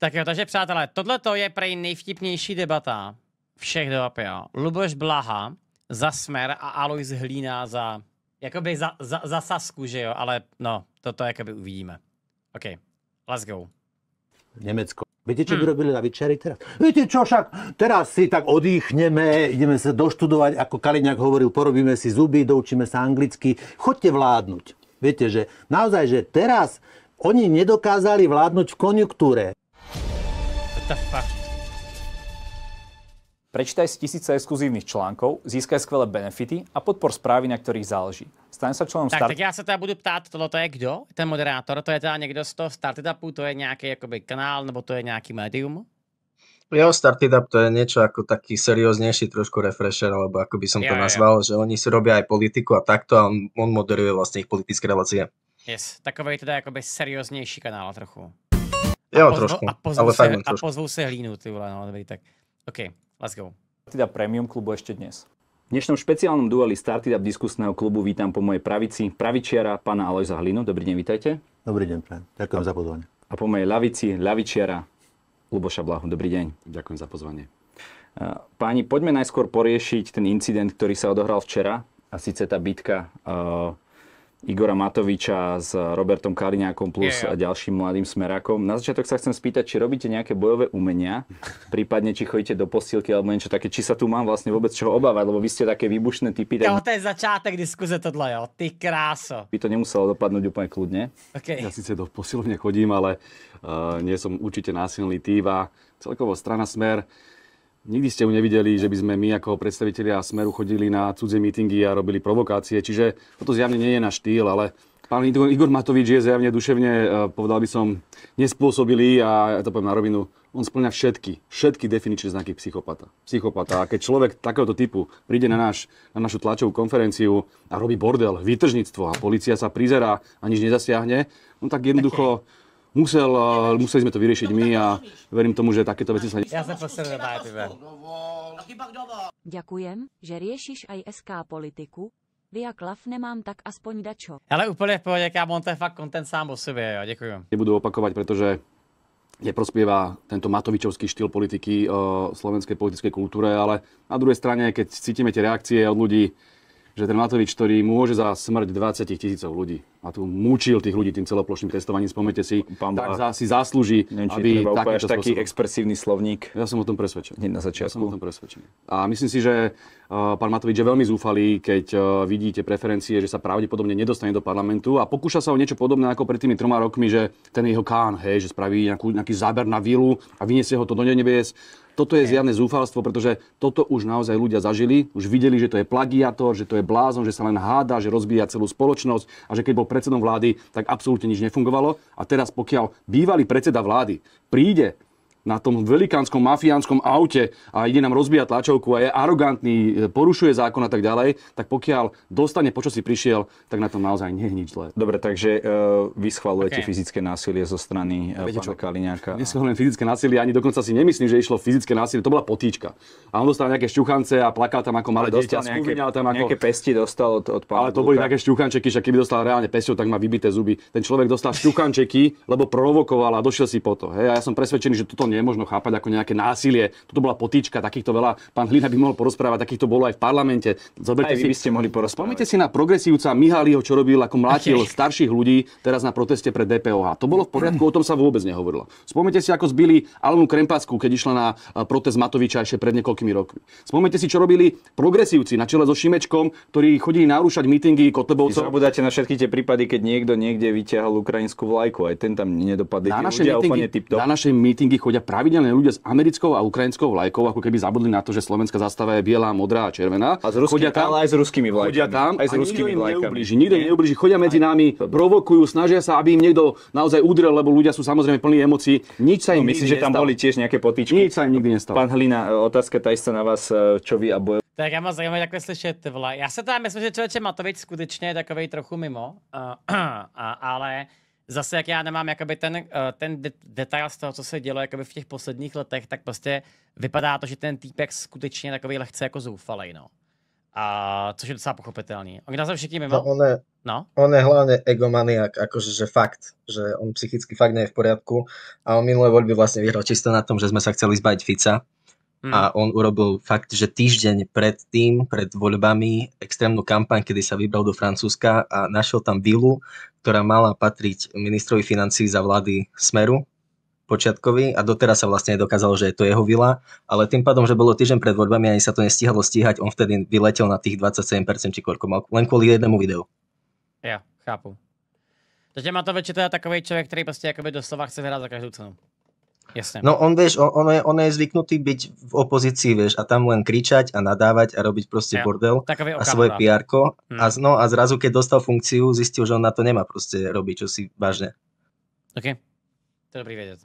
Tak jo, takže přátelé, tohle to je prej nejvtipnější debata všech dob, jo. Luboš Blaha za Smer a Alois Hlína za, jakoby za, za, za Sasku, že jo, ale no, toto jakoby uvidíme. OK, let's go. Německo. Viete, čo hm. by robili na večeri teraz? Viete čo, však teraz si tak odýchneme, ideme sa doštudovať, ako Kaliňák hovoril, porobíme si zuby, doučíme sa anglicky, choďte vládnuť. Viete, že naozaj, že teraz oni nedokázali vládnuť v konjunktúre the fuck? Prečítaj si tisíce exkluzívnych článkov, získaj skvelé benefity a podpor správy, na ktorých záleží. Stane sa členom tak, start... tak ja sa teda budu ptát, toto je kdo? Ten moderátor, to je teda niekto z toho Startupu, to je nejaký akoby kanál, nebo to je nejaký médium? started Startup to je niečo ako taký serióznejší trošku refresher, alebo ako by som ja, to nazval, ja. že oni si robia aj politiku a takto a on, on moderuje vlastne ich politické relácie. Yes, takovej teda akoby serióznejší kanál trochu. Jo, pozvo, trošku. A pozvú, ale se, tak, a pozvú se hlínu, ty vole, no, dobrý, tak. OK, let's go. Teda Premium klubu ešte dnes. V dnešnom špeciálnom dueli Startup diskusného klubu vítam po mojej pravici pravičiara pána Alojza Hlinu. Dobrý deň, vítajte. Dobrý deň, pre. Ďakujem za pozvanie. A po mojej lavici ľavičiara Luboša Blahu. Dobrý deň. Ďakujem za pozvanie. Páni, poďme najskôr poriešiť ten incident, ktorý sa odohral včera, a síce tá bitka uh, Igora Matoviča s Robertom Kaliňákom plus yeah. ďalším mladým smerákom. Na začiatok sa chcem spýtať, či robíte nejaké bojové umenia, prípadne či chodíte do posilky alebo niečo také, či sa tu mám vlastne vôbec čo obávať, lebo vy ste také výbušné typy. Tak... Jo, to je začátek diskuze tohle, jo, ty kráso. By to nemuselo dopadnúť úplne kľudne. Okay. Ja síce do posilovne chodím, ale uh, nie som určite násilný týva. Celkovo strana Smer Nikdy ste ju nevideli, že by sme my ako predstavitelia Smeru chodili na cudzie mítingy a robili provokácie, čiže toto zjavne nie je náš štýl, ale pán Igor Matovič je zjavne duševne, e, povedal by som, nespôsobilý a ja to poviem na rovinu, on splňa všetky, všetky definičné znaky psychopata. Psychopata. A keď človek takéhoto typu príde na, náš, na našu tlačovú konferenciu a robí bordel, výtržníctvo a policia sa prizerá a nič nezasiahne, no tak jednoducho... Okay musel, eh, museli sme to vyriešiť my a verím tomu, že takéto veci sa... Ne... Ja sa Ďakujem, že riešiš aj SK politiku. Via Klav nemám tak aspoň dačo. Ale úplne v pohode, kámo, to je fakt kontent sám o sebe, jo, ďakujem. Nebudú opakovať, pretože neprospieva tento Matovičovský štýl politiky o eh, slovenskej politickej kultúre, ale na druhej strane, keď cítime tie reakcie od ľudí, že ten Matovič, ktorý môže za smrť 20 tisícov ľudí, a tu mučil tých ľudí tým celoplošným testovaním, spomnite si, Pán tak za, si zaslúži, neviem, aby takýto taký expresívny slovník. Ja som o tom presvedčený. na začiatku. Ja som o tom presvedčený. A myslím si, že uh, pán Matovič je veľmi zúfalý, keď uh, vidíte preferencie, že sa pravdepodobne nedostane do parlamentu a pokúša sa o niečo podobné ako pred tými troma rokmi, že ten jeho kán, hej, že spraví nejakú, nejaký záber na vilu a vyniesie ho to do nebies toto je zjavné zúfalstvo, pretože toto už naozaj ľudia zažili, už videli, že to je plagiátor, že to je blázon, že sa len háda, že rozbíja celú spoločnosť a že keď bol predsedom vlády, tak absolútne nič nefungovalo. A teraz pokiaľ bývalý predseda vlády príde na tom velikánskom mafiánskom aute a ide nám rozbíjať tlačovku a je arogantný, e, porušuje zákon a tak ďalej, tak pokiaľ dostane po čo si prišiel, tak na tom naozaj nie je nič zlé. Dobre, takže uh, vy schvalujete okay. fyzické násilie zo strany uh, pána Kaliňáka. Neschvalujem fyzické násilie, ani dokonca si nemyslím, že išlo fyzické násilie, to bola potýčka. A on dostal nejaké šťuchance a plakal tam ako malé dieťa, skuviňal tam ako... Nejaké pesti dostal od, od pána Ale to boli také šťuchančeky, že keby dostal reálne pesťou, tak má vybité zuby. Ten človek dostal šťuchančeky, lebo provokoval a došiel si po to. Hej? A ja som presvedčený, že toto nie nemožno chápať ako nejaké násilie. Toto bola potička, takýchto veľa. Pán Hlina by mohol porozprávať, takýchto bolo aj v parlamente. Zoberte aj si, by ste mohli porozprávať. Spomnite si na progresívca Mihalího, čo robil, ako mlátil starších ľudí teraz na proteste pre DPOH. To bolo v poriadku, o tom sa vôbec nehovorilo. Spomnite si, ako zbili Almu Krempasku, keď išla na eh, protest Matoviča ešte pred niekoľkými rokmi. Spomnite si, čo robili progresívci na čele so Šimečkom, ktorí chodili narúšať mítingy Kotlebovcov. Zabudáte na všetky tie prípady, keď niekto niekde vyťahol ukrajinskú vlajku, aj ten tam nedopadne. Na našej ľudia, na naše chodia chodia pravidelne ľudia s americkou a ukrajinskou vlajkou, ako keby zabudli na to, že slovenská zastava je biela, modrá a červená. A s ruskými, chodia tam, ale aj s ruskými vlajkami. Chodia tam aj s ruskými vlajkami. Neublíži, nikto im neublíži, chodia medzi aj. nami, provokujú, snažia sa, aby im niekto naozaj udrel, lebo ľudia sú samozrejme plní emócií. Nič sa im no, Myslím, že tam boli tiež nejaké potičky. Nič sa im nikdy nestalo. Pán Hlina, otázka tá istá na vás, e, čo vy a boj. tak ja mám zaujímavé, takhle slyšet, vlajky. Já se tam myslím, že člověče Matovič skutečně je takovej trochu mimo, Uh, uh, uh, ale zase, jak já nemám jakoby ten, eh, ten detail z toho, co se dělo jakoby v těch posledních letech, tak prostě vypadá to, že ten týpek skutečně takový lehce jako zoufalej, no. A což je docela pochopitelný. On nás všichni mimo. No, on je, no? on je hlavne egomaniak, akože že fakt, že on psychicky fakt nie je v poriadku a on minulé voľby vlastne vyhral čisto na tom, že sme sa chceli zbaviť Fica. Hmm. A on urobil fakt, že týždeň pred tým, pred voľbami, extrémnu kampaň, kedy sa vybral do Francúzska a našiel tam vilu ktorá mala patriť ministrovi financí za vlády Smeru, počiatkovi a doteraz sa vlastne dokázalo, že je to jeho vila, ale tým pádom, že bolo týždeň pred voľbami ani sa to nestíhalo stíhať, on vtedy vyletel na tých 27% či koľko mal, len kvôli jednému videu. Ja, chápu. Takže má to väčšie teda takový človek, ktorý proste akoby doslova chce hrať za každú cenu. Jasne. No on, vieš, on, on, je, on je zvyknutý byť v opozícii, vieš, a tam len kričať a nadávať a robiť proste ja. bordel tak, a svoje pr hmm. a, no, a zrazu, keď dostal funkciu, zistil, že on na to nemá proste robiť, čo si vážne. OK, to je dobrý vědět.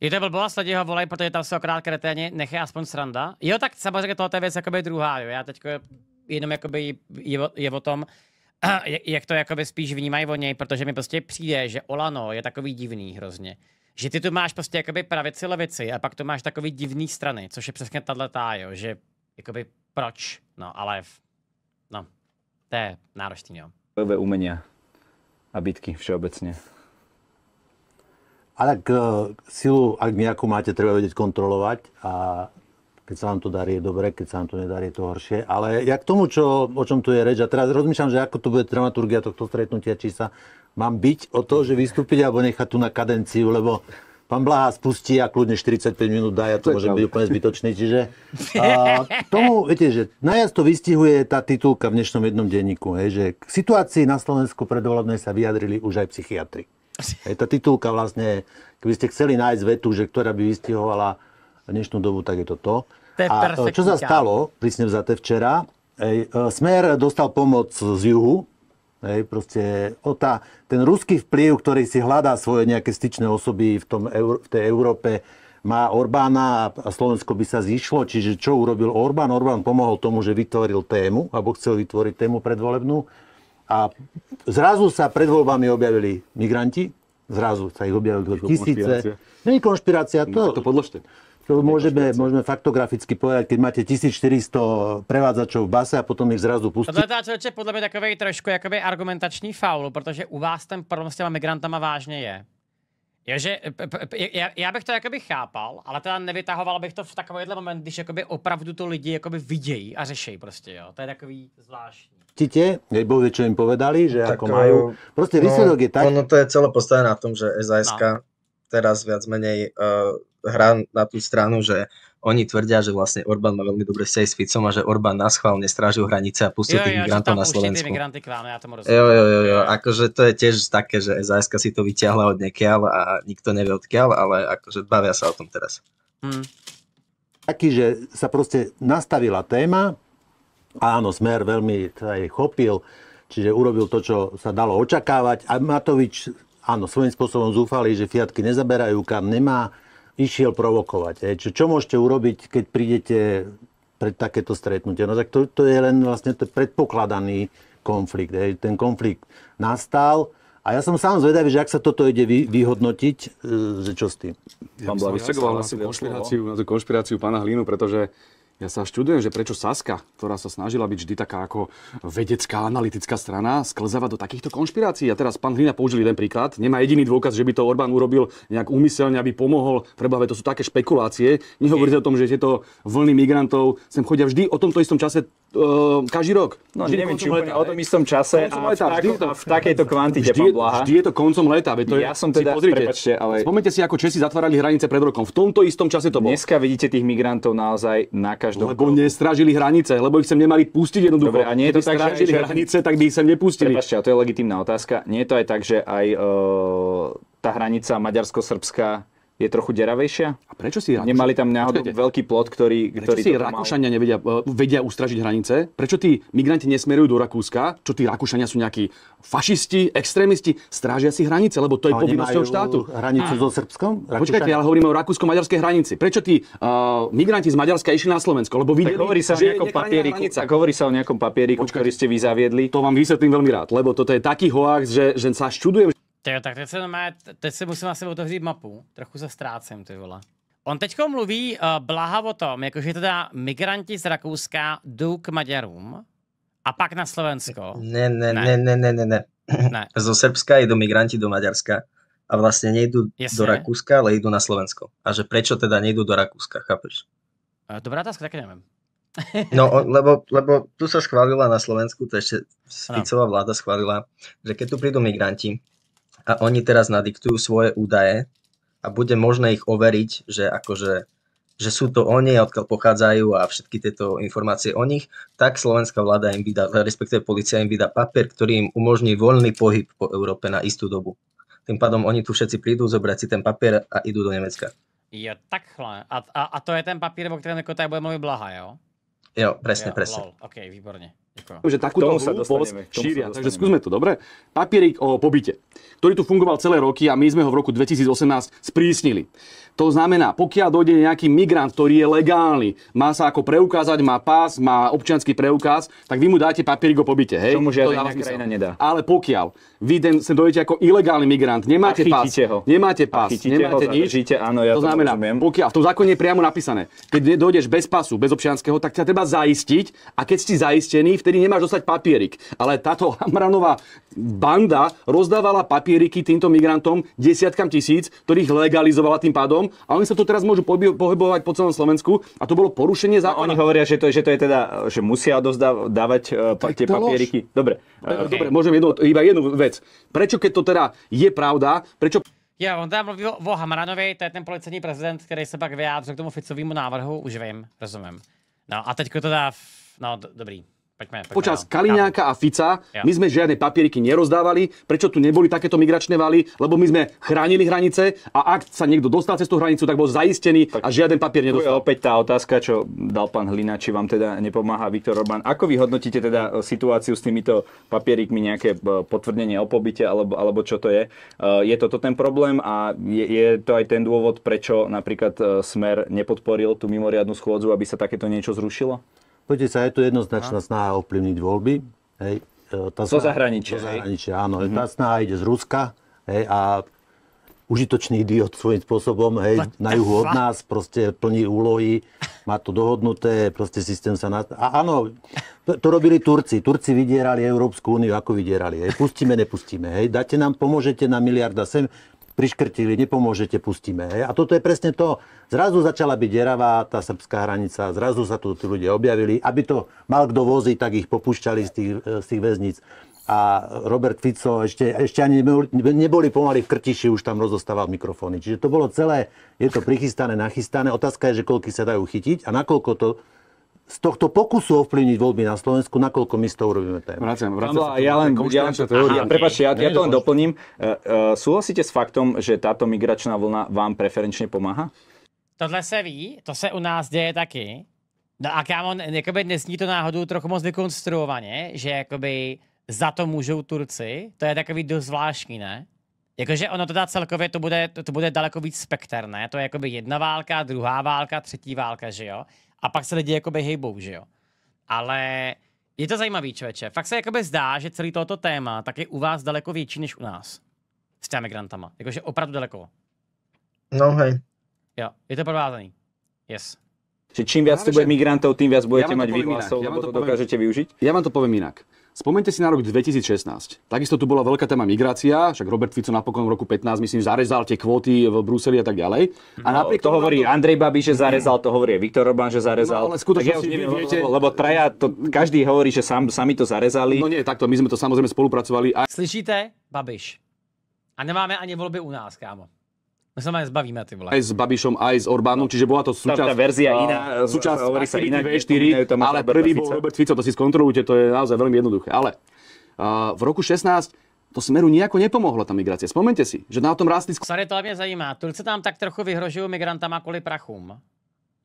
Je to blbost, lidi ho volaj, protože tam jsou akorát kreténi, nechá aspoň sranda. Jo, tak samozřejmě tohoto je věc akoby druhá, jo. Ja teď jenom akoby je, je o tom, jak to akoby spíš vnímají o nej, protože mi prostě přijde, že Olano je takový divný hrozně že ty tu máš prostě jakoby pravici, levici a pak to máš takový divný strany, což je přesně tato, jo, že jakoby proč, no ale no, to je náročný, jo. Bojové umenia a bitky všeobecne. Ale tak silu, ak nejakú máte, treba vedieť kontrolovať a keď sa vám to darí, je dobre, keď sa vám to nedarí, je to horšie. Ale ja k tomu, čo, o čom tu je reč, a teraz rozmýšľam, že ako to bude dramaturgia tohto stretnutia, či sa mám byť o to, že vystúpiť alebo nechať tu na kadenciu, lebo pán Blaha spustí a kľudne 45 minút dá, ja to môžem byť úplne zbytočný, čiže a tomu, viete, že najviac to vystihuje tá titulka v dnešnom jednom denníku, hej, že k situácii na Slovensku predvolebnej sa vyjadrili už aj psychiatri. Hej, tá titulka vlastne, keby ste chceli nájsť vetu, že ktorá by vystihovala dnešnú dobu, tak je to to. A e, čo sa stalo, prísne vzaté včera, e, Smer dostal pomoc z juhu, Hej, proste o tá, ten ruský vplyv, ktorý si hľadá svoje nejaké styčné osoby v, tom, v tej Európe, má Orbána a Slovensko by sa zišlo. Čiže čo urobil Orbán? Orbán pomohol tomu, že vytvoril tému, alebo chcel vytvoriť tému predvolebnú. A zrazu sa pred voľbami objavili migranti, zrazu sa ich objavili tisíce. Konšpirácia. Nie je konšpirácia. To, no, to podložte. To môžeme, môžeme faktograficky povedať, keď máte 1400 prevádzačov v base a potom ich zrazu pustí. No to je podle mě takový trošku jakoby argumentační faul, protože u vás ten problém s těma migrantama vážně je. Jo, že, já, já, bych to jakoby chápal, ale teda nevytahoval bych to v takovýhle moment, když jakoby opravdu to lidi jakoby vidějí a řeší prostě, jo. To je takový zvláštní. Tite, neboli čo im povedali, že tak, ako majú. Eh, Proste no, výsledok je tak. Ono to je celé postavené na tom, že SAS no. teraz viac menej uh, hrá na tú stranu, že oni tvrdia, že vlastne Orbán má veľmi dobré vzťahy s Ficom a že Orbán nás chválne strážil hranice a pustil tých migrantov na Slovensku. Migranty k vám, ja tomu rozumiem. Jo, jo, jo, jo, akože to je tiež také, že sas si to vyťahla od nekiaľ a nikto nevie odkiaľ, ale akože bavia sa o tom teraz. Hmm. Taký, že sa proste nastavila téma a áno, Smer veľmi sa jej chopil, čiže urobil to, čo sa dalo očakávať a Matovič, áno, svojím spôsobom zúfali, že Fiatky nezaberajú, kam nemá, išiel provokovať. Hej. Čo, čo môžete urobiť, keď prídete pred takéto stretnutie? No tak to, to je len vlastne to predpokladaný konflikt. Hej. Ten konflikt nastal a ja som sám zvedavý, že ak sa toto ide vy, vyhodnotiť, e, že čo s tým? Ja by som reagoval na tú konšpiráciu, na tú konšpiráciu pána Hlinu, pretože ja sa študujem, že prečo Saska, ktorá sa snažila byť vždy taká ako vedecká, analytická strana, sklzáva do takýchto konšpirácií. A teraz pán Hlina použil jeden príklad. Nemá jediný dôkaz, že by to Orbán urobil nejak úmyselne, aby pomohol. Prebave, to sú také špekulácie. Nehovoríte o tom, že tieto vlny migrantov sem chodia vždy o tomto istom čase e, každý rok. No vždy neviem, či úplne o tom istom čase a, leta, v, to, v takejto kvantite, vždy, pán Blaha. Vždy je to koncom leta. Veď to ja je, som teda, si pozrite, prepačte, ale... Spomnite si, ako Česi zatvárali hranice pred rokom. V tomto istom čase to bolo. Dneska vidíte tých migrantov naozaj na každou. Lebo nestražili hranice, lebo ich sem nemali pustiť jednoducho. Dobre, a nie je to tak, stražili že... hranice, tak by ich sem nepustili. Prepačte, a to je legitimná otázka. Nie je to aj tak, že aj e, tá hranica maďarsko srbská je trochu deravejšia. A prečo si Rakúšania... Nemali tam náhodou Počkejte. veľký plot, ktorý... Prečo ktorý si Rakúšania mal... nevedia, e, vedia ustražiť hranice? Prečo tí migranti nesmerujú do Rakúska? Čo tí Rakúšania sú nejakí fašisti, extrémisti? Strážia si hranice, lebo to je povinnosťou štátu. hranicu so Srbskom? Rakúšania? Počkajte, ale hovoríme o rakúsko-maďarskej hranici. Prečo tí uh, migranti z Maďarska išli na Slovensko? Lebo videli, hovorí sa že o nejakom papieriku, tak hovorí sa o nejakom papieriku, Počkajte. ktorý ste vy zaviedli. To vám vysvetlím veľmi rád, lebo toto je taký hoax, že, že sa študujem, to jo, tak teď se, má, teď se musím asi otevřít mapu, trochu se ztrácím, ty vole. On teď mluví uh, eh, blaha o tom, jakože teda migranti z Rakouska jdou k Maďarům a pak na Slovensko. Ne, ne, ne, ne, ne, ne, ne. ne. Zo Srbska idú migranti do Maďarska a vlastne nejdú Jasne. do Rakúska, ale idú na Slovensko. A že prečo teda nejdú do Rakúska, chápeš? Eh, dobrá otázka, také neviem. No, lebo, lebo tu sa schválila na Slovensku, to ešte Ficová vláda schválila, že keď tu prídu migranti, a oni teraz nadiktujú svoje údaje a bude možné ich overiť, že akože že sú to oni, odkiaľ pochádzajú a všetky tieto informácie o nich, tak slovenská vláda im vydá, respektíve policia im vydá papier, ktorý im umožní voľný pohyb po Európe na istú dobu. Tým pádom oni tu všetci prídu zobrať si ten papier a idú do Nemecka. Jo, takhle. A, a, a to je ten papier, o ktorom Kotaj bude mluvit Blaha, jo? Jo, presne, jo, presne. Lol. OK, výborne že takúto dostaneme. šíria. Takže skúsme to, dobre? Papierik o pobyte, ktorý tu fungoval celé roky a my sme ho v roku 2018 sprísnili. To znamená, pokiaľ dojde nejaký migrant, ktorý je legálny, má sa ako preukázať, má pás, má občianský preukaz, tak vy mu dáte papierik o pobyte, hej? Čomu žiadna krajina nedá. Ale pokiaľ vy den sem dojete ako ilegálny migrant, nemáte pás, ho. nemáte pás, nemáte ho, nič. Žite, áno, ja to, to znamená, rozumiem. pokiaľ, v tom zákone je priamo napísané, keď dojdeš bez pasu, bez občianskeho, tak ťa treba zaistiť a keď si zaistený, vtedy nemáš dostať papierik. Ale táto Hamranová banda rozdávala papieriky týmto migrantom desiatkam tisíc, ktorých legalizovala tým pádom a oni sa tu teraz môžu pohybovať po celom Slovensku a to bolo porušenie zákona. No, oni hovoria, že to, že to je teda, že musia odozdávať uh, e, tie papieriky. Dobre. Dobre, okay. dobre, môžem jednu, iba jednu vec vec. Prečo keď to teda je pravda, prečo Jo, on tam teda mluvil o Hamranovi, to je ten policejní prezident, který se pak vyjádřil k tomu Ficovému návrhu, už vím, rozumím. No a teďko to dá, teda no dobrý, Poďme, poďme, počas Kaliňáka a Fica ja. my sme žiadne papieriky nerozdávali. Prečo tu neboli takéto migračné valy? Lebo my sme chránili hranice a ak sa niekto dostal cez tú hranicu, tak bol zaistený tak, a žiaden papier nedostal. Je opäť tá otázka, čo dal pán Hlina, či vám teda nepomáha Viktor Orbán. Ako vy hodnotíte teda e, situáciu s týmito papierikmi, nejaké e, potvrdenie o pobyte alebo, alebo čo to je? E, je toto ten problém a je, je to aj ten dôvod, prečo napríklad Smer nepodporil tú mimoriadnu schôdzu, aby sa takéto niečo zrušilo? Poďte sa, je tu jednoznačná Aha. snaha ovplyvniť voľby. Hej. E, tá to do zahraničia. zahraničia, áno. Mm-hmm. Tá snaha ide z Ruska hej, a užitočný idiot svojím spôsobom, hej, na juhu od nás, proste plní úlohy, má to dohodnuté, proste systém sa... Na... A áno, to robili Turci. Turci vydierali Európsku úniu, ako vydierali. Hej. Pustíme, nepustíme. Hej. Dáte nám, pomôžete na miliarda sem, priškrtili, nepomôžete, pustíme. Hej. A toto je presne to. Zrazu začala byť deravá tá srbská hranica, zrazu sa tu tí ľudia objavili. Aby to mal kto voziť, tak ich popúšťali z tých, z tých väzníc. A Robert Fico, ešte, ešte ani neboli, neboli pomaly v Krtiši, už tam rozostával mikrofóny. Čiže to bolo celé, je to prichystané, nachystané. Otázka je, že koľky sa dajú chytiť a nakoľko to z tohto pokusu ovplyvniť voľby na Slovensku, nakoľko my s tou urobíme tému. Vracem, vracem no, ja len, ja, teória. Ja, prepáčte, ja, ja to len doplním. Uh, súhlasíte s faktom, že táto migračná vlna vám preferenčne pomáha? Tohle se ví, to se u nás děje taky. No a kámo, jakoby nesní to náhodou trochu moc dekonstruovaně, že jakoby za to můžou Turci, to je takový dost zvláštní, ne? Jakože ono teda celkově to bude, to bude daleko víc spekter, ne? To je jakoby jedna válka, druhá válka, třetí válka, že jo? A pak se lidi jakoby hejbou, že jo. Ale je to zajímavý, člověče. Fakt se jakoby zdá, že celý tohoto téma tak je u vás daleko větší než u nás. S těmi migrantama, Jakože opravdu daleko. No hej. Jo, je to provázaný. Yes. Že čím viac tu bude migrantov, tým viac budete ja mať výhlasov, lebo to, to dokážete využiť? Ja vám to poviem inak. Spomente si na rok 2016. Takisto tu bola veľká téma migrácia, však Robert Fico napokon v roku 15, myslím, zarezal tie kvóty v Bruseli a tak ďalej. A no, napriek to hovorí to... Andrej Babiš, že zarezal, to hovorí Viktor Orbán, že zarezal. No, ale skutočne ja neviem, viete... lebo, lebo traja, to, každý hovorí, že sám, sami to zarezali. No nie, takto, my sme to samozrejme spolupracovali. A... Slyšíte? Babiš. A nemáme ani voľby u nás, kámo. My sa aj zbavíme tie vole. Aj s Babišom, aj s Orbánom, no. čiže bola to súčasť... Tá, tá verzia iná, súčasť hovorí sa inak, V4, ale prvý bol Robert Fico, to si skontrolujte, to je naozaj veľmi jednoduché. Ale uh, v roku 16 to smeru nejako nepomohlo tá migrácia. Spomente si, že na tom rástli... Sorry, to mňa zajímá. Turci tam tak trochu vyhrožují migrantama kvôli prachům.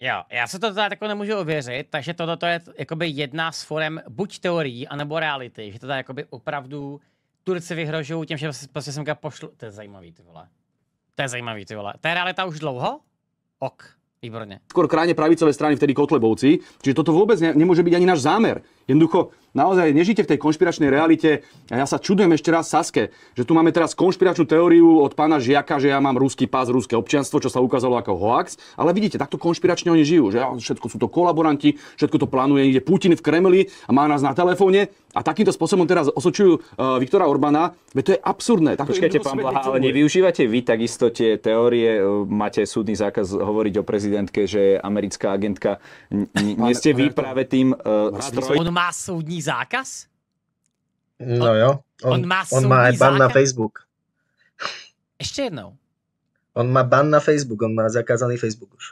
Jo, ja sa to teda tako nemôžu uvieřiť, takže toto to je jakoby jedna z forem buď teórií, anebo reality, že teda jakoby opravdu Turci vyhrožujú tým, že prostě semka pošlu... To je zajímavý, ty vole. To je zajímavý, ty vole. Tá realita už dlouho? Ok, výborne. Skôr krajne pravicové strany, vtedy Kotlebovci, čiže toto vôbec ne- nemôže byť ani náš zámer. Jednoducho, naozaj nežite v tej konšpiračnej realite. A ja sa čudujem ešte raz Saske, že tu máme teraz konšpiračnú teóriu od pána Žiaka, že ja mám ruský pás, ruské občianstvo, čo sa ukázalo ako hoax. Ale vidíte, takto konšpiračne oni žijú, že všetko sú to kolaboranti, všetko to plánuje, ide Putin v Kremli a má nás na telefóne. A takýmto spôsobom teraz osočujú uh, Viktora Orbána, veď to je absurdné. Takto Počkajte, pán Blaha, ale nevyužívate vy takisto tie teórie, e, máte súdny zákaz hovoriť o prezidentke, že je americká agentka. Nie ste vy práve tým uh, má soudní zákaz? No jo, on, on má, on má aj ban zákaz? na Facebook. Ještě jednou. On má ban na Facebook, on má zakázaný Facebook už.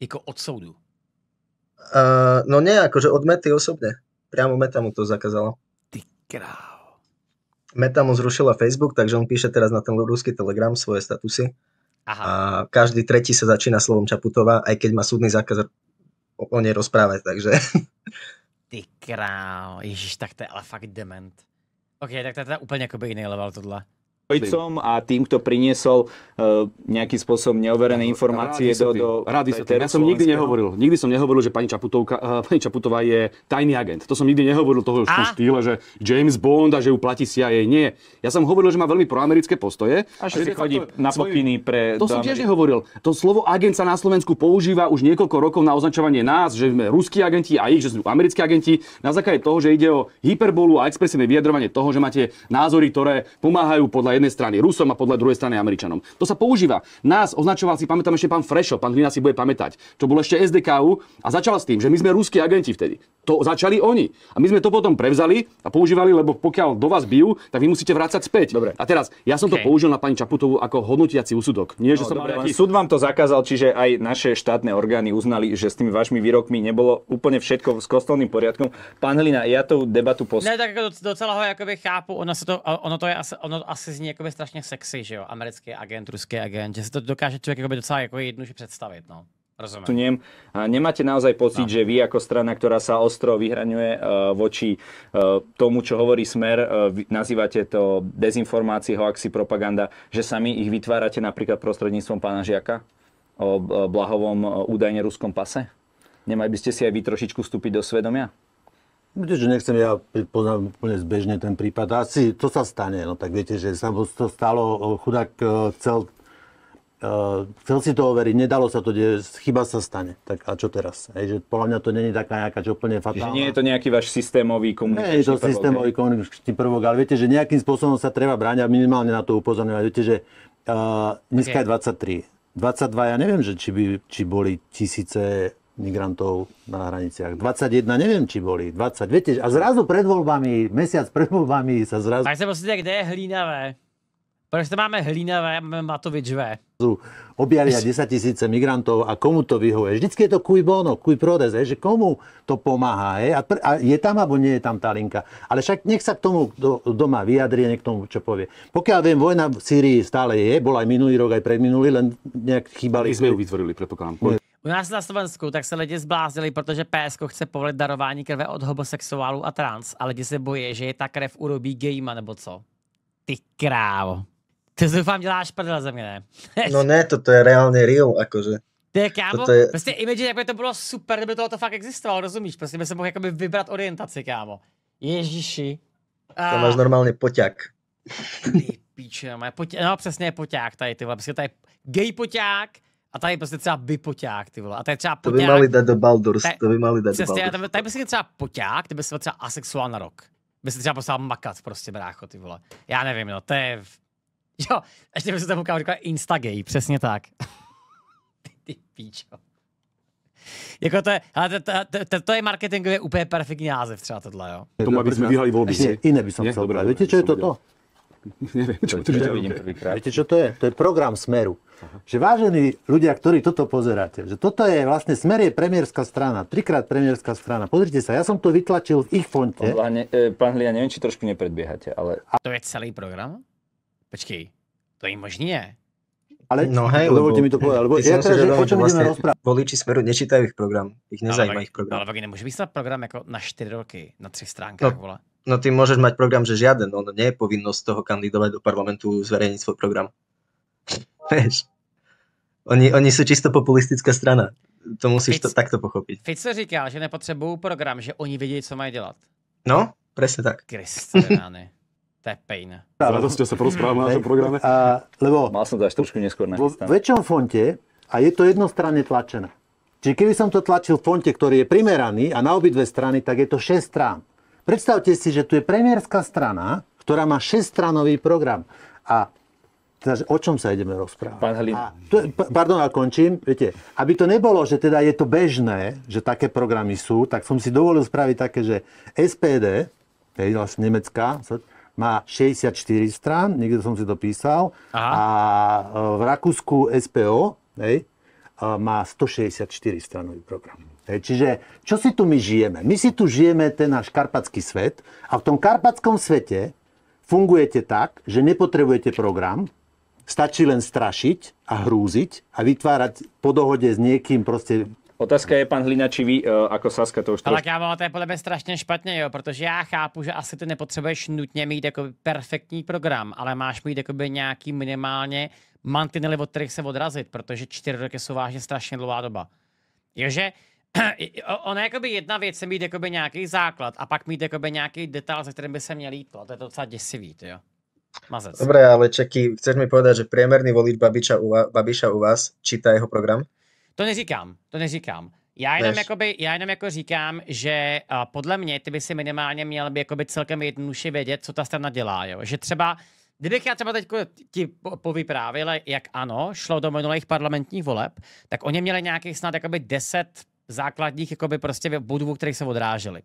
Jako od soudu? Uh, no nie, akože od Mety osobne. Priamo Meta mu to zakázalo. Ty kráv. Meta mu zrušila Facebook, takže on píše teraz na ten ruský telegram svoje statusy. Aha. A každý tretí sa začína slovom Čaputová, aj keď má súdny zákaz o nej rozprávať, takže... Ty král, ježíš, tak to je ale fakt dement. OK, tak to je teda úplně jakoby jiný level tohle. Tojcom a tým, kto priniesol uh, nejakým spôsobom neoverené informácie rádi do, do... Rádi sa Ja som nikdy nehovoril, nikdy som nehovoril, že pani, Čaputovka, uh, pani Čaputová je tajný agent. To som nikdy nehovoril toho a? štýle, že James Bond a že ju platí CIA. Nie. Ja som hovoril, že má veľmi proamerické postoje. A že, si chodí na pokyny pre... To som tiež nehovoril. To slovo agent sa na Slovensku používa už niekoľko rokov na označovanie nás, že sme ruskí agenti a ich, že sú americkí agenti, na základe toho, že ide o hyperbolu a expresívne vyjadrovanie toho, že máte názory, ktoré pomáhajú podľa jednej strany Rusom a podľa druhej strany Američanom. To sa používa. Nás označoval si, pamätám ešte pán Frešo, pán Hlina si bude pamätať. To bolo ešte SDKU a začal s tým, že my sme ruskí agenti vtedy. To začali oni. A my sme to potom prevzali a používali, lebo pokiaľ do vás bijú, tak vy musíte vrácať späť. Dobre. A teraz, ja som okay. to použil na pani Čaputovú ako hodnotiaci úsudok. Nie, že no, som dobre, nejaký... Súd vám to zakázal, čiže aj naše štátne orgány uznali, že s tými vašimi výrokmi nebolo úplne všetko s kostolným poriadkom. Pán Hlina, ja tú debatu pos... Ne, tak do, ho jakoby chápu, ono, sa to, ono to je asi, ono asi znie jakoby strašně sexy, že jo, americký agent, ruský agent, že si to dokáže člověk jakoby docela jako jednoduše představit, no. Rozumiem. A nemáte naozaj pocit, no. že vy ako strana, ktorá sa ostro vyhraňuje eh, voči eh, tomu, čo hovorí Smer, eh, nazývate to dezinformácie, hoaxi, propaganda, že sami ich vytvárate napríklad prostredníctvom pána Žiaka o blahovom údajne ruskom pase? Nemali by ste si aj vy trošičku vstúpiť do svedomia? Viete, že nechcem, ja poznám úplne zbežne ten prípad. Asi to sa stane, no tak viete, že sa to stalo, chudák e, chcel, e, chcel si to overiť, nedalo sa to, chyba sa stane. Tak a čo teraz? Hej, že podľa mňa to není taká nejaká, čo úplne fatálna. Že nie je to nejaký váš systémový komunikačný Nie je to prvok, systémový komunikačný prvok, ale viete, že nejakým spôsobom sa treba bráňať a minimálne na to upozorňovať. Viete, že uh, dneska je 23. 22, ja neviem, že či by či boli tisíce migrantov na hraniciach. 21, neviem, či boli. 20, viete, a zrazu pred voľbami, mesiac pred voľbami sa zrazu... Tak sa posledne, kde je hlínavé? Proč to máme hlínavé, máme Matovičové? Objavia 10 tisíce migrantov a komu to vyhovuje. Vždycky je to kuj bono, kuj prodes, že komu to pomáha. Je? A, pr- a je tam, alebo nie je tam tá linka. Ale však nech sa k tomu do, doma vyjadrie, nech k tomu čo povie. Pokiaľ viem, vojna v Syrii stále je, bola aj minulý rok, aj predminulý, len nejak chýbali... My sme ju vytvorili, predpokladám. U nás na Slovensku tak se lidi zbláznili, protože PSK chce povolit darování krve od homosexuálů a trans, a lidi se bojí, že je ta krev urobí gejma nebo co. Ty krávo. Ty doufám děláš prdel ze mě, ne? no ne, toto je reálně real, akože. Ty kámo, je... prostě imagine, jak by to bylo super, kdyby tohoto fakt existovalo, rozumíš? Prostě by se mohl jakoby vybrat orientaci, kámo. Ježiši. A... To máš normálně poťak. Ty píče, no, poťa... no přesně je poťák tady, ty vole, prostě tady gay poťák, a tady prostě třeba vypoťák, ty vole. A tady třeba poťák. To by mali dát do Baldur's. Tady, to by mali dát přesně, do Baldur's. Tady, tady prostě třeba poťák, ty by se třeba asexuál na rok. By se třeba poslal makat prostě, brácho, ty vole. Já nevím, no, to je... V... Jo, ještě by se tomu říkala instagay, přesně tak. ty, ty píčo. Jako to je, ale to, to, to, to je marketingově úplně perfektní název třeba tohle, jo. To by jsme vyhali volby. Ještě, iné by som chcel brát. viete, čo je toto? neviem, čo to, to, vidím prvýkrát. Viete, čo to je? To je program Smeru. Aha. Že vážení ľudia, ktorí toto pozeráte, že toto je vlastne Smer je premiérska strana, trikrát premiérska strana. Pozrite sa, ja som to vytlačil v ich fonte. e, pán Hlia, neviem, či trošku nepredbiehate, ale... A to je celý program? Počkej, to im nie. ale no hej, dovolte mi to povedať, lebo ja teraz, že o čom vlastne rozprávať. Voliči Smeru nečítajú ich program, ich nezajíma ale, ich program. No, ale pak nemôže být program ako na 4 roky, na 3 stránkách, no, No ty môžeš mať program, že žiaden, ono nie je povinnosť toho kandidovať do parlamentu zverejniť svoj program. Vieš. Oni, oni sú čisto populistická strana. To musíš Fic, to takto pochopiť. Fico říkal, že nepotrebujú program, že oni vedie, co mají dělat. No, presne tak. Kristiáne. To je pejné. sa porozprávame na tom programe. A, lebo Mal som to až trošku neskôr na V väčšom fonte, a je to jednostranne tlačené. Čiže keby som to tlačil v fonte, ktorý je primeraný a na obidve strany, tak je to 6 strán. Predstavte si, že tu je premiérska strana, ktorá má šeststranový program. A teda, o čom sa ideme rozprávať? Pán Halín. A, to, pardon, a končím. Viete, aby to nebolo, že teda je to bežné, že také programy sú, tak som si dovolil spraviť také, že SPD, je vlastne Nemecká, má 64 strán, niekde som si to písal, Aha. a e, v Rakúsku SPO hej, e, má 164 stranový program. Hej, čiže čo si tu my žijeme? My si tu žijeme ten náš karpatský svet a v tom karpatskom svete fungujete tak, že nepotrebujete program, stačí len strašiť a hrúziť a vytvárať po dohode s niekým proste Otázka je, pan Hlina, či vy e, ako Saska to už trošku... Ale mám, to je podle mě strašně špatně, jo, protože já chápu, že asi ty nepotřebuješ nutně mít perfektní program, ale máš mít nějaký minimálně mantinely, od kterých se odrazit, protože čtyři roky jsou vážně strašně dlouhá doba. Jože, ona jakoby jedna věc je mít jakoby nějaký základ a pak mít jakoby nějaký detail, se kterým by se měl jít. To je docela děsivý, jo. Mazec. Dobre, ale Čeky, chceš mi povedať, že priemerný volič Babiča u, vás, Babiša u vás číta jeho program? To neříkám, to neříkám. Já jenom, jakoby, já jenom jako říkám, že uh, podle mě ty by si minimálně měl by jakoby celkem jednoduše vědět, co ta strana dělá. Jo? Že třeba, kdybych já třeba teď ti povyprávil, jak ano, šlo do minulých parlamentních voleb, tak oni měli nějakých snad jakoby 10 základních jakoby prostě bodů, o kterých se odrážely.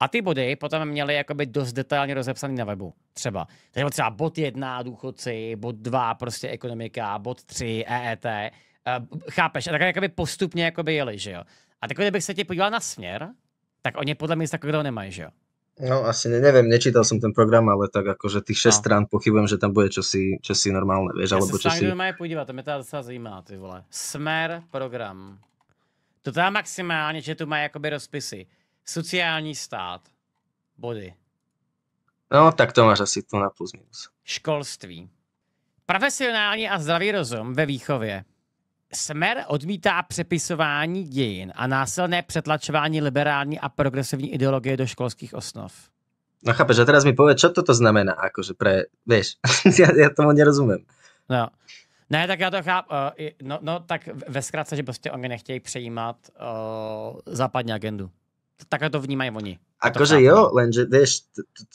A ty body potom měly jakoby dost detailně rozepsaný na webu. Třeba. Tady třeba bod 1 důchodci, bod 2 prostě ekonomika, bod 3 EET. Eh, chápeš? A takhle jakoby postupně jakoby jeli, že jo? A takhle, kdybych se ti podíval na směr, tak oni podle mě nic takového nemají, že jo? No asi ne, neviem, nečítal som ten program, ale tak akože tých 6 no. strán pochybujem, že tam bude čosi, čosi normálne, vieš, ja alebo čosi... Ja sa čo si... podívať, to mě teda docela zajímá, ty vole. Smer program. To dá maximálne, že tu má jakoby rozpisy. Sociální stát. Body. No, tak to máš asi tu na plus minus. Školství. Profesionální a zdravý rozum ve výchově. Smer odmítá přepisování dějin a násilné přetlačování liberální a progresivní ideologie do školských osnov. No chápeš, a teraz mi povedz, čo toto znamená, akože pre, vieš, ja, ja tomu nerozumiem. No, Ne, tak já to chápu. Eh, no, no tak ve zkratce, že prostě oni nechtějí přejímat uh, západní agendu. Takhle to vnímají oni. Akože jo, lenže vieš,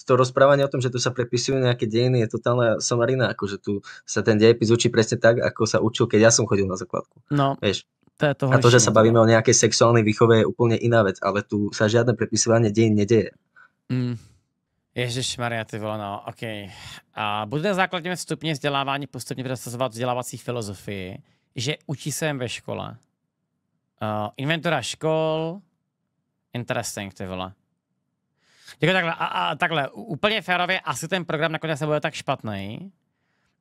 to rozprávanie o tom, že tu sa prepisujú nejaké dejiny, je totálna somarina, akože tu sa ten dejepis učí presne tak, ako sa učil, keď ja som chodil na základku. No, vieš, to je toho a to, že sa bavíme o nejakej sexuálnej výchove je úplne iná vec, ale tu sa žiadne prepisovanie dejín nedeje. Mm. Maria, ty vole, no, OK. A bude na základním stupně vzdělávání postupně prosazovat vzdělávací filozofii, že učí se ve škole. Uh, eh, inventora škol, interesting, ty vole. Děkuji takhle, a, a, takhle, úplně férově asi ten program nakonec bude tak špatný,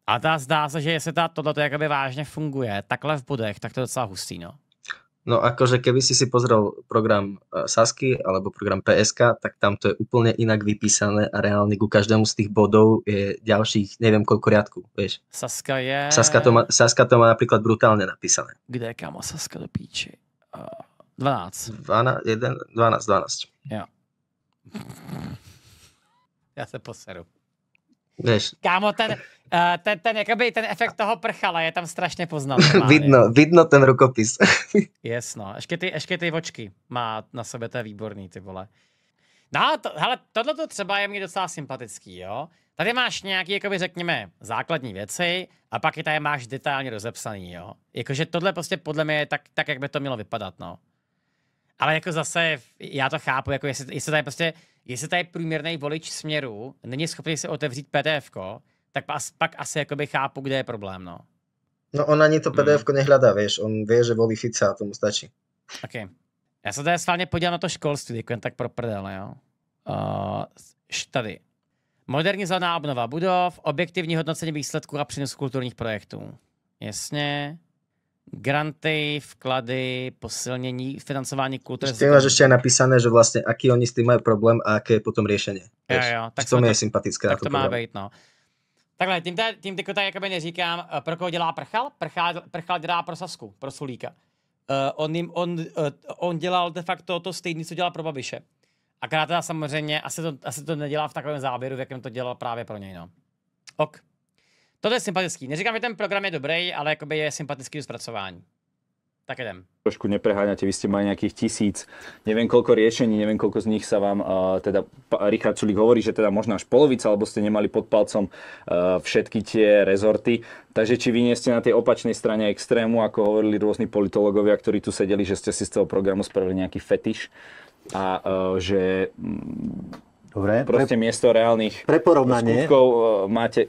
a ta zdá se, že jestli ta, tohle jakoby vážně funguje, takhle v bodech, tak to je docela hustý, no. No akože keby si si pozrel program e, Sasky alebo program PSK, tak tam to je úplne inak vypísané a reálne ku každému z tých bodov je ďalších neviem koľko riadku, vieš. Saska je... Saska to má, Saska to má napríklad brutálne napísané. Kde je kamo Saska do píči? Uh, 12. 12, 1, 12, 12. Ja. Ja sa poseru. Vieš. Kámo, ten, eh, ten, ten, ten efekt toho prchala je tam strašně poznat. vidno, vidno ten rukopis. Jasno, ještě ty, ty očky má na sebe to je výborný, ty vole. No, to, hele, tohle to třeba je mi docela sympatický, jo. Tady máš nějaký, jakoby řekněme, základní věci a pak je tady máš detailně rozepsaný, jo. Jakože tohle prostě podle mě je tak, tak, jak by to mělo vypadat, no. Ale jako zase, já to chápu, jako jestli, jestli tady prostě jestli tady průměrný volič směru není schopný se otevřít pdf tak pak asi jakoby chápu, kde je problém, no. No on ani to pdf hmm. nehľadá, vieš, on vie, že volí Fica a tomu stačí. OK. Já se tady schválně podívám na to školství, děkujem tak pro prdel, jo. Uh, tady. zelená obnova budov, objektivní hodnocení výsledků a přínosu kulturních projektů. Jasně granty, vklady, posilnění, financování kultury. Ještě máš ještě napísané, že vlastně aký oni s tým mají problém a aké je potom řešení. tak to mi je sympatické. Tak to, to má být, no. Takhle, tím, te, tím jako tady jakoby neříkám, eh, pro koho dělá prchal? Prchal, prchal dělá pro Sasku, pro Sulíka. Uh, on, jim, on, uh, on dělal de facto to stejné, co dělal pro Babiše. A teda samozřejmě asi to, asi to nedělá v takovém záběru, v jakém to dělal právě pro něj. No. Ok. Toto je sympatický. Neříkám, že ten program je dobrý, ale jakoby je sympatický do zpracování. Tak jdem. Trošku nepreháňate, vy ste mali nejakých tisíc, neviem koľko riešení, neviem koľko z nich sa vám, uh, teda Richard Sulik hovorí, že teda možno až polovica, alebo ste nemali pod palcom uh, všetky tie rezorty. Takže či vy nie ste na tej opačnej strane extrému, ako hovorili rôzni politológovia, ktorí tu sedeli, že ste si z toho programu spravili nejaký fetiš a uh, že... Dobre. Proste pre... miesto reálnych pre porovnanie. skutkov e, máte...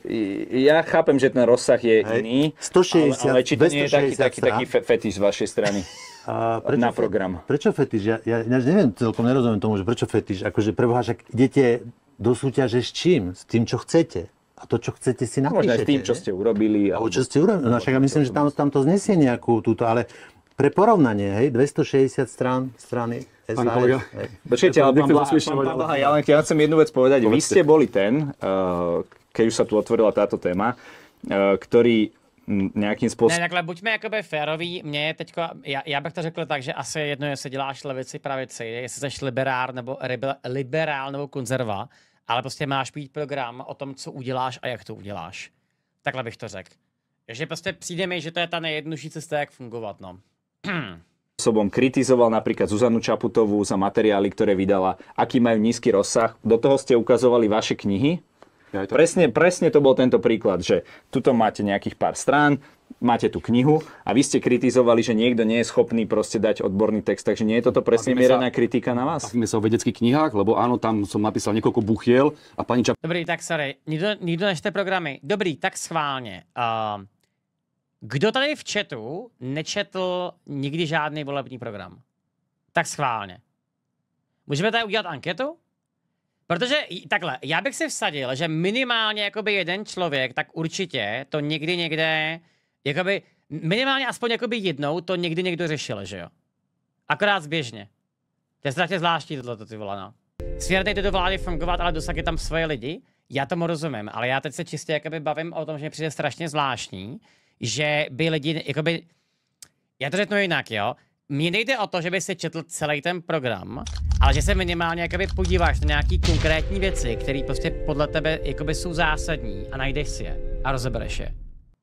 Ja chápem, že ten rozsah je Hej. iný, 160, ale, ale či to nie je taký, taký, taký fe- fetiš z vašej strany? A prečo, na program. Prečo fetiš? Ja, ja, ja neviem, celkom nerozumiem tomu, že prečo fetiš. Akože preboha, že idete do súťaže s čím? S tým, čo chcete. A to, čo chcete, si napíšete. No, možno aj s tým, čo ste urobili. A čo ste urobili. No, však ja myslím, že tam, tam to znesie nejakú túto, ale pre porovnanie, hej, 260 strán, strany Pán kolega. Počkajte, ale pán Blaha, ja len chcem jednu vec povedať. Vy ste boli ten, eh, keď už sa tu otvorila táto téma, eh, ktorý nejakým spôsobom... Ne, takhle buďme akoby féroví. Mě teďko, ja, já, bych to řekl tak, že asi jedno, jestli děláš levici, pravici, jestli jsi liberál nebo, liberál nebo konzerva, ale prostě máš mít program o tom, co uděláš a jak to uděláš. Takhle bych to řekl. Že prostě přijde mi, že to je ta nejjednodušší cesta, jak fungovat. No osobom kritizoval napríklad Zuzanu Čaputovú za materiály, ktoré vydala, aký majú nízky rozsah. Do toho ste ukazovali vaše knihy. Ja to... Presne, presne to bol tento príklad, že tuto máte nejakých pár strán, máte tú knihu a vy ste kritizovali, že niekto nie je schopný proste dať odborný text, takže nie je toto presne mierená kritika na vás? Bavíme sa o vedeckých knihách, lebo áno, tam som napísal niekoľko buchiel a pani Čap... Dobrý, tak sorry, nikto, nikto nečte programy. Dobrý, tak schválne. Uh... Kdo tady v chatu nečetl nikdy žádný volební program? Tak schválně. Můžeme tady udělat anketu? Protože takhle, já bych si vsadil, že minimálně jakoby jeden člověk, tak určitě to někdy někde, jakoby minimálně aspoň jakoby jednou to někdy někdo řešil, že jo? Akorát zběžně. To je strašně zvláštní tohle, ty vole, no. Svěrnejte do vlády fungovat, ale dosaky tam svoje lidi. Já tomu rozumím, ale já teď se čistě jakoby bavím o tom, že mi přijde strašně zvláštní, že by lidi, jakoby, já to řeknu jinak, jo, mně nejde o to, že by si četl celý ten program, ale že se minimálně jakoby podíváš na nějaký konkrétní věci, které prostě podle tebe jakoby jsou zásadní a najdeš si je a rozebereš je.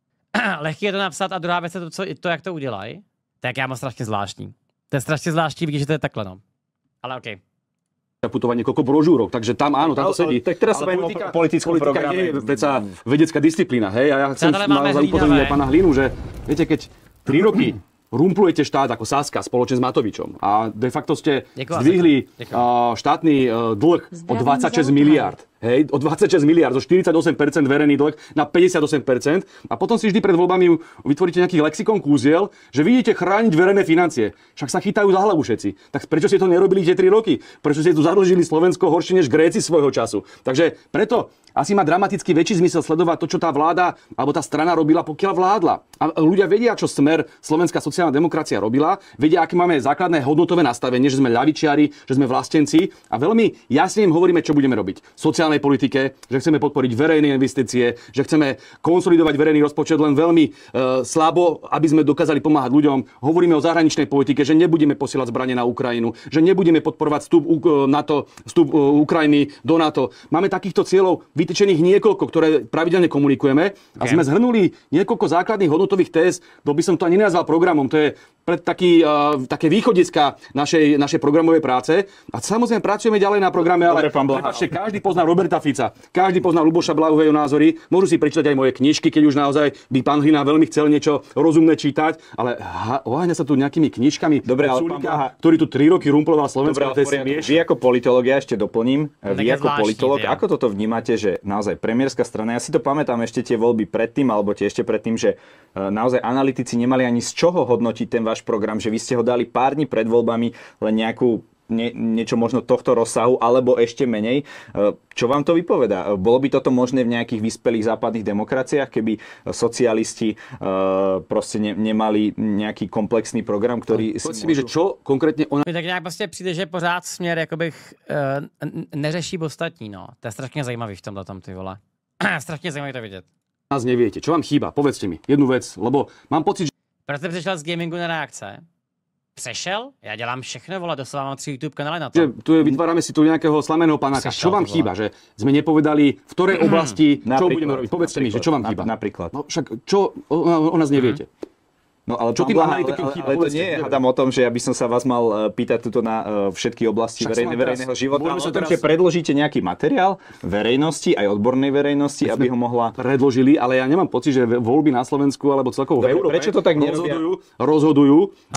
Lehký je to napsat a druhá věc je to, co, to jak to udělají. Tak já mám strašně zvláštní. To je strašně zvláštní, vidíš, že to je takhle, no. Ale okej. Okay naputovať niekoľko brožúrok. Takže tam áno, tam to sedí. tak teraz sa politika, o politickom politika programe. je predsa vedecká disciplína. Hej? A ja chcem naozaj upozorniť aj pána Hlinu, že viete, keď tri roky rumplujete štát ako Saska spoločne s Matovičom a de facto ste zdvihli štátny e, dlh o 26 miliard. Hej, o 26 miliard, zo 48% verejný dlh na 58%. A potom si vždy pred voľbami vytvoríte nejaký lexikon kúziel, že vidíte chrániť verejné financie. Však sa chytajú za hlavu všetci. Tak prečo ste to nerobili tie 3 roky? Prečo ste tu zadlžili Slovensko horšie než Gréci svojho času? Takže preto asi má dramaticky väčší zmysel sledovať to, čo tá vláda alebo tá strana robila, pokiaľ vládla. A ľudia vedia, čo smer Slovenská sociálna demokracia robila, vedia, aké máme základné hodnotové nastavenie, že sme ľavičiari, že sme vlastenci a veľmi jasne im hovoríme, čo budeme robiť sociálnej politike, že chceme podporiť verejné investície, že chceme konsolidovať verejný rozpočet len veľmi e, slabo, aby sme dokázali pomáhať ľuďom. Hovoríme o zahraničnej politike, že nebudeme posielať zbranie na Ukrajinu, že nebudeme podporovať vstup, e, NATO, vstup e, Ukrajiny do NATO. Máme takýchto cieľov vytečených niekoľko, ktoré pravidelne komunikujeme a sme zhrnuli niekoľko základných hodnotových téz, bo by som to ani nenazval programom, to je pred taký, uh, také východiska našej, našej programovej práce. A samozrejme pracujeme ďalej na programe, ale Dobre, pán Blaha. každý pozná Roberta Fica. Každý pozná Luboša Blahu, jeho názory. Môžu si prečítať aj moje knižky, keď už naozaj by pán Hlina veľmi chcel niečo rozumné čítať, ale oháňa sa tu nejakými knižkami. Dobre, ale Sulika, pán... ktorý tu 3 roky rumploval Slovensko, Dobre, ale Vy ako politológ, ja ešte doplním, no, vy ako politológ, ako toto vnímate, že naozaj premiérska strana, ja si to pamätám ešte tie voľby predtým, alebo tie ešte predtým, že e, naozaj analytici nemali ani z čoho hodnotiť ten váš program, že vy ste ho dali pár dní pred voľbami len nejakú nie, niečo možno tohto rozsahu alebo ešte menej. E, čo vám to vypoveda? E, bolo by toto možné v nejakých vyspelých západných demokraciách, keby e, socialisti proste ne, nemali nejaký komplexný program, ktorý... No, si mi, môžu... že čo konkrétne ona... Tak nějak proste přijde, že pořád směr jakobych neřeší ostatní, no. To je strašně zajímavý v tomto tom, ty vole. strašně zajímavý to vidět. Nás neviete. Čo vám chýba? Povedzte mi jednu vec, lebo mám pocit, že... Proste prišiel přišel z gamingu na reakce, přešel, já dělám všechno, vole, doslova mám tři YouTube kanály na to. Že tu je, vytvárame si tu nejakého slameného panáka. Čo vám chýba, že sme nepovedali, v ktorej oblasti, čo budeme robiť? Povedzte mi, že čo vám chýba? Napríklad. No však, čo o, o nás neviete? Mm. No ale čo ty Blaha, ale, ale, ale to nie je, hádam o tom, že ja by som sa vás mal e, pýtať tuto na uh, všetky oblasti verejne, verejného života. Ale o tom, teraz... že predložíte nejaký materiál verejnosti, aj odbornej verejnosti, My aby ho mohla... Predložili, ale ja nemám pocit, že voľby na Slovensku alebo celkovo Dobre, v Európe prečo to tak rozhodujú, rozhodujú uh, uh,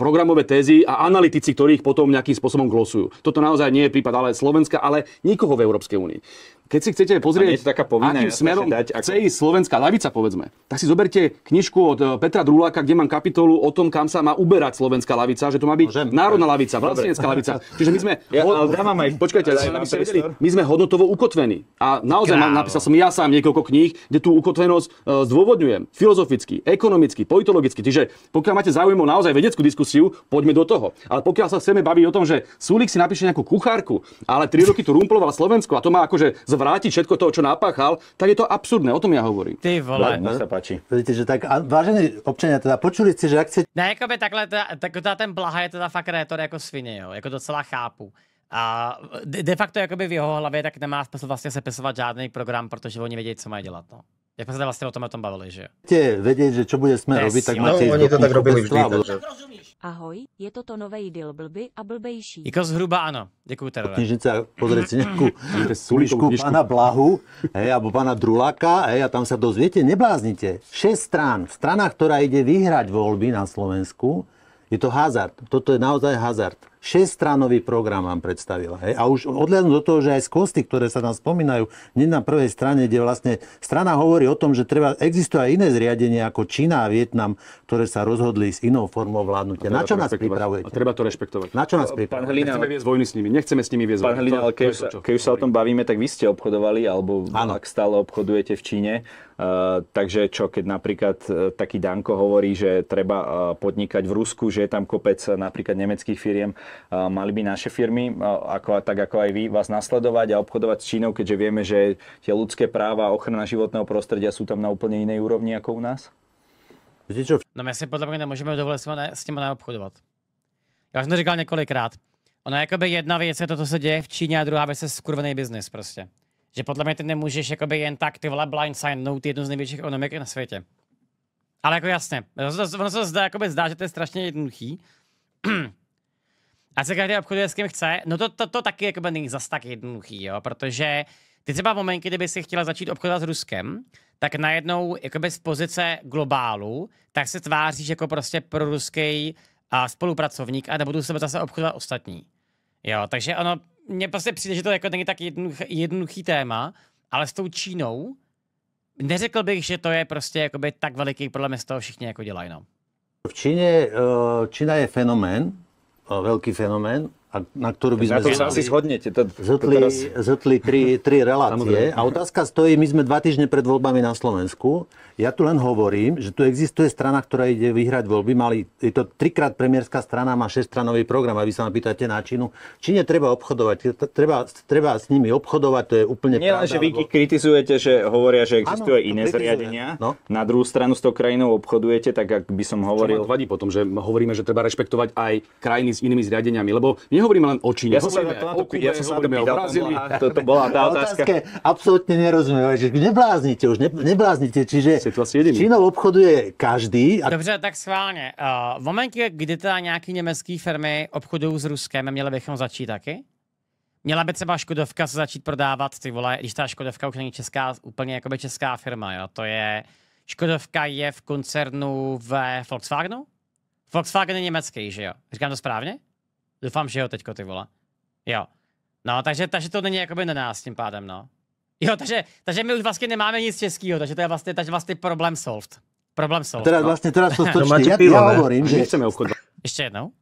programové tézy a analytici, ktorých potom nejakým spôsobom glosujú. Toto naozaj nie je prípad ale Slovenska, ale nikoho v Európskej únii keď si chcete pozrieť, to taká povinná, akým smerom dať, ako... chce ísť slovenská lavica, povedzme, tak si zoberte knižku od eh, Petra Druláka, kde mám kapitolu o tom, kam sa má uberať slovenská lavica, že to má byť Môžem, národná lavica, vlastenecká lavica. Čiže my sme... Ja, ho... aj... Počkajte, aj, ste vedeli, my sme hodnotovo ukotvení. A naozaj Krávo. napísal som ja sám niekoľko kníh, kde tú ukotvenosť uh, zdôvodňujem filozoficky, ekonomicky, politologicky. Čiže pokiaľ máte záujem o naozaj vedeckú diskusiu, poďme do toho. Ale pokiaľ sa chceme baviť o tom, že Sulik si napíše nejakú kuchárku, ale tri roky tu rumploval Slovensko a to má akože zvrátiť všetko toho, čo napáchal, tak je to absurdné. O tom ja hovorím. Ty vole. No, sa páči. Vidíte, že tak, vážení občania, teda počuli ste, že ak chcete... Ne, ako by takhle, tak teda ten Blaha je teda fakt rétor ako svině, jo. Jako docela chápu. A de facto jakoby v jeho hlavě tak nemá smysl vlastně sepisovat žádný program, protože oni vědí, co mají dělat. No. Jak sme sa vlastne o tom, o tom bavili, že? Chcete vedieť, že čo bude sme Presne. robiť, tak no, máte... No, oni to tak robili vždy, takže... Ahoj, je toto nový deal blby a blbejší. Iko zhruba áno. Ďakujem teda. Knižnice a pozrieť si nejakú sulišku pána Blahu, hej, alebo pána Druláka, hej, a tam sa dozviete, nebláznite. Šesť strán, v stranách, ktorá ide vyhrať voľby na Slovensku, je to hazard. Toto je naozaj hazard šeststránový program vám predstavila. Hej? A už odhľadnúť do toho, že aj z kosty, ktoré sa tam spomínajú, nie na prvej strane, kde vlastne strana hovorí o tom, že treba, existuje aj iné zriadenia ako Čína a Vietnam, ktoré sa rozhodli s inou formou vládnutia. Na čo nás pripravujete? A treba to rešpektovať. Na čo nás pripravujete? Pán Hlina, nechceme viesť vojny s nimi, nechceme s nimi viesť Pán Hlina, ale keď, to, keď už sa o tom bavíme, tak vy ste obchodovali, alebo ano. ak stále obchodujete v Číne. Uh, takže čo, keď napríklad uh, taký Danko hovorí, že treba uh, podnikať v Rusku, že je tam kopec napríklad nemeckých firiem, mali by naše firmy, ako, tak ako aj vy, vás nasledovať a obchodovať s Čínou, keďže vieme, že tie ľudské práva a ochrana životného prostredia sú tam na úplne inej úrovni ako u nás? Víte čo? No my si podle mě nemůžeme dovolit s těma neobchodovat. Já jsem to říkal několikrát. Ona je jedna věc je to, co se děje v Číně a druhá věc je skurvený biznis proste. Že podle mě ty nemůžeš jakoby jen tak ty vole blindsidenout jednu z největších ekonomik na světě. Ale jako jasně, ono se zdá, zdá, že to je strašně jednoduchý, a se každý obchoduje s kým chce. No to, to, to taky jako není zas tak jednoduchý, jo, protože ty třeba v momentě, kdyby si chtěla začít obchodovat s Ruskem, tak najednou jakoby z pozice globálu, tak se tváříš jako prostě pro ruský a spolupracovník a nebudou se zase obchodovat ostatní. Jo, takže ono, mně prostě přijde, že to jako není tak jednoduch, jednoduchý téma, ale s tou Čínou neřekl bych, že to je prostě jakoby tak veliký problém, z toho všichni jako dělají, no. V Číně, eh, Čína je fenomén, veľký fenomén a na ktorú by sme... Na to sa asi To, zotli, to teraz... tri, tri relácie. Samozrejme. A otázka stojí, my sme dva týždne pred voľbami na Slovensku. Ja tu len hovorím, že tu existuje strana, ktorá ide vyhrať voľby. Mali, je to trikrát premiérska strana, má šestranový program. A vy sa ma pýtate na Čínu. Číne treba obchodovať. Treba, treba s nimi obchodovať, to je úplne Nie pravda, že vy lebo... kritizujete, že hovoria, že existuje ano, iné kritizuje. zriadenia. No? Na druhú stranu s tou krajinou obchodujete, tak ak by som hovoril... Čo vadí potom, že hovoríme, že treba rešpektovať aj krajiny s inými zriadeniami. Lebo nehovoríme len o Číne. Ja som sa o Kube, ja som sa pýtal o Brazílii. No, to, to bola tá otázka. Absolútne nerozumiem, že nebláznite už, nebláznite. Čiže s Čínou obchoduje každý. A... Dobře, tak schválně. Uh, v momentě, kdy teda nějaký nemecké firmy obchodujú s Ruskem, měli bychom začít taky? Měla by třeba Škodovka se začít prodávat, ty vole, když ta Škodovka už není česká, úplně jakoby česká firma, jo, to je... Škodovka je v koncernu ve Volkswagenu? Volkswagen je německý, že jo? Říkám to správně? Doufám, že jo teďko, ty vole. Jo. No, takže, takže to není jakoby na nás tím pádem, no. Jo, takže, takže my už vlastně nemáme nic českého, takže to je vlastně, takže vlastně problém solved. Problém solved. A teda teraz no. vlastně, teraz to stočne. ja, pivo, ja hovorím, že... Nechceme obchod. Ešte jednou?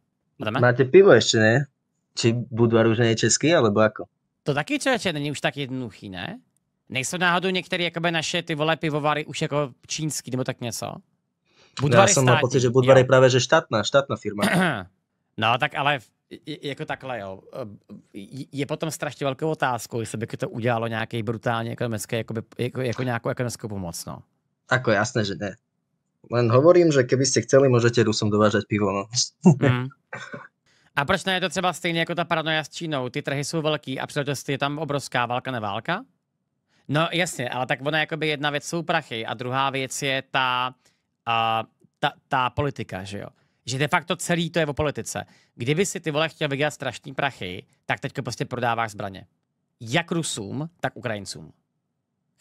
Dáme? Máte pivo ešte, ne? Či Budvar už nie je český, alebo ako? To taky člověče není už tak jednoduchý, ne? Nejsou náhodou některé jakoby naše ty vole pivovary už jako čínský nebo tak něco? No, Budvar ja som mal pocit, že Budvar je práve že štátna, štátna firma. No tak ale jako takhle, jo. E, je potom strašně velkou otázkou, jestli by to udělalo nějaký brutálně ekonomické, jakoby, jako, jako nějakou ekonomickou pomoc, no. Ako jasné, že ne. Len hovorím, že keby ste chceli, môžete Rusom dovážať pivo, no. Mm. A proč ne je to třeba stejně jako ta paranoja s Čínou? Ty trhy jsou velký a příležitosti je tam obrovská válka, neválka? No jasně, ale tak ona jakoby jedna věc jsou prachy a druhá věc je tá, uh, tá, ta politika, že jo že de facto celý to je o politice. Kdyby si ty vole chtěl vydělat strašný prachy, tak teď prostě prodáváš zbraně. Jak Rusům, tak Ukrajincům.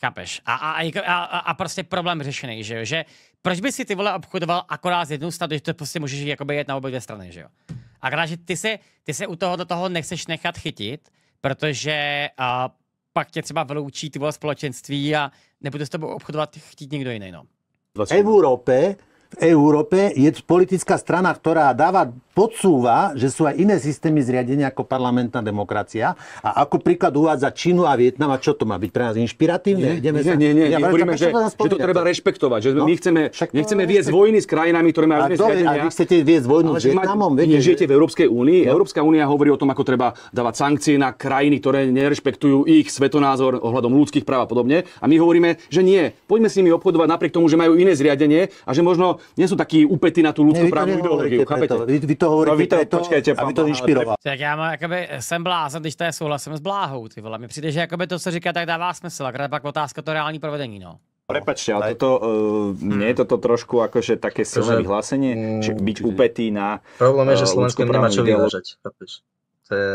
Chápeš? A, a, a, a prostě problém řešený, že jo? Že proč by si ty vole obchodoval akorát z jednou stranu, že to prostě můžeš jakoby jet na obě dvě strany, že jo? A krát, že ty se, ty se u do toho nechceš nechat chytit, protože a, pak tě třeba vyloučí ty vole společenství a nebude s tobou obchodovat chtít někdo jiný, no. V Evropě v Európe je politická strana, ktorá dáva, podsúva, že sú aj iné systémy zriadenia ako parlamentná demokracia. A ako príklad uvádza Čínu a Vietnam, a čo to má byť pre nás inšpiratívne? Nie, Ideme nie, sa... nie, nie, nie, hovoríme, že, že to treba rešpektovať, že no, my chceme, nechceme viesť rešpekt... vojny s krajinami, ktoré majú iné zriadenia. A vy chcete viesť vojnu s Vietnamom? Viete, žijete v Európskej únii. No. Európska únia hovorí o tom, ako treba dávať sankcie na krajiny, ktoré nerešpektujú ich svetonázor ohľadom ľudských práv a podobne. A my hovoríme, že nie, poďme s nimi obchodovať napriek tomu, že majú iné zriadenie a že možno nie sú takí upetí na tú ľudskú právnu ideológiu, chápete? Vy, vy to hovoríte no, vy to, preto, počkejte, aby to inšpiroval. Tak ja mám, akoby, jsem blázen, když to je súhlasím s bláhou, ty vole. Mi príde, že akoby to, co říká, tak dáva smysl, akrát pak otázka to reálne provedení, no. Prepačte, ale toto, uh, nie je toto trošku akože také akože- silné vyhlásenie? Či hmm, byť upetý na... Problém je, že eh, Slovensko nemá čo chápeš? To je...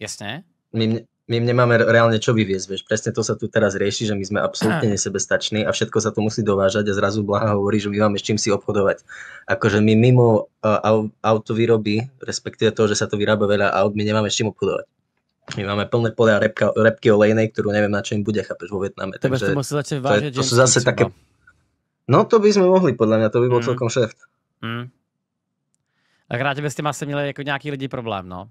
Jasne. My, my im nemáme reálne čo vyviezť, vieš. Presne to sa tu teraz rieši, že my sme absolútne nesebestační a všetko sa tu musí dovážať a zrazu Blaha hovorí, že my máme s čím si obchodovať. Akože my mimo uh, autovýroby, respektíve to, že sa tu vyrába veľa aut, my nemáme s čím obchodovať. My máme plné polia repka, repky olejnej, ktorú neviem, na čo im bude, chápeš, vo Vietname. Takže to, začať to, je, to sú zase také... No to by sme mohli, podľa mňa, to by bol mm. celkom šéf. Mm. Tak rád, že ste tím asi nejaký lidi problém, no?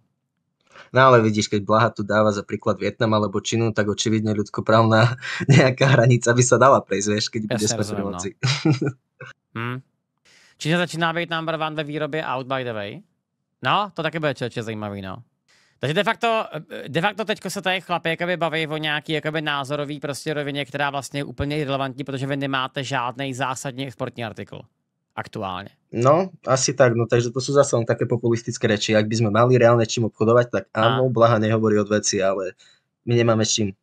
No ale vidíš, keď Blaha tu dáva za príklad Vietnam alebo Čínu, tak očividne ľudskoprávna nejaká hranica by sa dala prejsť, vieš, keď bude spasovať. No. hmm. Čína začíná být number one ve výrobě out by the way. No, to taky bude čo zajímavý, no. Takže de facto, de facto teďko se tady chlapi jakoby baví o nějaký jakoby názorový prostě rovině, která vlastně je úplně irrelevantní, protože vy nemáte žádný zásadní exportní artikl aktuálne. No, asi tak, no takže to sú zase len také populistické reči. Ak by sme mali reálne čím obchodovať, tak áno, a... Blaha nehovorí od veci, ale my nemáme čím.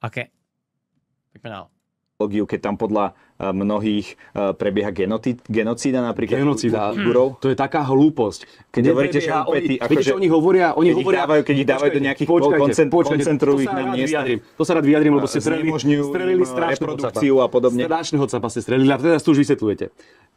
OK. Pekne ideológiu, keď tam podľa e, mnohých e, prebieha genoty, genocída napríklad. Genocída. Hm. To je taká hlúposť. Keď hovoríte, že oni, akože, viete, že oni hovoria, oni keď hovoria, ich dávajú, keď ich dávajú do nejakých počkajte, koncent, počkajte, koncentrujú ich na miesta. Vyjadrím, to sa rád vyjadrím, lebo ste strelili, strelili e, strašného a podobne. Strašného capa ste strelili, a teraz to už vysvetľujete.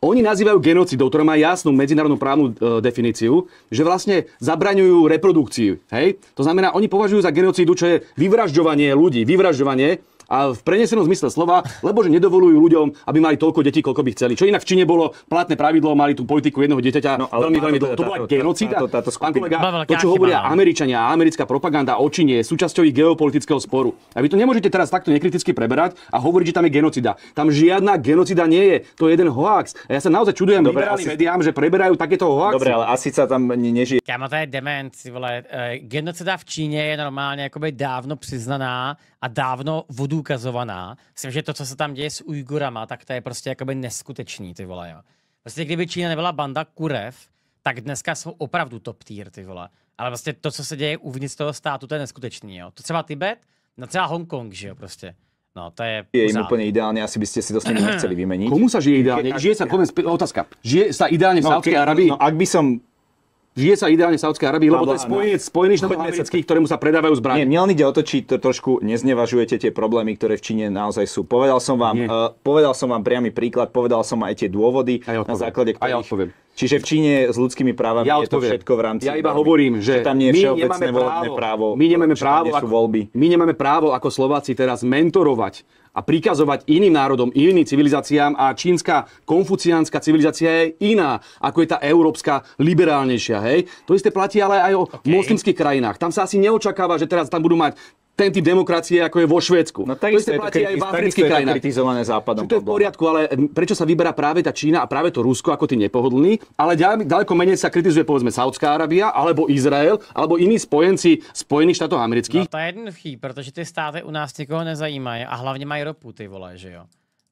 Oni nazývajú genocidou, ktorá má jasnú medzinárodnú právnu e, definíciu, že vlastne zabraňujú reprodukciu. Hej? To znamená, oni považujú za genocídu, čo je vyvražďovanie ľudí, vyvražďovanie a v prenesenom zmysle slova, lebo že nedovolujú ľuďom, aby mali toľko detí, koľko by chceli. Čo inak v Číne bolo platné pravidlo, mali tú politiku jedného dieťaťa no, ale veľmi, veľmi dlho. To bola genocída. Táto, táto Pán kolega, to, čo hovoria Američania a americká propaganda o Číne, je súčasťou ich geopolitického sporu. A vy to nemôžete teraz takto nekriticky preberať a hovoriť, že tam je genocida. Tam žiadna genocida nie je. To je jeden hoax. A ja sa naozaj čudujem Dobre, liberálnym asi... médiám, že preberajú takéto hoaxy. Dobre, ale asi sa tam nežije. Kamo, to je demenci, vole. E, genocida v Číne je normálne jakoby dávno priznaná a dávno odůkazovaná. Myslím, že to, co se tam děje s Ujgurama, tak to je prostě jakoby neskutečný, ty vole, jo. Prostě kdyby Čína nebyla banda kurev, tak dneska jsou opravdu top tier, ty vole. Ale vlastně to, co se děje uvnitř toho státu, to je neskutečný, jo. To třeba Tibet, no třeba Hongkong, že jo, prostě. No, to je... Je im úplne ideálne, asi by ste si to s nimi nechceli vymeniť. Komu sa žije ideálne? Žije sa, povedz, otázka. Žije sa ideálne v no, Sávskej Arabii? No, ak by som žije sa ideálne Saudskej Arabii, lebo to je spojenec Spojených štátov amerických, ktorému sa predávajú zbranie. Nie, mne len ide o to, či to trošku neznevažujete tie problémy, ktoré v Číne naozaj sú. Povedal som vám, uh, povedal som vám priamy príklad, povedal som aj tie dôvody, aj na základe ktorých... Aj odpoviem. Čiže v Číne s ľudskými právami ja je to všetko v rámci... Ja iba hovorím, že, že tam nie je my nemáme právo, právo, my nemáme právo, ako, voľby. my nemáme právo ako Slováci teraz mentorovať a prikazovať iným národom, iným civilizáciám a čínska konfuciánska civilizácia je iná, ako je tá európska liberálnejšia. Hej? To isté platí ale aj o okay. moslimských krajinách. Tam sa asi neočakáva, že teraz tam budú mať ten typ demokracie, ako je vo Švedsku. No tak to isté platí aj v afrických krajinách. kritizované západom. Čiže to je v poriadku, ale prečo sa vyberá práve tá Čína a práve to Rusko ako tí nepohodlní, ale ďaleko menej sa kritizuje povedzme Saudská Arábia, alebo Izrael, alebo iní spojenci Spojených štátov amerických. No to je jednoduchý, protože ty státy u nás nikoho nezajímají a hlavně mají ropu, ty vole, že jo.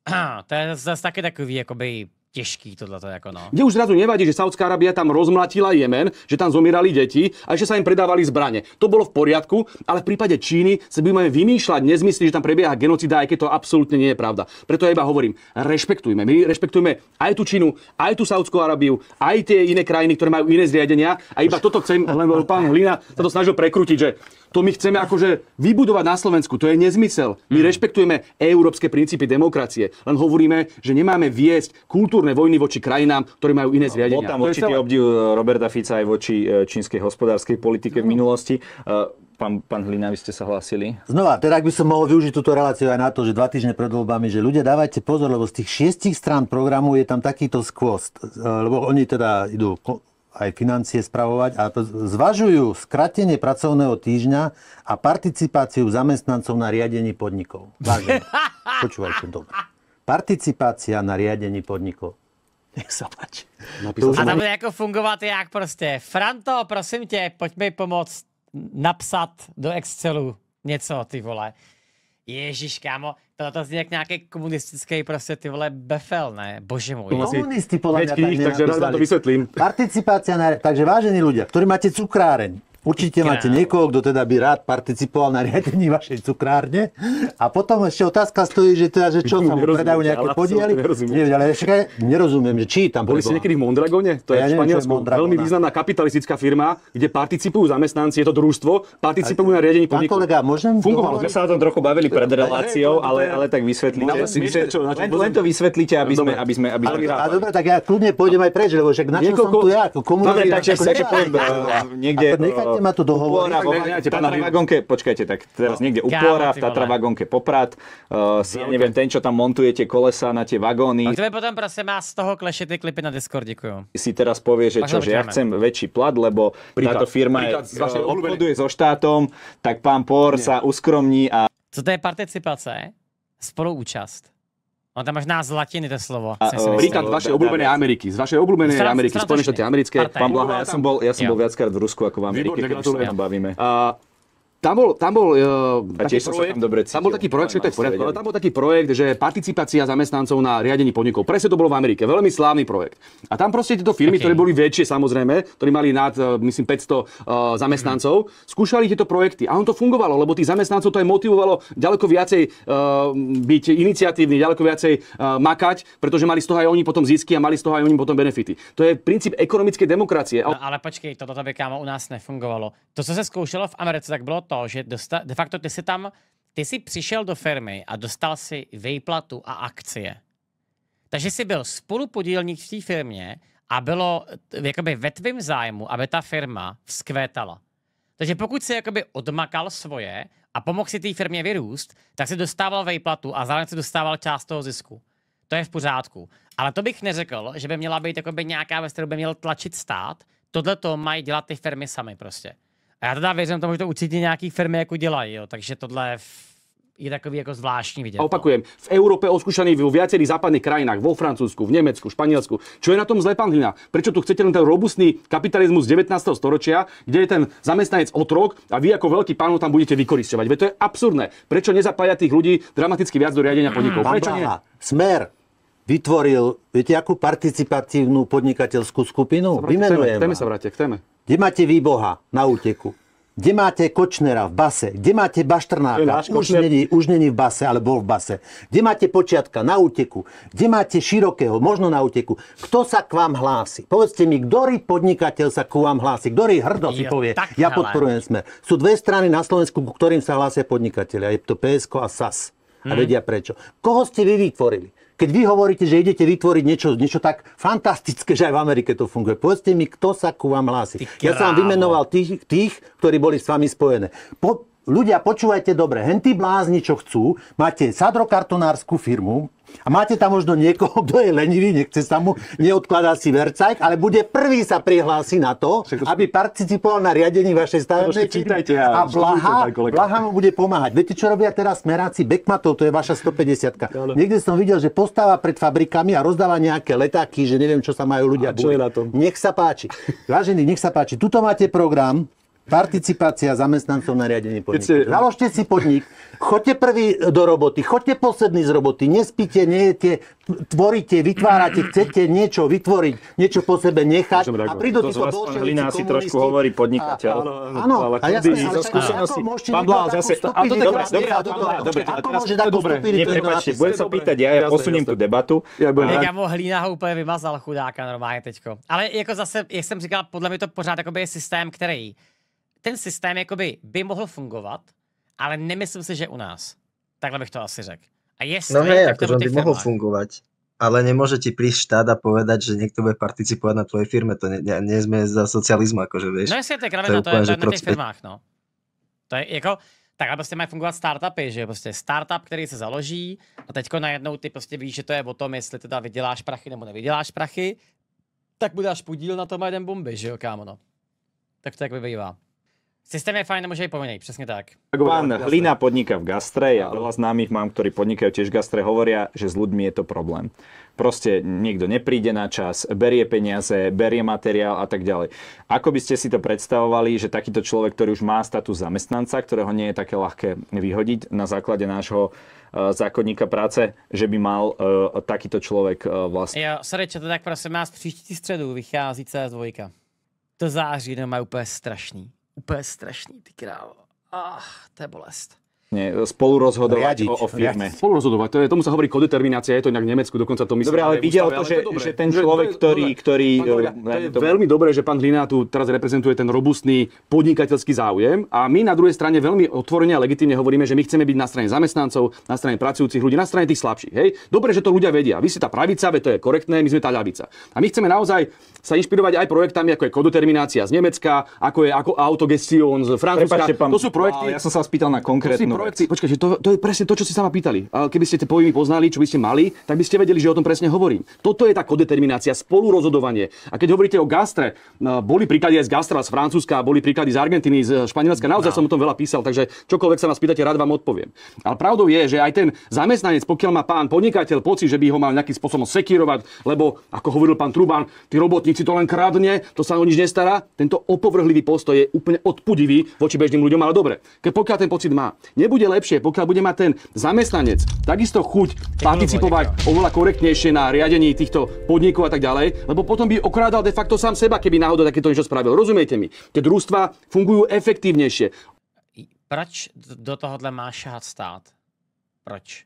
to je zase taky takový, jakoby těžký toto ako no. Kde už zrazu nevadí, že Saudská Arábia tam rozmlatila Jemen, že tam zomierali deti a že sa im predávali zbranie. To bolo v poriadku, ale v prípade Číny sa budeme vymýšľať nezmysly, že tam prebieha genocida, aj keď to absolútne nie je pravda. Preto ja iba hovorím, rešpektujme. My rešpektujme aj tú Čínu, aj tú Saudskú Arábiu, aj tie iné krajiny, ktoré majú iné zriadenia. A iba toto chcem, len pán Hlina sa to snažil prekrútiť, že to my chceme akože vybudovať na Slovensku. To je nezmysel. My hmm. rešpektujeme európske princípy demokracie. Len hovoríme, že nemáme viesť kultúru kultúrne vojny voči krajinám, ktoré majú iné no, zriadenia. Bol tam určitý celé... obdiv eh, Roberta Fica aj voči eh, čínskej hospodárskej politike v no. minulosti. Eh, pán, pán Hlina, vy ste sa hlásili. Znova, teda ak by som mohol využiť túto reláciu aj na to, že dva týždne pred voľbami, že ľudia dávajte pozor, lebo z tých šiestich strán programu je tam takýto skvost, lebo oni teda idú aj financie spravovať a zvažujú skratenie pracovného týždňa a participáciu zamestnancov na riadení podnikov. Vážne. Počúvajte dobre. Participácia na riadení podnikov. Nech sa páči. Napísal a tam bude ako fungovat jak prostě. Franto, prosím tě, pojď mi pomoct napsat do Excelu něco, ty vole. Ježíš, kámo, to zní jak nějaký komunistický prostě ty vole befel, ne? Bože môj. Komunisti podľa mňa tak kníh, takže rád to vysvetlím. Participácia na... Takže vážení ľudia, ktorí máte cukráreň, Určite máte niekoho, kto teda by rád participoval na riadení vašej cukrárne. A potom ešte otázka stojí, že, teda, že čo sa mu predajú nejaké ale podiely. Nerozumiem. ale ešte nerozumiem, že či tam boli. ste niekedy v Mondragone? To je ja v Španielsku veľmi významná kapitalistická firma, kde participujú zamestnanci, je to družstvo, participujú na riadení podniku. Pán kolega, môžem? Fungovalo. Sme sa o tom trochu bavili pred reláciou, ale, ale tak vysvetlíte. No, len to vysvetlíte, aby sme... Aby sme, aby a dobre, tak ja kľudne pôjdem aj preč, lebo však na čo som tu ja? Dobre, takže eh, niekde... Nechajte ma to dohovoriť. Vagonke, počkajte, tak teraz no. niekde Upora, v Tatra Vagonke Poprad, uh, neviem, ten, čo tam montujete kolesa na tie vagóny. Tak to potom proste má z toho kleše tie klipy na Discord, ďakujem. Si teraz povie, že čo, že ja chcem väčší plat, lebo táto firma je, eh, obchoduje so štátom, tak pán Por sa uskromní a... Co to je participace? Spoluúčast. On tam máš na zlatiny to slovo. A, uh, príklad z vašej obľúbenej Ameriky, z vašej obľúbenej Stra- Ameriky, Spojené štáty americké. Pán Blaha, ja som bol, ja som bol viackrát v Rusku ako v Amerike, keď sa bavíme. Uh, tam bol, tam bol, uh, taký, projekt, tam dobre cítil, tam bol taký projekt, že to je poriadku, ale tam bol taký projekt, že participácia zamestnancov na riadení podnikov. Presne to bolo v Amerike, veľmi slávny projekt. A tam proste tieto firmy, okay. ktoré boli väčšie samozrejme, ktorí mali nad, e, myslím, 500 uh, e, zamestnancov, mm. skúšali tieto projekty. A on to fungovalo, lebo tých zamestnancov to aj motivovalo ďaleko viacej uh, byť iniciatívni, ďaleko viacej uh, makať, pretože mali z toho aj oni potom zisky a mali z toho aj oni potom benefity. To je princíp ekonomickej demokracie. No, ale počkej, toto by kámo u nás nefungovalo. To, čo sa skúšalo v Americe, tak bolo to, že dosta, de facto ty si tam, ty si přišel do firmy a dostal si výplatu a akcie. Takže si byl spolupodílník v té firmě a bylo jakoby ve tvém zájmu, aby ta firma vzkvétala. Takže pokud si jakoby odmakal svoje a pomohl si té firmě vyrůst, tak si dostával výplatu a zároveň si dostával část toho zisku. To je v pořádku. Ale to bych neřekl, že by měla být jakoby nějaká věc, kterou by měl tlačit stát. Tohle to mají dělat ty firmy sami prostě. A já teda věřím tomu, že to určitě nějaký firmy jako dělají, jo. takže tohle je takový jako zvláštní vidět. A no. opakujem, v Európe oskúšaní v viacerých západných krajinách, vo Francúzsku, v v Španělsku. Čo je na tom zle, pán Hlina? Prečo tu chcete ten robustný kapitalizmus 19. storočia, kde je ten zamestnanec otrok a vy ako veľký pán tam budete vykoristovať? Veď to je absurdné. Prečo nezapájať tých ľudí dramaticky viac do riadenia podnikov? Pán Prečo nie? Smer vytvoril, viete, akú participatívnu podnikateľskú skupinu? Vymenujem. k téme sa vráte, k téme. Kde máte vy Boha na úteku? Kde máte Kočnera v base? Kde máte Baštrnáka? Už není, už není v base, ale bol v base. Kde máte Počiatka? Na úteku. Kde máte Širokého? Možno na úteku. Kto sa k vám hlási? Povedzte mi, ktorý podnikateľ sa k vám hlási? Ktorý hrdo si povie, tak, ja podporujem smer. Sú dve strany na Slovensku, ku ktorým sa hlásia podnikateľe. Je to PSK a SAS. A mhm. vedia prečo. Koho ste vy vytvorili? Keď vy hovoríte, že idete vytvoriť niečo, niečo tak fantastické, že aj v Amerike to funguje, povedzte mi, kto sa ku vám hlási. Ja som vám vymenoval tých, tých, ktorí boli s vami spojené. Po, ľudia, počúvajte dobre, henty blázni, čo chcú, máte sadrokartonárskú firmu a máte tam možno niekoho, kto je lenivý, nechce sa mu, neodkladá si vercajk, ale bude prvý sa prihlási na to, aby participoval na riadení vašej stavebnej firmy. A blaha, blaha mu bude pomáhať. Viete, čo robia teraz smeráci Bekmatov, to je vaša 150 no, no. Niekde som videl, že postáva pred fabrikami a rozdáva nejaké letáky, že neviem, čo sa majú ľudia. A čo je na tom? Nech sa páči. Vážení, nech sa páči. Tuto máte program, Participácia zamestnancov na riadení podniku. Založte si podnik, choďte prvý do roboty, choďte posledný z roboty, nespíte, nejete, tvoríte, vytvárate, chcete niečo vytvoriť, niečo po sebe nechať a prídu títo bolševici, asi trošku hovorí podnikateľ. Áno, a ja som sa ale skúsenosti. Pán Blahal, zase, a to dobre, dobre, dobre, a teraz to dobre, budem sa pýtať, ja, posuním tú debatu. Ja mu Hlína ho úplne vymazal chudáka normálne teďko. Ale jako zase, jak jsem říkal, podle mě to pořád je systém, který ten systém jakoby by mohl fungovat, ale nemyslím si, že u nás. Takhle bych to asi řekl. A jestli, no hej, akože on by mohol fungovať, ale nemôže ti prísť štát a povedať, že niekto bude participovať na tvojej firme. To nie, nie, sme za socializmu, akože vieš. No jestli je to, je, to je, to je na těch firmách, no. To je jako, tak ale prostě mají fungovat startupy, že prostě startup, který se založí a teďko najednou ty prostě víš, že to je o tom, jestli teda vyděláš prachy nebo nevyděláš prachy, tak budáš podíl na tom a jeden bomby, že jo, kámo, no. Tak to tak vybývá. Systém je fajn, môže aj povinný, presne tak. Pán Hlina podniká v gastre, ja veľa známych mám, ktorí podnikajú tiež v gastre, hovoria, že s ľuďmi je to problém. Proste niekto nepríde na čas, berie peniaze, berie materiál a tak ďalej. Ako by ste si to predstavovali, že takýto človek, ktorý už má status zamestnanca, ktorého nie je také ľahké vyhodiť na základe nášho e, zákonníka práce, že by mal uh, takýto človek uh, vlastne... Jo, srdečo, to tak prosím vás, příští středu vychází CS2. To září doma je úplne strašný úplně strašný, ty krávo. Ach, to je bolest. Vlastne spolu rozhodovať riadiť, o, o firme. Riadiť. Spolu rozhodovať, to je, tomu sa hovorí kodeterminácia, je to nejak v Nemecku, dokonca to myslím. Dobre, ale ide o to, že, to že ten človek, že, ktorý... Dobre. ktorý Dobre. To je veľmi dobré, že pán Hlina tu teraz reprezentuje ten robustný podnikateľský záujem a my na druhej strane veľmi otvorene a legitimne hovoríme, že my chceme byť na strane zamestnancov, na strane pracujúcich ľudí, na strane tých slabších. Hej? Dobre, že to ľudia vedia. Vy ste tá pravica, veď to je korektné, my sme tá ľavica. A my chceme naozaj sa inšpirovať aj projektami, ako je kodeterminácia z Nemecka, ako je ako autogestion z Francúzska. to sú projekty... Ja som sa spýtal na konkrétnu projekcii, vec. Počkaj, že to, to je presne to, čo ste sa ma pýtali. keby ste tie pojmy poznali, čo by ste mali, tak by ste vedeli, že o tom presne hovorím. Toto je tá kodeterminácia, spolurozhodovanie. A keď hovoríte o gastre, no, boli príklady aj z gastra z Francúzska, boli príklady z Argentíny, z Španielska, naozaj no. som o tom veľa písal, takže čokoľvek sa ma spýtate, rád vám odpoviem. Ale pravdou je, že aj ten zamestnanec, pokiaľ má pán podnikateľ pocit, že by ho mal nejakým spôsobom sekírovať, lebo ako hovoril pán Truban, tí robotníci to len kradne, to sa o nič nestará, tento opovrhlivý postoj je úplne odpudivý voči bežným ľuďom, ale dobre, keď pokiaľ ten pocit má nebude lepšie, pokiaľ bude mať ten zamestnanec takisto chuť participovať oveľa korektnejšie na riadení týchto podnikov a tak ďalej, lebo potom by okrádal de facto sám seba, keby náhodou takéto niečo spravil. Rozumiete mi? Tie družstva fungujú efektívnejšie. Proč do tohohle má šahat stát? Proč?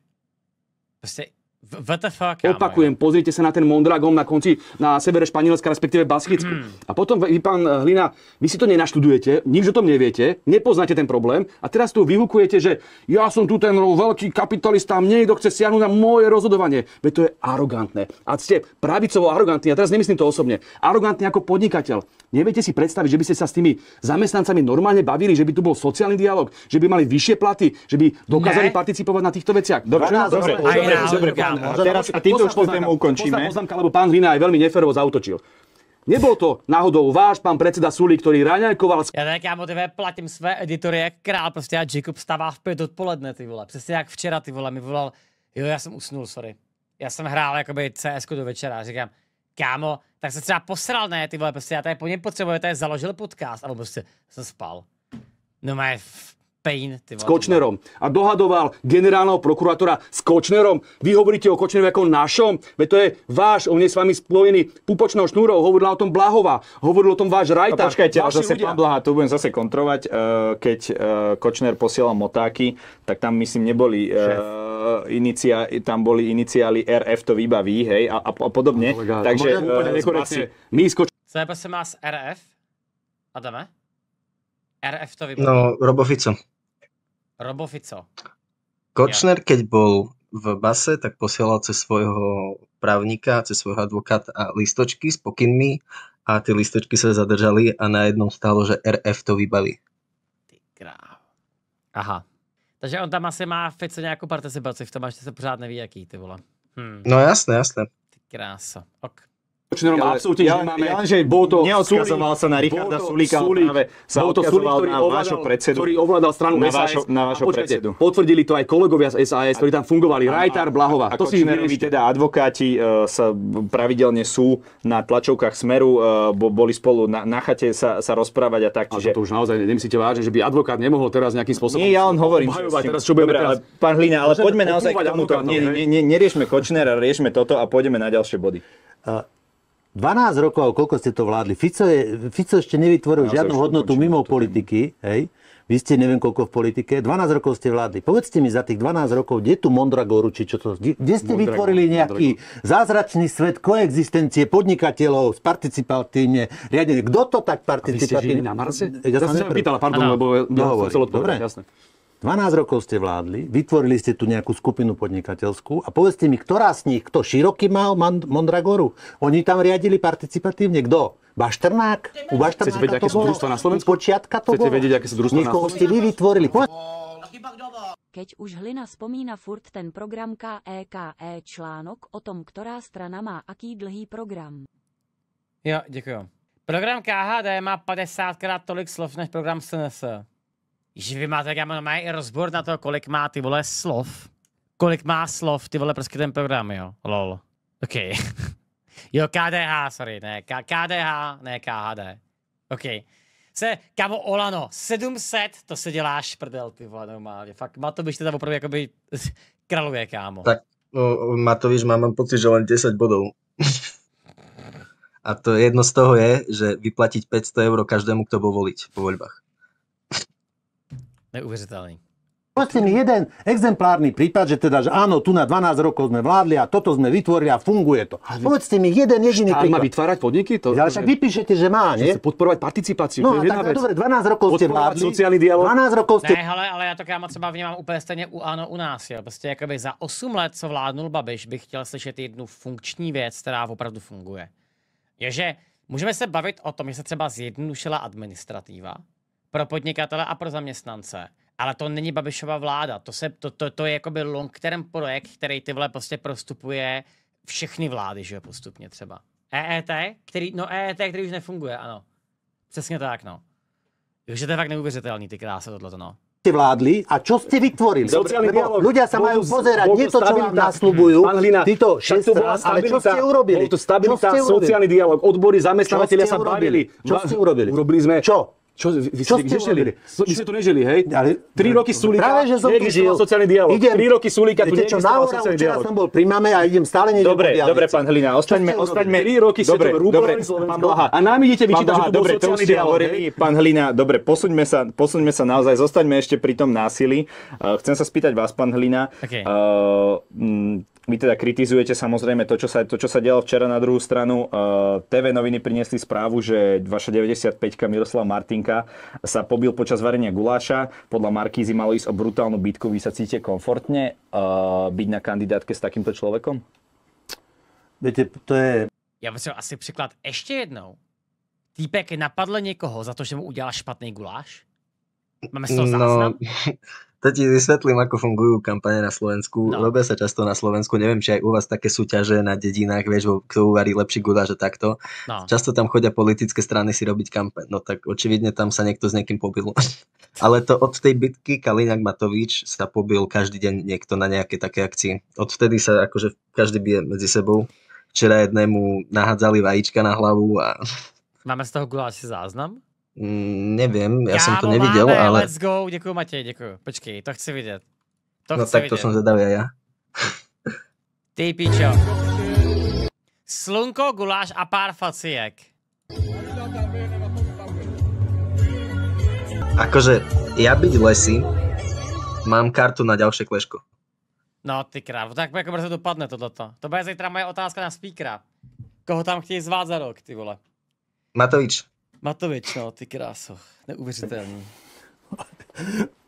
Prostě VTF. Opakujem, pozrite sa na ten Mondragón na konci, na severe Španielska, respektíve Baskicku. Hmm. A potom e, vy, pán e, Hlina, vy si to nenaštudujete, nič o tom neviete, nepoznáte ten problém a teraz tu vyhukujete, že ja som tu ten veľký kapitalista, mne niekto chce siahnuť na moje rozhodovanie. Veď to je arogantné. A ste pravicovo arogantní, ja teraz nemyslím to osobne, arogantní ako podnikateľ. Neviete si predstaviť, že by ste sa s tými zamestnancami normálne bavili, že by tu bol sociálny dialog, že by mali vyššie platy, že by dokázali ne. participovať na týchto veciach. Dobre, dobre, dobre, dobre, dobre, dobre, dobre, dobre, dobre, dobre, dobre, dobre, dobre, a, teraz, a týmto už tému ukončíme. Poznámka, lebo pán Hrina aj veľmi neferovo zautočil. Nebol to náhodou váš pán predseda Sulík, ktorý raňajkoval... Ja tak ja motivé platím své editory jak král, prostě a Jacob stává v pět odpoledne, ty vole. Přesně jak včera, ty vole, mi volal, jo, já jsem usnul, sorry. Já jsem hrál akoby cs do večera, říkám, kámo, tak sa třeba posral, ne, ty vole, prostě ja tady po něm potřebuji, tady založil podcast, alebo prostě som spal. No maj, pain. Ty s Kočnerom. A dohadoval generálneho prokurátora s Kočnerom. Vy hovoríte o Kočnerovi ako našom, veď to je váš, on je s vami spojený pupočnou šnúrou, hovorila o tom Blahova, hovoril o tom váš Rajta. A počkajte, a zase ľudia. pán Blaha, tu budem zase kontrovať, eh, keď eh, Kočner posielal motáky, tak tam myslím neboli eh, inicia, tam boli iniciály RF, to vybaví, hej, a, a, a podobne. Oh, Takže uh, my skoč... Zajeba sa má RF? Adame? RF to vybaví. No, Robo Fico. Robofico. Kočner, ja. keď bol v base, tak posielal cez svojho právnika, cez svojho advokáta a listočky s pokynmi a tie listočky sa zadržali a na jednom stálo, že RF to vybali. Ty kráv. Aha. Takže on tam asi má Fico nějakou participaci v tom, až se pořád neví, jaký, ty vole. Hm. No jasné, jasné. Ty krása. Ok. Kočnerom ja, absolútne ja, nemáme. Ja, že bol to neodkazoval Sulík, sa na Richarda to, Sulíka, Sulík, práve sa bol to Sulík, ktorý na ovládal, vášho predsedu. Ktorý ovládal stranu na vášho, SAS. Na vášho predsedu. Potvrdili to aj kolegovia z SAS, ktorí tam fungovali. Rajtar, Blahova. A, a, to si teda advokáti uh, sa pravidelne sú na tlačovkách Smeru, uh, boli spolu na, na chate sa, sa rozprávať a tak. Čiže... A to už naozaj nemyslíte vážne, že by advokát nemohol teraz nejakým spôsobom... Nie, ja len hovorím. Teraz, čo budeme Pán Hlina, ale poďme naozaj k tomuto. Neriešme Kočnera, riešme toto a pôjdeme na ďalšie body. 12 rokov, koľko ste to vládli. Fico, je, Fico ešte nevytvoril ja no, žiadnu hodnotu mimo politiky. Hej. Vy ste neviem koľko v politike. 12 rokov ste vládli. Povedzte mi za tých 12 rokov, kde tu Mondragoru, či čo to... Kde, kde ste Mondrago, vytvorili nejaký Mondrago. zázračný svet koexistencie podnikateľov s participatívne riadenie? Kto to tak participatívne... A vy ste žili na Marse? Ja, ja som sa pýtala, pardon, ano. lebo ja som no, chcel odpovedať, jasné. 12 rokov ste vládli, vytvorili ste tu nejakú skupinu podnikateľskú a povedzte mi, ktorá z nich, kto široký mal Mondragoru? Oni tam riadili participatívne, kto? Bašternák? U Bašternáka Chcete vedieť, aké sú družstva na Slovensku? Počiatka to Chcete vedieť, aké sú družstva na Slovensku? ste vy vytvorili. Keď už Hlina spomína furt ten program KEKE e, článok o tom, ktorá strana má aký dlhý program. Jo, ďakujem. Program KHD má 50krát tolik slov než program SNS že vy máte, tak já rozbor na to, kolik má ty vole slov, kolik má slov ty vole prostě ten program, jo, lol. OK. jo, KDH, sorry, ne, K- KDH, ne KHD. OK. Se, kamo, Olano, 700, to se děláš prdel, ty vole, normálně. Fakt, byš teda opravdu jakoby kraluje, kámo. Tak, no, Matovič má, mám pocit, že len 10 bodov. A to jedno z toho je, že vyplatiť 500 eur každému, kto bol voliť po voľbách. Neuveriteľný. Prosím, vlastne jeden exemplárny prípad, že teda, že áno, tu na 12 rokov sme vládli a toto sme vytvorili a funguje to. Povedzte mi jeden jediný príklad. má vytvárať podniky? To, ja, však vypíšete, že má, nie? Chce podporovať participáciu. No, to je tak, vec. dobre, 12 rokov ste vládli. sociálny dialog. 12 rokov ste... Ne, hele, ale já to kámo třeba vnímám úplně stejně u, áno u nás. Jo. Prostě jakoby za 8 let, co vládnul Babiš, bych chtěl slyšet jednu funkční věc, která opravdu funguje. Je, že můžeme se bavit o tom, že se třeba zjednodušila administrativa, pro podnikatele a pro zaměstnance. Ale to není Babišova vláda, to, se, to, to, to je jakoby long term projekt, který tyhle prostě prostupuje všechny vlády, že jo, postupně třeba. EET, který, no EET, který už nefunguje, ano. Přesně tak, no. Takže to je fakt neuvěřitelný, ty krása tohle, no Ty vládli a čo ste vytvorili. Sociálny Lebo dialog. ľudia sa majú pozerať, nie to, čo vám nasľubujú, títo šest strán, ale čo ste urobili? Bol to stabilita, sociálny dialog, odbory, zamestnávateľia sa bavili. Čo ste urobili? Urobili sme... Čo? Čo, vy čo ste, ste nežili? Vy no, ste tu nežili, hej? Ale, Tri roky no, Sulika, práve, že som tu žil. sociálny dialog. Idem, Tri roky Sulika, tu neexistuje sociálny dialog. som bol pri mame a idem stále nejdem Dobre, dobre, pán Hlina, ostaňme, ostaňme. Tri roky ste to rúbali Slovensko. Blaha. A nám idete vyčítať, že tu dobre, bol sociálny dialog. Hovorili, Pán Hlina, dobre, posuňme sa, posuňme sa naozaj, zostaňme ešte pri tom násilí. Eh, chcem sa spýtať vás, pán Hlina. Eh, vy teda kritizujete samozrejme to, čo sa, to, čo sa dialo včera na druhú stranu. Eh, TV noviny priniesli správu, že vaša 95-ka Miroslav Martin Žilinka sa pobil počas varenia guláša. Podľa Markízy malo ísť o brutálnu bitku. Vy sa cítite komfortne uh, byť na kandidátke s takýmto človekom? Viete, to je... Ja som asi príklad ještě jednou. Týpek napadl někoho za to, že mu udělal špatný guláš? Máme z toho no, záznam? No, To ti vysvetlím, ako fungujú kampane na Slovensku. No. Robia sa často na Slovensku, neviem, či aj u vás také súťaže na dedinách, vieš, kto uvarí lepší guláš a takto. No. Často tam chodia politické strany si robiť kampaň. No tak očividne tam sa niekto s niekým pobil. Ale to od tej bitky Kaliňák Matovič sa pobil každý deň niekto na nejaké také akcie. Odvtedy sa akože každý bije medzi sebou. Včera jednému nahádzali vajíčka na hlavu a... Máme z toho guláši záznam? Mm, neviem, ja Kámo, som to nevidel, máme, ale... Let's go, ďakujem Matej, ďakujem. Počkej, to chci vidieť. To no chci tak vidieť. to som zvedavý aj ja. Ty pičo. Slunko, guláš a pár faciek. Akože, ja byť lesi, mám kartu na ďalšie kleško. No ty kráv, tak ako brzo dopadne to toto. To bude zajtra moja otázka na speakera. Koho tam chtějí zvádzať rok, ty vole? Matovič. Matovič, no, ty kráso, neuvěřitelný.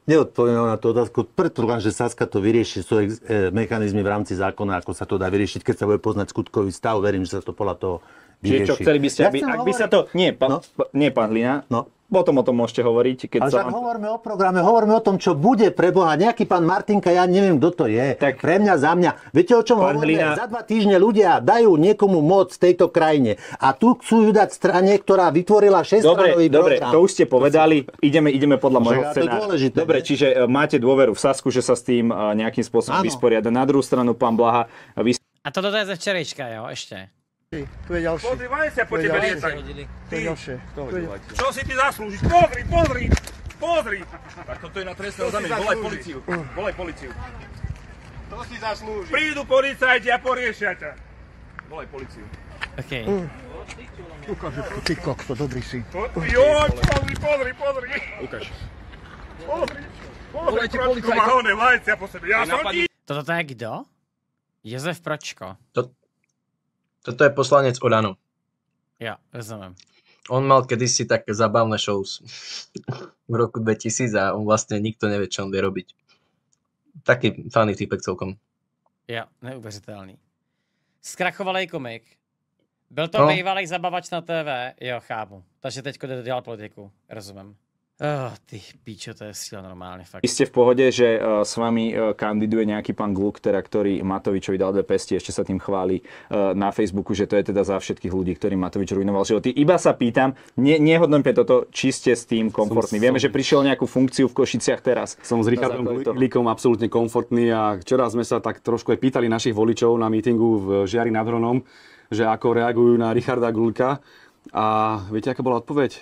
Neodpoviem na tú otázku. Predpokladám, že Saska to vyrieši, sú eh, mechanizmy v rámci zákona, ako sa to dá vyriešiť, keď sa bude poznať skutkový stav. Verím, že sa to podľa toho Čiže čo, chceli by ste, ja aby, ak by sa to... Nie, pán, no. nie, pán Lina. no. potom o tom môžete hovoriť. Keď Ale sa vám... hovoríme o programe, hovoríme o tom, čo bude pre Boha. Nejaký pán Martinka, ja neviem, kto to je. Tak, pre mňa, za mňa. Viete, o čom hovoríme? Hlina... Za dva týždne ľudia dajú niekomu moc v tejto krajine. A tu chcú ju dať strane, ktorá vytvorila 6 dobre, dobre, program. to už ste povedali. Ideme, ideme podľa môjho scenára. Dobre, ne? čiže e, máte dôveru v Sasku, že sa s tým e, nejakým spôsobom vysporiada. Na druhú stranu, pán Blaha, vy... A toto je ze včerejška, jo, ešte. Tu je ďalší. Pozri, Podrývaj sa, po tebe lietajú. Tu je ďalšie. Čo si ty zaslúžiš? Pozri, pozri! Pozri! Tak toto je na trestné oznámenie. Volaj policiu. Volaj policiu. To si zaslúži. Prídu policajti a poriešia ťa. Volaj policiu. OK. Ukáž, ty kokto, dobrý si. Jo, pozri, pozri, pozri. Ukáž. Pozri. Pozri, pročko Ja som ti... Toto to je kdo? Jezef Pročko. To, toto je poslanec Orano. Ja, rozumiem. On mal kedysi také zabavné shows v roku 2000 a on vlastne nikto nevie, čo on vie robiť. Taký fanný typek celkom. Ja, neuvěřitelný. Skrachovalej komik. Byl to no. bývalý zabavač na TV, jo, chápu. Takže teď jde dělat politiku, rozumím. Oh, ty pičo, to je sila normálne. Fakt. Vy ste v pohode, že uh, s vami uh, kandiduje nejaký pán Gluk, teda, ktorý Matovičovi dal dve pesti, ešte sa tým chváli uh, na Facebooku, že to je teda za všetkých ľudí, ktorí Matovič ruinoval životy. Iba sa pýtam, ne, nehodnoťme toto, či ste s tým komfortní. Vieme, som... že prišiel nejakú funkciu v Košiciach teraz. Som s Richardom Glikom absolútne komfortný a včera sme sa tak trošku aj pýtali našich voličov na mítingu v Žiari nad Hronom, že ako reagujú na Richarda gulka. A viete, aká bola odpoveď?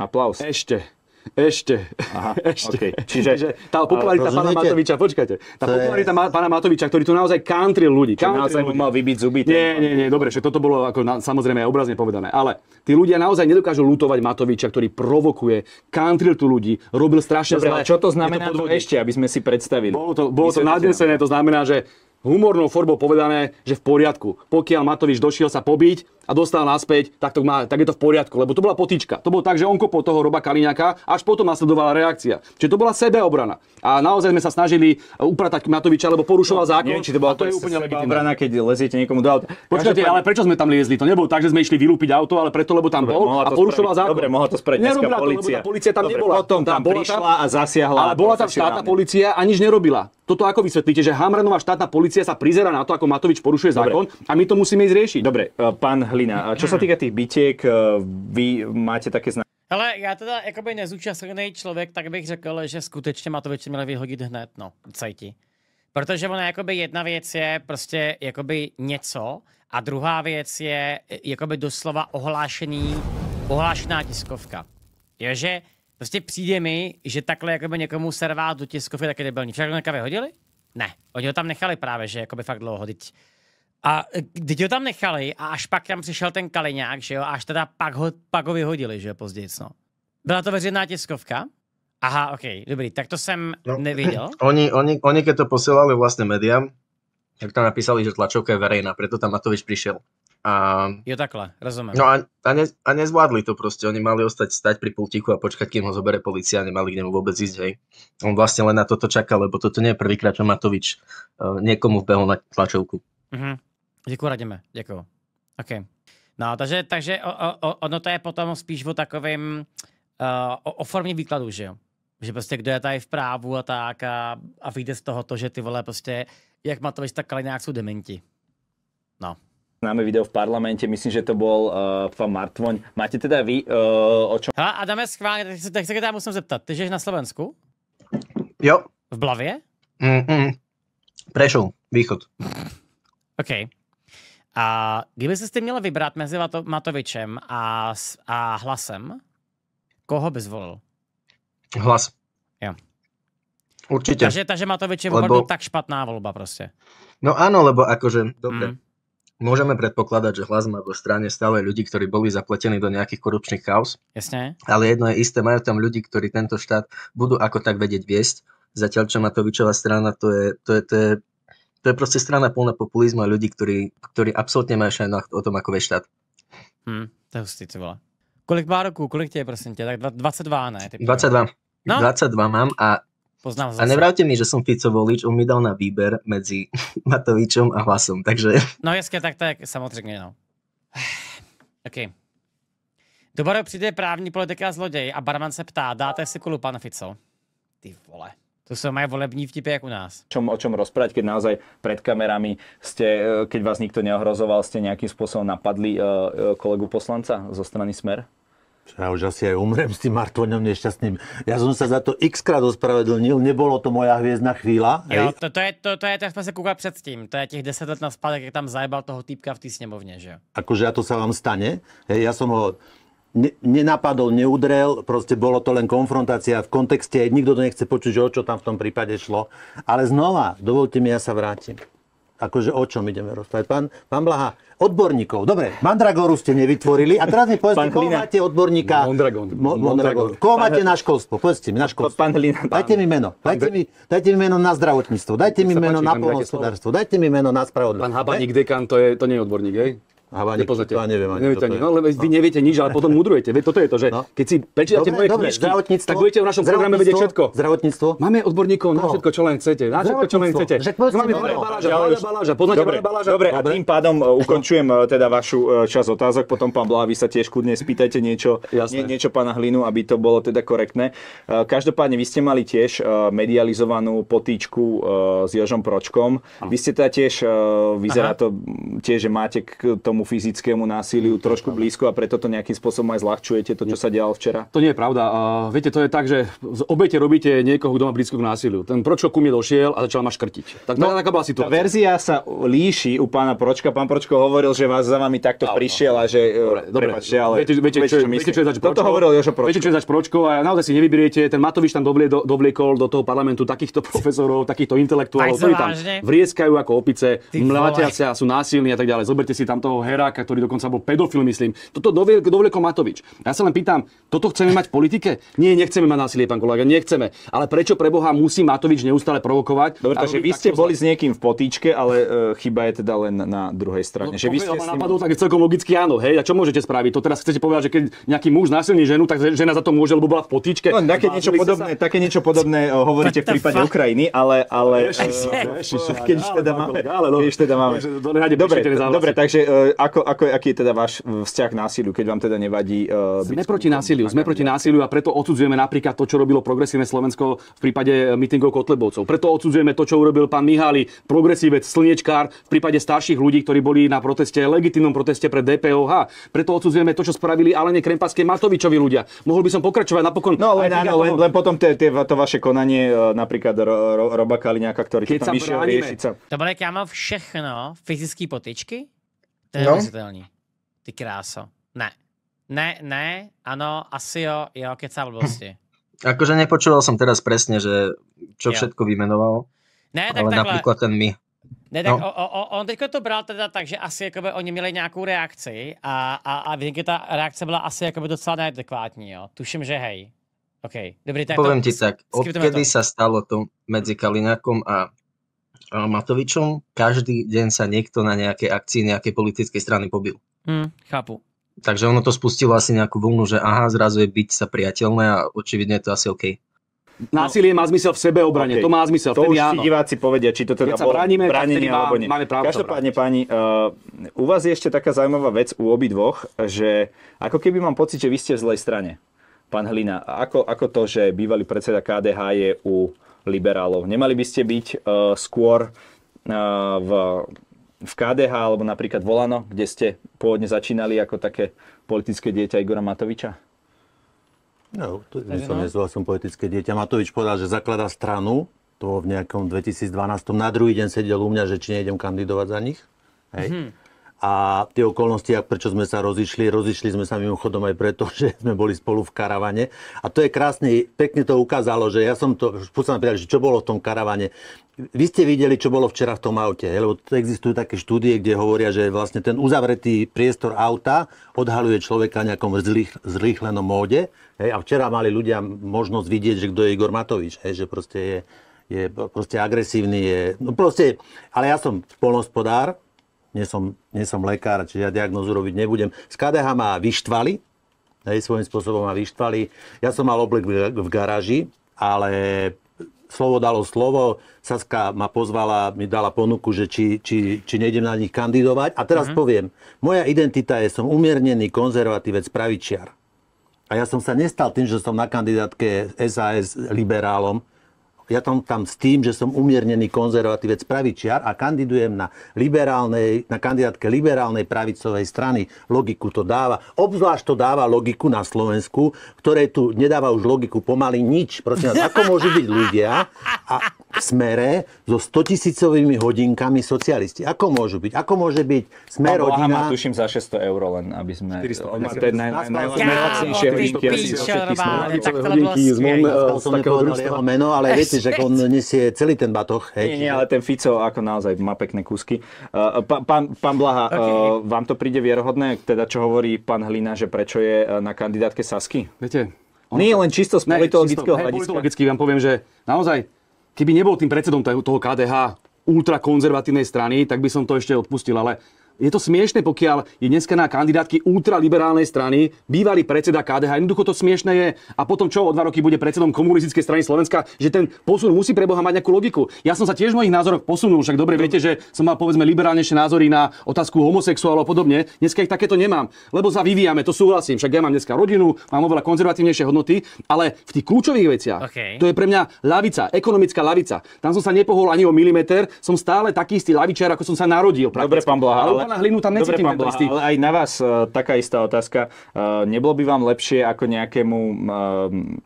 Aplaus. Ešte. Ešte. Aha, ešte. Okay. Čiže, Čiže tá popularita pána Matoviča, počkajte, tá popularita je... pána Matoviča, ktorý tu naozaj country ľudí. Čiže naozaj ľudí. mal vybiť zuby. Nie, nie, nie, dobre, že toto bolo ako na, samozrejme aj obrazne povedané, ale tí ľudia naozaj nedokážu lutovať Matoviča, ktorý provokuje, country tu ľudí, robil strašne dobre, zle. ale čo to znamená to ešte, aby sme si predstavili? Bolo to, bolo to nadnesené, to znamená, že humornou formou povedané, že v poriadku. Pokiaľ Matovič došiel sa pobiť, a dostal naspäť, tak, to má, tak je to v poriadku, lebo to bola potička. To bolo tak, že on kopol toho Roba Kaliňaka, až potom nasledovala reakcia. Čiže to bola sebeobrana. A naozaj sme sa snažili uh, upratať Matoviča, lebo porušoval no, zákon. Neviem, či to bola to je úplne obrana, keď leziete niekomu do auta. Počkajte, ale prečo sme tam liezli? To nebolo tak, že sme išli vylúpiť auto, ale preto, lebo tam Dobre, bol a porušoval spraviť. zákon. Dobre, mohla to spraviť dneska policia. To, policia tam Dobre, nebola. Potom tam, tam prišla a zasiahla. Ale bola tam štátna policia a nič nerobila. Toto ako vysvetlíte, že Hamranová štátna policia sa prizera na to, ako Matovič porušuje zákon a my to musíme ísť riešiť. Dobre, e, pán hlina. A čo sa týka tých bytiek, eh, vy máte také značky? Ale já teda jakoby nezúčastněný člověk, tak bych řekl, že skutečně má to většinou měli vyhodit hned, no, cajti. Protože ona jakoby jedna věc je prostě jakoby něco a druhá věc je eh, jakoby doslova ohlášený, ohlášená tiskovka. Je, že prostě přijde mi, že takhle jakoby někomu servát do tiskovky taky debilní. Však ho hodili? Ne, oni ho tam nechali právě, že by fakt dlouho. Teď a teď ho tam nechali a až pak tam přišel ten Kaliňák, že jo, a až teda pak ho, pak ho vyhodili, že jo, později, no. Byla to veřejná tiskovka? Aha, OK, dobrý, tak to jsem no, neviděl. Oni, oni, oni, keď to posílali vlastně médiám, tak tam napísali, že tlačovka je verejná, preto tam Matovič prišiel. A... Jo, takhle, rozumím. No a, a, ne, a nezvládli to prostě. oni mali ostať stať pri pultíku a počkať, kým ho zobere policia, nemali k němu vôbec ísť, hej. On vlastne len na toto čakal, lebo toto nie je prvýkrát, čo Matovič uh, niekomu vbehol na tlačovku. Mhm. Děkuji, Radíme, děkuji. OK. No, takže, takže o, o, ono to je potom spíš o takovém, uh, eh, o, o formě výkladu, že jo? Že prostě kdo je tady v právu a tak a, a vyjde z toho to, že ty vole prostě, jak Matovič, tak nějak jsou dementi. No. Známe video v parlamente, myslím, že to bol uh, eh, pán Martvoň. Máte teda vy uh, o čom... Hele, Adame, schválně, tak se, tak se teda musím zeptat. Ty žiješ na Slovensku? Jo. V Blavě? Mm, mm. Prešov, východ. OK. A kdyby si měl vybrat mezi Matovičem a, a hlasem, koho by zvolil? Hlas. Jo. Určite. Takže, takže Matovič je lebo... tak špatná volba prostě. No áno, lebo akože, mhm. dobre, mm. môžeme predpokladať, že hlas má vo strane stále ľudí, ktorí boli zapletení do nejakých korupčných chaos. Jasne. Ale jedno je isté, majú tam ľudí, ktorí tento štát budú ako tak vedieť viesť. Zatiaľ, čo Matovičová strana, to je, to je, to je to je proste strana plná populizmu a ľudí, ktorí, ktorí absolútne majú šajnú o tom, ako vie štát. Hm, to je hustý, ty vole. Kolik má roku, kolik tie je, prosím ťa? Tak 22, ne? 22. No? 22 mám a Poznám zase. A nevrávte mi, že som Fico volič, on mi dal na výber medzi Matovičom a Hlasom, takže... No jasně, tak to samozrejme, no. OK. Do baru přijde právní politika zloděj a barman se ptá, dáte si kolu, pan Fico? Ty vole. To sú aj volební vtipy, ako u nás. Čom, o čom rozprávať, keď naozaj pred kamerami ste, e, keď vás nikto neohrozoval, ste nejakým spôsobom napadli e, e, kolegu poslanca zo strany Smer? Ja už asi aj umrem s tým Martvoňom nešťastným. Ja som sa za to xkrát ospravedlnil, nebolo to moja hviezdna chvíľa. Jo, to, to, je, to, to je, to sme sa kúkali predtým, to je tých 10 let na spadek, keď tam zajebal toho typka v tý snemovne, že jo? Akože ja to sa vám stane, hej, ja som ho nenapadol, neudrel, proste bolo to len konfrontácia v kontexte, nikto to nechce počuť, že o čo tam v tom prípade šlo. Ale znova, dovolte mi, ja sa vrátim. Akože o čom ideme rozprávať? Pán, pán Blaha, odborníkov. Dobre, Mandragoru ste nevytvorili a teraz mi povedzte, koho máte odborníka... Mondragon. Mo, Mondragon. Mondragon. Koho máte na školstvo? Povedzte mi, na školstvo. Pán Hlina. Dajte mi meno. Dajte mi, dajte mi meno na zdravotníctvo. Dajte mi meno páči, na polnospodárstvo. Dajte mi meno na spravodlivosť. Pán Habanik, dekan, to, je, to nie je odborník, hej? Havaník, to ja neviem ani. Neviete ani, no, lebo no. vy neviete nič, ale potom mudrujete. Veď Toto je to, že no. keď si prečítate moje knižky, tak budete v našom programe vedieť všetko. Zdravotníctvo? Máme odborníkov na všetko, čo len chcete. Na všetko, čo len chcete. Máme no. Baláža, poznáte Baláža. Dobre, a tým pádom e, ukončujem e, teda vašu e, časť otázok, potom pán Blá, vy sa tiež kľudne spýtajte niečo, niečo pána Hlinu, aby to bolo teda korektné. Každopádne, vy ste mali tiež medializovanú potýčku s Jožom Pročkom. Vy ste teda tiež, vyzerá to tiež, že máte k tomu tomu fyzickému násiliu mm, trošku blízko a preto to nejakým spôsobom aj zľahčujete, to, čo sa dialo včera? To nie je pravda. Uh, viete, to je tak, že z obete robíte niekoho, kto má blízko k násiliu. Ten Pročko ku mne došiel a začal ma škrtiť. Tak, no, taká bola situácia. verzia sa líši u pána Pročka. Pán Pročko hovoril, že vás za vami takto prišiel a že... E, dobre, ale... Viete, viete, viete, čo, viete, čo je zač Pročko? hovoril Jožo Pročko. Viete, čo je zač Pročko a naozaj si nevyberiete. Ten Matovič tam dovliekol do toho parlamentu takýchto profesorov, takýchto intelektuálov, ktorí tam vrieskajú ako opice, mlátia sa, sú násilní a tak ďalej. Zoberte si tam toho Heráka, ktorý dokonca bol pedofil, myslím. Toto dovliekol Matovič. Ja sa len pýtam, toto chceme mať v politike? Nie, nechceme mať násilie, pán kolega, nechceme. Ale prečo pre Boha musí Matovič neustále provokovať? Dobre, takže vy ste boli s niekým v potičke, ale e, chyba je teda len na druhej strane. No, že vy ste s ním... napadol, tak celkom logicky áno, hej. A čo môžete spraviť? To teraz chcete povedať, že keď nejaký muž násilní ženu, tak žena za to môže, lebo bola v potičke. No, také, niečo podobné, sa... také niečo podobné hovoríte v prípade Ukrajiny, ale, ale keď teda máme, dobre, takže ako, ako, aký je teda váš e, vzťah k násiliu, keď vám teda nevadí... Uh, sme proti násiliu, sme proti násiliu a preto odsudzujeme napríklad to, čo robilo progresívne Slovensko v prípade e, mítingov Kotlebovcov. Preto odsudzujeme to, čo urobil pán Mihály, progresívec, slniečkár v prípade starších ľudí, ktorí boli na proteste, legitimnom proteste pre DPOH. Preto odsudzujeme to, čo spravili Alene Krempaské Matovičovi ľudia. Mohol by som pokračovať napokon. No len, áno, len, len potom te, te, to vaše konanie napríklad ro, ro, Roba Kaliňáka, ktorý keď tam išiel riešiť sa. Dobre, kámo, všechno fyzické potičky? To je no. Ty kráso. Ne. Ne, ne, ano, asi jo, jo, kecal blbosti. Hm. Akože nepočúval som teraz presne, že čo jo. všetko vymenoval. Ne, tak ale takhle. napríklad ten my. Ne, tak no. o, o, on teďko to bral teda tak, že asi jakoby oni měli nějakou reakci a, a, a vždycky ta reakce byla asi jakoby docela neadekvátní, jo. Tuším, že hej. OK, dobrý, tak Poviem to, ti tak, odkedy sa stalo to medzi Kalinákom a Matovičom, každý deň sa niekto na nejakej akcii nejakej politickej strany pobil. Mm, chápu. Takže ono to spustilo asi nejakú vlnu, že aha, zrazu je byť sa priateľné a očividne je to asi OK. No. Násilie má zmysel v sebeobrane, okay. to má zmysel. To už áno. si diváci povedia, či to teda Keď bolo bránime, bránenie má, alebo nie. Máme právo Každopádne, páni, uh, eh, u vás je ešte taká zaujímavá vec u obidvoch, že ako keby mám pocit, že vy ste v zlej strane, pán Hlina. Ako, ako to, že bývalý predseda KDH je u liberálov. Nemali by ste byť uh, skôr uh, v, v KDH alebo napríklad Volano, kde ste pôvodne začínali ako také politické dieťa Igora Matoviča? No, to by som no. nezval, som politické dieťa. Matovič povedal, že zakladá stranu, to v nejakom 2012. Na druhý deň sedel u mňa, že či nejdem kandidovať za nich. Hej. Mm-hmm a tie okolnosti, prečo sme sa rozišli, rozišli sme sa mimochodom aj preto, že sme boli spolu v karavane. A to je krásne, pekne to ukázalo, že ja som to, sa že čo bolo v tom karavane. Vy ste videli, čo bolo včera v tom aute, lebo existujú také štúdie, kde hovoria, že vlastne ten uzavretý priestor auta odhaluje človeka v nejakom zrých, zrýchlenom móde. Hej? A včera mali ľudia možnosť vidieť, že kto je Igor Matovič, hej? že proste je je proste agresívny, je, no proste, ale ja som polnospodár, nie som, nie som lekár, čiže ja diagnozu robiť nebudem. Z KDH ma vyštvali, hej, svojím spôsobom ma vyštvali. Ja som mal oblek v garáži, ale slovo dalo slovo. Saska ma pozvala, mi dala ponuku, že či, či, či nejdem na nich kandidovať. A teraz mm-hmm. poviem, moja identita je, som umiernený konzervatívec pravičiar. A ja som sa nestal tým, že som na kandidátke SAS liberálom, ja tam, tam s tým, že som umiernený konzervatívec pravičiar a kandidujem na, liberálnej, na kandidátke liberálnej pravicovej strany. Logiku to dáva. Obzvlášť to dáva logiku na Slovensku, ktoré tu nedáva už logiku pomaly nič. Prosím vás, ako môžu byť ľudia a v smere so 100 tisícovými hodinkami socialisti. Ako môžu byť? Ako môže byť smer no, rodina? Má, tuším za 600 eur len, aby sme... 400. To je najlacnejšie hodinky. som nepovedal jeho meno, ale viete, že on nesie celý ten batoh. Hej. Nie, nie, ale ten Fico ako naozaj má pekné kúsky. Eh, pán Blaha, eh, vám to príde vierohodné, teda čo hovorí pán Hlina, že prečo je eh, na kandidátke Sasky? Viete, nie, len čisto z politologického hľadiska. Politologicky vám poviem, že naozaj keby nebol tým predsedom toho KDH ultrakonzervatívnej strany, tak by som to ešte odpustil, ale je to smiešne, pokiaľ je dneska na kandidátky ultraliberálnej strany, bývalý predseda KDH, jednoducho to smiešne je. A potom čo, o dva roky bude predsedom komunistickej strany Slovenska, že ten posun musí pre Boha mať nejakú logiku. Ja som sa tiež v mojich názoroch posunul, však dobre viete, že som mal povedzme liberálnejšie názory na otázku homosexuálov a podobne. Dneska ich takéto nemám, lebo sa vyvíjame, to súhlasím. Však ja mám dneska rodinu, mám oveľa konzervatívnejšie hodnoty, ale v tých kľúčových veciach, okay. to je pre mňa lavica, ekonomická lavica. Tam som sa nepohol ani o milimeter, som stále taký istý lavičiar, ako som sa narodil. Dobre, pán Blaha, ale ale, na hlinu tam necítim dobre, ten ale aj na vás uh, taká istá otázka. Uh, nebolo by vám lepšie ako nejakému uh,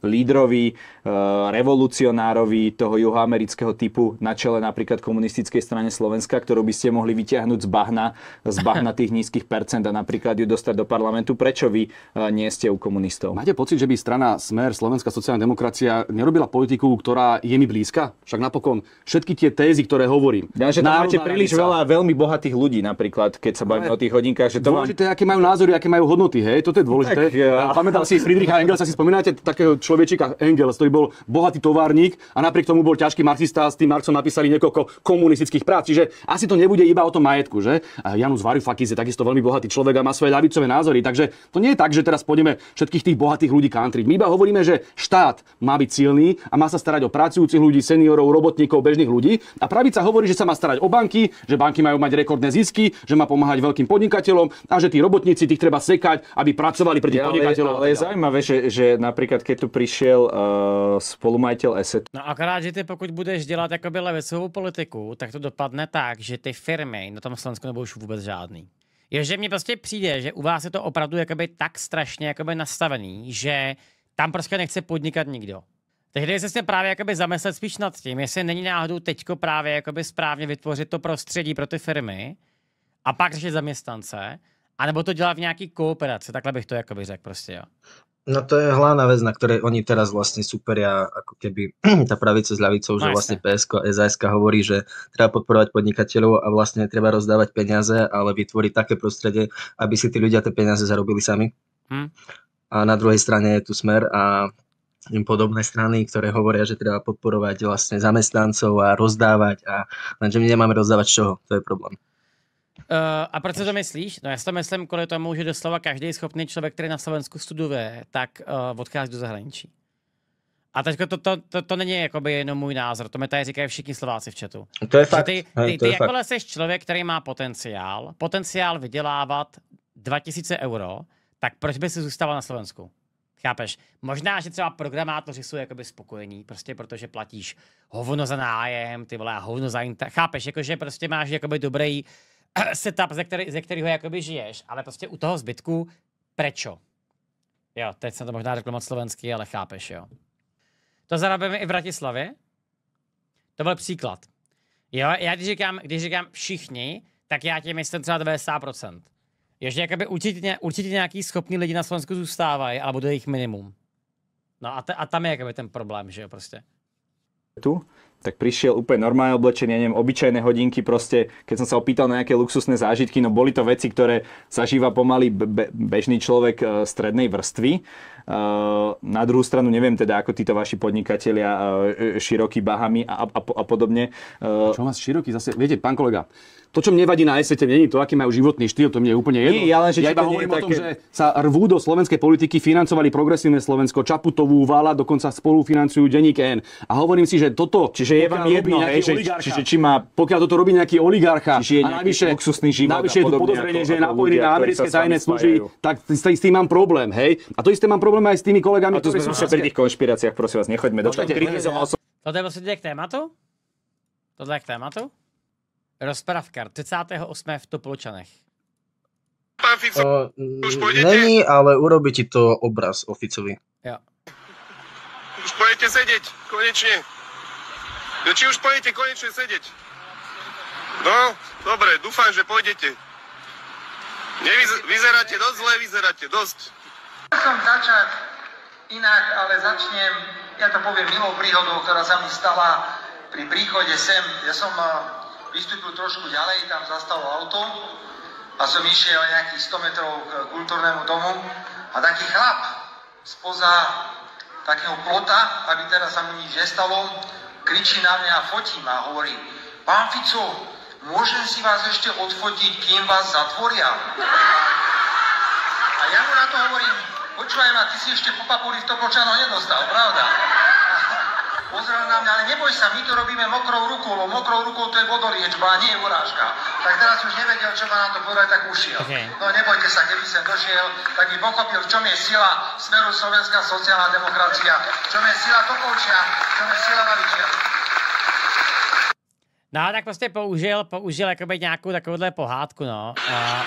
lídrovi, uh, revolucionárovi toho juhoamerického typu na čele napríklad komunistickej strane Slovenska, ktorú by ste mohli vyťahnuť z bahna, z bahna tých nízkych percent a napríklad ju dostať do parlamentu? Prečo vy uh, nie ste u komunistov? Máte pocit, že by strana Smer, Slovenská sociálna demokracia nerobila politiku, ktorá je mi blízka? Však napokon všetky tie tézy, ktoré hovorím. Ja, že tam máte príliš veľa veľmi bohatých ľudí napríklad napríklad, keď sa bavíme o tých hodinkách, že to Dôležité, mám... aké majú názory, aké majú hodnoty, hej, toto je dôležité. Tak, ja. Pamätám si Friedricha Engelsa, si spomínate takého človečika Engels, ktorý bol bohatý továrnik a napriek tomu bol ťažký marxista, s tým Marxom napísali niekoľko komunistických prác, čiže asi to nebude iba o tom majetku, že? A Janus Varoufakis je takisto veľmi bohatý človek a má svoje ľavicové názory, takže to nie je tak, že teraz pôjdeme všetkých tých bohatých ľudí kantriť. My iba hovoríme, že štát má byť silný a má sa starať o pracujúcich ľudí, seniorov, robotníkov, bežných ľudí a pravica hovorí, že sa má starať o banky, že banky majú mať rekordné zisky, že má pomáhať veľkým podnikateľom a že tí robotníci tých treba sekať, aby pracovali pre tých ja, podnikateľov. Ale, ale je zaujímavé, že, že napríklad keď tu prišiel uh, spolumajiteľ ESET. No akorát, že ty pokud budeš dělat jakoby levicovou politiku, tak to dopadne tak, že ty firmy na no tom Slovensku nebudú už vôbec žádný. Je, že mne proste přijde, že u vás je to opravdu jakoby tak strašně jakoby nastavený, že tam prostě nechce podnikat nikdo. Tehdy se se právě jakoby zamyslet spíš nad tím, jestli není náhodou teďko právě jakoby správně vytvořit to prostředí pro ty firmy, a pak řešit zaměstnance, anebo to dělat v nějaký kooperaci, takhle bych to jakoby řekl prostě, jo. No to je hlavná vec, na ktorej oni teraz vlastne superia, ako keby tá pravica s ľavicou, že no, vlastne PSK a SASK hovorí, že treba podporovať podnikateľov a vlastne treba rozdávať peniaze, ale vytvoriť také prostredie, aby si tí ľudia tie peniaze zarobili sami. Hm. A na druhej strane je tu smer a podobné strany, ktoré hovoria, že treba podporovať vlastne zamestnancov a rozdávať a lenže my nemáme rozdávať čoho, to je problém. Eh, a proč to myslíš? No já si to myslím kvůli tomu, že doslova každý schopný člověk, který na Slovensku studuje, tak uh, odchází do zahraničí. A teď to, to, to, to není jakoby jenom můj názor, to mi tady říkají všichni Slováci v chatu. To je fakt. Ty, ty, Hej, ty jakmile jsi člověk, který má potenciál, potenciál vydělávat 2000 euro, tak proč by si zůstával na Slovensku? Chápeš? Možná, že třeba programátoři jsou jakoby spokojení, prostě protože platíš hovno za nájem, ty vole, hovno za internet. Chápeš, jakože prostě máš jakoby dobrý, setup, ze, který, ze kterého jakoby žiješ, ale prostě u toho zbytku prečo? Jo, teď jsem to možná řekl moc slovenský, ale chápeš, jo. To zarábíme i v Bratislavě. To byl příklad. Jo, já když říkám, když říkám všichni, tak já tím myslím třeba 90%. Jo, že jakoby určitě, určitě nějaký schopný lidi na Slovensku zůstávají, ale bude jich minimum. No a, a tam je jakoby ten problém, že jo, prostě. Tu tak prišiel úplne normálne oblečenie. neviem, obyčajné hodinky, proste, keď som sa opýtal na nejaké luxusné zážitky, no boli to veci, ktoré zažíva pomaly be- bežný človek e, strednej vrstvy. E, na druhú stranu neviem teda, ako títo vaši podnikatelia e, široký Bahami a, a, a podobne. Čo vás široký? Zase, viete, pán kolega, to, čo mne vadí na SVT, nie je to, aký majú životný štýl, to mne je úplne jedno. Nie, ja len, že ja iba hovorím také... o tom, také... že sa rvú do slovenskej politiky, financovali progresívne Slovensko, Čaputovú, Vála, dokonca spolufinancujú Deník N. A hovorím si, že toto... Čiže je vám jedno, nejaký, hej, že, čiže, či má... Pokiaľ toto robí nejaký oligarcha, čiže je nejaký a navyše, luxusný život navyše a je to podozrenie, ako, že je napojený na americké tajné služby, tak s tým mám problém, hej? A to isté mám problém aj s tými kolegami, a to ktorí sú... pri tých konšpiráciách, prosím vás, nechoďme do toho. Toto je vlastne k tématu? Toto je k tématu? Rozpravka 38. v Topolčanech. Pán Fico, uh, už Není, ale urobí ti to obraz oficovi. Jo. Už pojete sedieť, konečne. No, či už pôjdete konečne sedieť? No, dobre, dúfam, že pôjdete. Nevyz, vyzeráte dosť zle, vyzeráte dosť. Som začať inak, ale začnem, ja to poviem milou príhodou, ktorá sa mi stala pri príchode sem. Ja som eh, vystúpil trošku ďalej, tam zastalo auto a som išiel nejakých 100 metrov k kultúrnemu domu a taký chlap spoza takého plota, aby teraz sa mu nič nestalo, kričí na mňa a fotí ma a hovorí, pán Fico, môžem si vás ešte odfotiť, kým vás zatvoria? A ja mu na to hovorím, počúvaj ma, ty si ešte papuli v Topočano nedostal, pravda? Pozrel na mňa, ale neboj sa, my to robíme mokrou rukou, lebo mokrou rukou to je vodoliečba, a nie je urážka. Tak teraz už nevedel, čo má na to povedať, tak ušiel. No nebojte sa, keby som došiel, tak by pochopil, v čom je sila smeru Slovenská sociálna demokracia, v čom je sila Topolčia, v čom je sila Maličia. No, tak prostě použil, použil jakoby nějakou takovouhle pohádku, no. A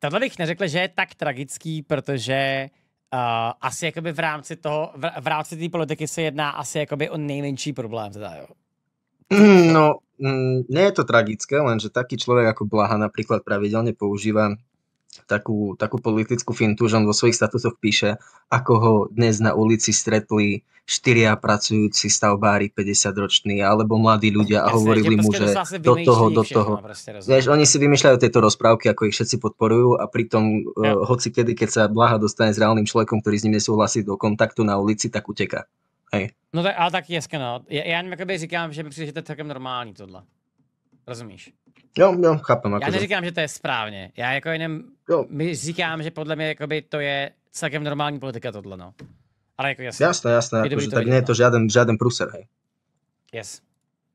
tohle bych neřekl, že je tak tragický, protože Eh, asi jakoby v rámci toho, v, v rámci té politiky se jedná asi jakoby o nejmenší problém teda, jo. Mm, no, mm, nie je to tragické, lenže taký človek ako Blaha napríklad pravidelne používa takú, takú politickú fintu, že on vo svojich statusoch píše, ako ho dnes na ulici stretli štyria pracujúci stavbári 50-roční alebo mladí ľudia a hovorili mu, že do toho, do toho. No, Vieš, oni si vymýšľajú tieto rozprávky, ako ich všetci podporujú a pritom e, ja. hoci kedy, keď sa Blaha dostane s reálnym človekom, ktorý s ním nesúhlasí do kontaktu na ulici, tak uteka. Hej. No tak, ale tak jasne. no. ja neviem, ako by říkám, že by přijde, že to je celkem normálne tohle. Rozumíš? Jo, jo, chápem. Jako já neříkám, že to je správně. Já jako jenom jo. my říkám, že podle mě jakoby, to je celkem normální politika tohle, no. Ale jako jasné. Jasné, jasné, jako, že tak nie je to žiaden, no. žiaden prúser, hej. Yes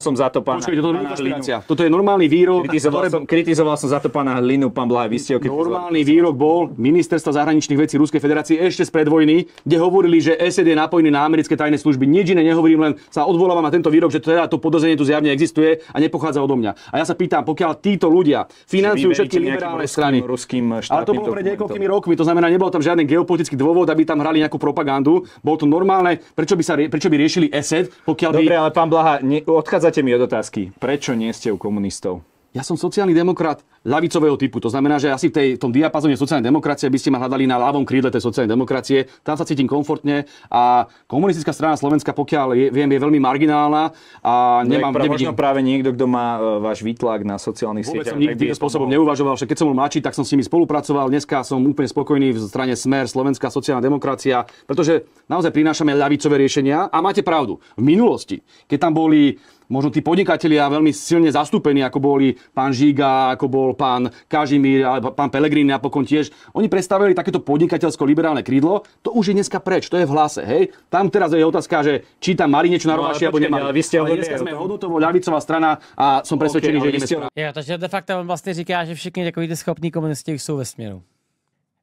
som za to pána. Počujete, toto, pána je toto je normálny výrok. Kritizoval, ktoré... som, kritizoval som za to pána Hlinu, pán Blaha, vy ste ho Normálny výrok bol ministerstva zahraničných vecí Ruskej federácie ešte spred vojny, kde hovorili, že SED je napojený na americké tajné služby. Nič iné nehovorím, len sa odvolávam na tento výrok, že teda to podozrenie tu zjavne existuje a nepochádza odo mňa. A ja sa pýtam, pokiaľ títo ľudia financujú všetky liberálne ruským, strany. Ruským ale to bolo pred niekoľkými rokmi, to znamená, nebol tam žiadny geopolitický dôvod, aby tam hrali nejakú propagandu. Bol to normálne, prečo by, sa, prečo by riešili SED. pokiaľ Dobre, by... ale pán Blaha, ne, odchádza Odpovedzte mi od otázky, prečo nie ste u komunistov? Ja som sociálny demokrat ľavicového typu. To znamená, že asi v tej, tom diapazone sociálnej demokracie by ste ma hľadali na ľavom krídle tej sociálnej demokracie. Tam sa cítim komfortne a komunistická strana Slovenska, pokiaľ je, viem, je veľmi marginálna a no, nemám... No, možno práve niekto, kto má e, váš výtlak na sociálnych Vôbec sieťach. som nikdy spôsobom bol. neuvažoval, že keď som bol mladší, tak som s nimi spolupracoval. Dneska som úplne spokojný v strane Smer, Slovenská sociálna demokracia, pretože naozaj prinášame ľavicové riešenia a máte pravdu. V minulosti, keď tam boli možno tí podnikatelia veľmi silne zastúpení, ako boli pán Žiga, ako bol pán Kažimír, alebo pán Pelegrín napokon tiež, oni predstavili takéto podnikateľsko-liberálne krídlo, to už je dneska preč, to je v hlase, hej. Tam teraz je otázka, že či tam mali niečo na no, rovaši, alebo nemali. Ale vy ste ale dneska sme hodnotovo ľavicová strana a som presvedčený, okay, že ideme správne. Ja, takže de facto on vlastne říká, že všichni takový schopný schopní komunisti sú ve směru.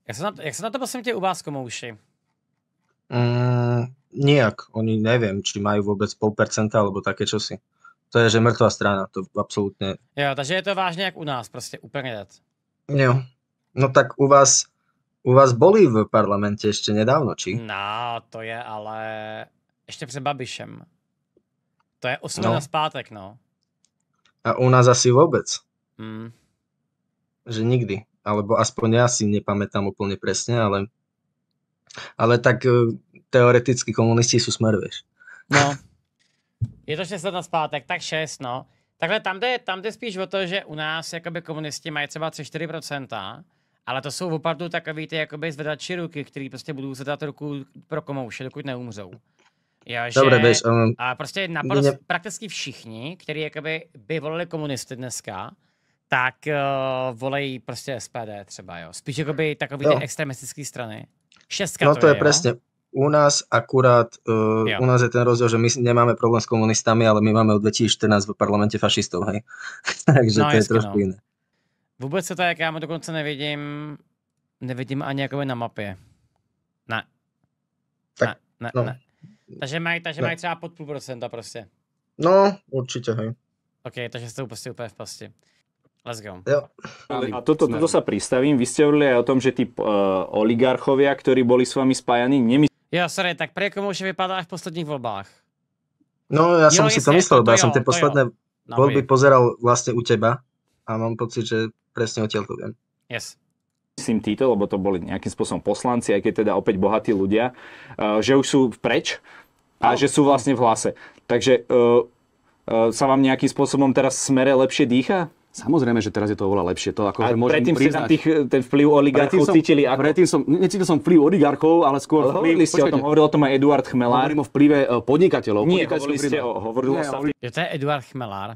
Jak se na to, jak se na to prosím u vás komouši? Mm, nejak, oni neviem, či majú vôbec pol percenta alebo také čosi. To je, že mŕtva strana, to absolútne. Jo, takže je to vážne jak u nás, proste úplne dať. Jo. No tak u vás, u vás boli v parlamente ešte nedávno, či? No, to je ale ešte pred Babišem. To je 8 no. zpátek, no. A u nás asi vôbec. Mm. Že nikdy. Alebo aspoň ja si nepamätám úplne presne, ale ale tak eh, teoreticky komunisti sú smer, vieš. No. Je to 6 let na spátek, tak 6, no. Takhle tam jde, tam jde spíš o to, že u nás jakoby komunisti mají třeba 3-4%, ale to jsou opravdu takový ty jakoby zvedači ruky, který prostě budou zvedat ruku pro komouše, dokud neumřou. Jo, že, Dobre, bež, um, a prostě naprosto mě... prakticky všichni, kteří jakoby by volili komunisty dneska, tak uh, eh, volejí prostě SPD třeba, jo. Spíš jakoby takový jo. ty extremistické strany. Šestka no to, to je, je presne, jo? U nás akurát, uh, e, ja. u nás je ten rozdiel, že my nemáme problém s komunistami, ale my máme od 2014 v parlamente fašistov, hej. Takže no, to je trošku no. iné. Vůbec se to, jak já dokonce nevidím, nevidím ani ako na mapie. Ne. Tak, ne, ne, no. ne. Takže mají, takže no. mají třeba pod půl procenta prostě. No, určitě, hej. OK, takže jste úplně, úplně v pasti. Let's go. Jo. A toto, toto sa pristavím. Vy ste hovorili aj o tom, že tí uh, oligarchovia, ktorí boli s vami spájani, nemyslí Jo, sorry, tak prekomuše vypadá v posledných voľbách. No, ja jo, som si to myslel, ja som tie posledné voľby pozeral vlastne u teba a mám pocit, že presne odtiaľ to viem. Yes myslím títo, lebo to boli nejakým spôsobom poslanci, aj keď teda opäť bohatí ľudia, eh, že už sú preč a no. že sú vlastne v hlase. Takže eh, eh, sa vám nejakým spôsobom teraz smere lepšie dýcha? Samozrejme, že teraz je to oveľa lepšie. To, ako a predtým ste tam tých, eh, ten vplyv oligarchov predtým som, cítili ako... Predtým som, necítil som vplyv oligarchov, ale skôr... Ale hovorili vplyv, ste počkajte. o tom, hovoril o tom aj Eduard Chmelár. Hovorím o vplyve eh, podnikateľov. Nie, hovorili ste o... Hovoril ne, o hovorili... Je to Eduard Chmelár.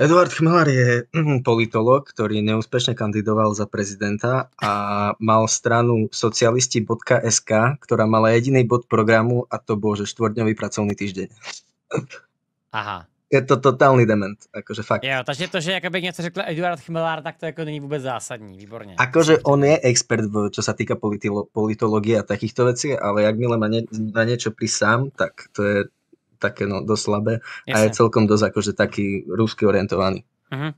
Eduard Chmelár je mm, politolog, ktorý neúspešne kandidoval za prezidenta a mal stranu socialisti.sk, ktorá mala jediný bod programu a to bol, že štvordňový pracovný týždeň. Aha je to totálny dement, akože fakt. Jo, takže to, že akoby niečo řekl Eduard Chmelár, tak to ako není vôbec zásadní, výborne. Akože on je expert, v, čo sa týka politilo, politológie a takýchto vecí, ale milé má nie, na niečo pri sám, tak to je také no, dosť slabé Jasne. a je celkom dosť akože taký rusky orientovaný. Uh-huh.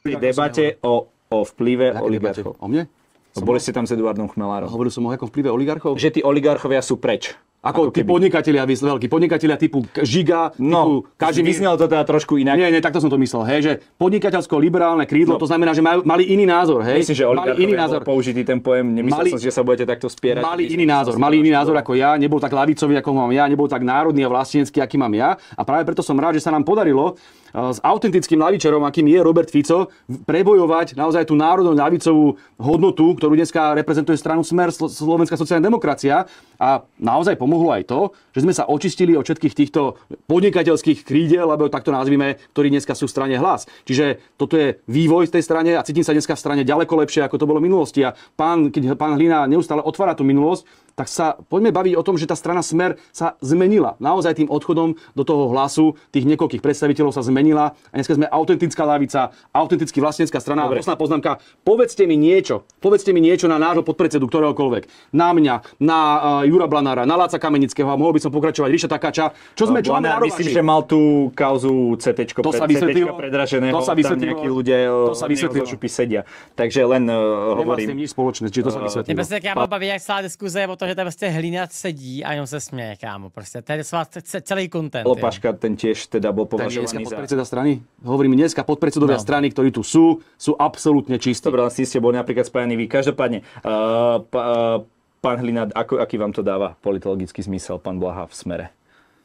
Pri debate o, o vplyve oligarchov. O mne? Boli ste tam s Eduardom Chmelárom. Hovoril som o vplyve oligarchov? Že tí oligarchovia sú preč. Ako, ako tí podnikatelia, veľkí podnikatelia typu Žiga, no, typu Kažim... Vyznelo to teda trošku inak. Nie, nie, takto som to myslel, hej, že podnikateľsko-liberálne krídlo, no. to znamená, že majú, mali iný názor, hej. Myslím, že mali iný názor. použitý ten pojem, nemyslel mali, som, že sa budete takto spierať. Mali iný názor, mali iný názor ako ja, nebol tak lavicový, ako mám ja, nebol tak národný a vlastenecký, aký mám ja. A práve preto som rád, že sa nám podarilo eh, s autentickým lavičerom, akým je Robert Fico, prebojovať naozaj tú národnú lavicovú hodnotu, ktorú dneska reprezentuje stranu Smer Slovenská sociálna demokracia a naozaj pomôcť pomohlo aj to, že sme sa očistili od všetkých týchto podnikateľských krídel, alebo takto nazvime, ktorí dneska sú v strane hlas. Čiže toto je vývoj v tej strane a cítim sa dneska v strane ďaleko lepšie, ako to bolo v minulosti. A pán, keď pán Hlina neustále otvára tú minulosť, tak sa poďme baviť o tom, že tá strana Smer sa zmenila. Naozaj tým odchodom do toho hlasu tých niekoľkých predstaviteľov sa zmenila. A dneska sme autentická lavica, autenticky vlastnícka strana. Dobre. Posledná poznámka. Povedzte mi niečo. Povedzte mi niečo na nášho podpredsedu ktoréhokoľvek. Na mňa, na uh, Jura Blanára, na Láca Kamenického a mohol by som pokračovať Ríša Takáča. Čo sme eh, čo Blanár, myslím, že mal tú kauzu CT to sa vysvetlilo, predraženého, to sa vysvetlilo, tam ľudia eh, to sa vysvetlilo. sedia. Takže len uh, hovorím. Nemá s tým nič spoločné, či to sa vysvetlilo. Nebezpečná obavy, jak sa diskuze o to, že to prostě hlíňat sedí a jenom se směje, kámo. Prostě to je docela celý content. Lopaška, ten tiež teda bol považovaný za... podpredseda strany? Hovorím, dneska podpredsedovia no. strany, ktorí tu sú, sú absolútne čistí. Dobre, ale si ste boli napríklad spájani vy. Každopádne, uh, uh, pán Hlina, ako, aký vám to dáva politologický zmysel, pán Blaha, v smere?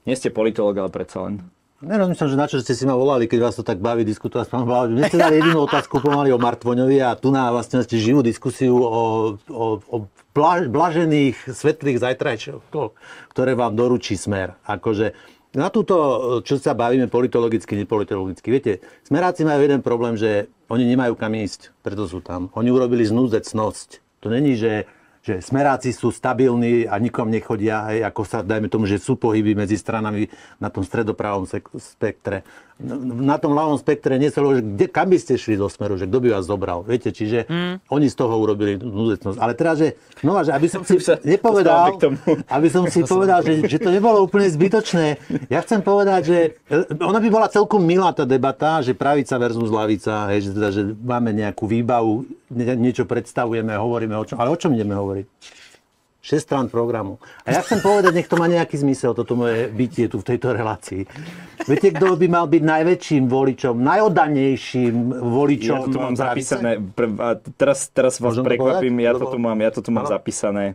Nie ste politolog, ale predsa len. Nerozmýšľam, že na čo ste si ma volali, keď vás to tak baví diskutovať s pánom Blahočom. Mne ste dali jedinú otázku pomaly o Martvoňovi a tu na vlastne ste živú diskusiu o, o, o blažených svetlých zajtrajšov, ktoré vám doručí smer. Akože na túto, čo sa bavíme politologicky, nepolitologicky, viete, smeráci majú jeden problém, že oni nemajú kam ísť, preto sú tam. Oni urobili znúzecnosť. To není, že že smeráci sú stabilní a nikom nechodia, hej, ako sa, dajme tomu, že sú pohyby medzi stranami na tom stredopravom spektre na tom ľavom spektre neselo, že kde, kam by ste šli do smeru, že kto by vás zobral. Viete, čiže mm. oni z toho urobili nudecnosť. Ale teraz, že, no že aby som si sa nepovedal, aby som si povedal, že, že to nebolo úplne zbytočné. Ja chcem povedať, že eh, ona by bola celkom milá tá debata, že pravica versus lavica, hej, že, teda, že máme nejakú výbavu, niečo predstavujeme, hovoríme o čom, ale o čom ideme hovoriť? 6 strán programu. A ja chcem povedať, nech to má nejaký zmysel, toto moje bytie tu v tejto relácii. Viete, kto by mal byť najväčším voličom, najodanejším voličom? Ja to tu mám zapísané. Teraz, teraz vás Môžem prekvapím, to ja to tu mám, ja to tu mám zapísané.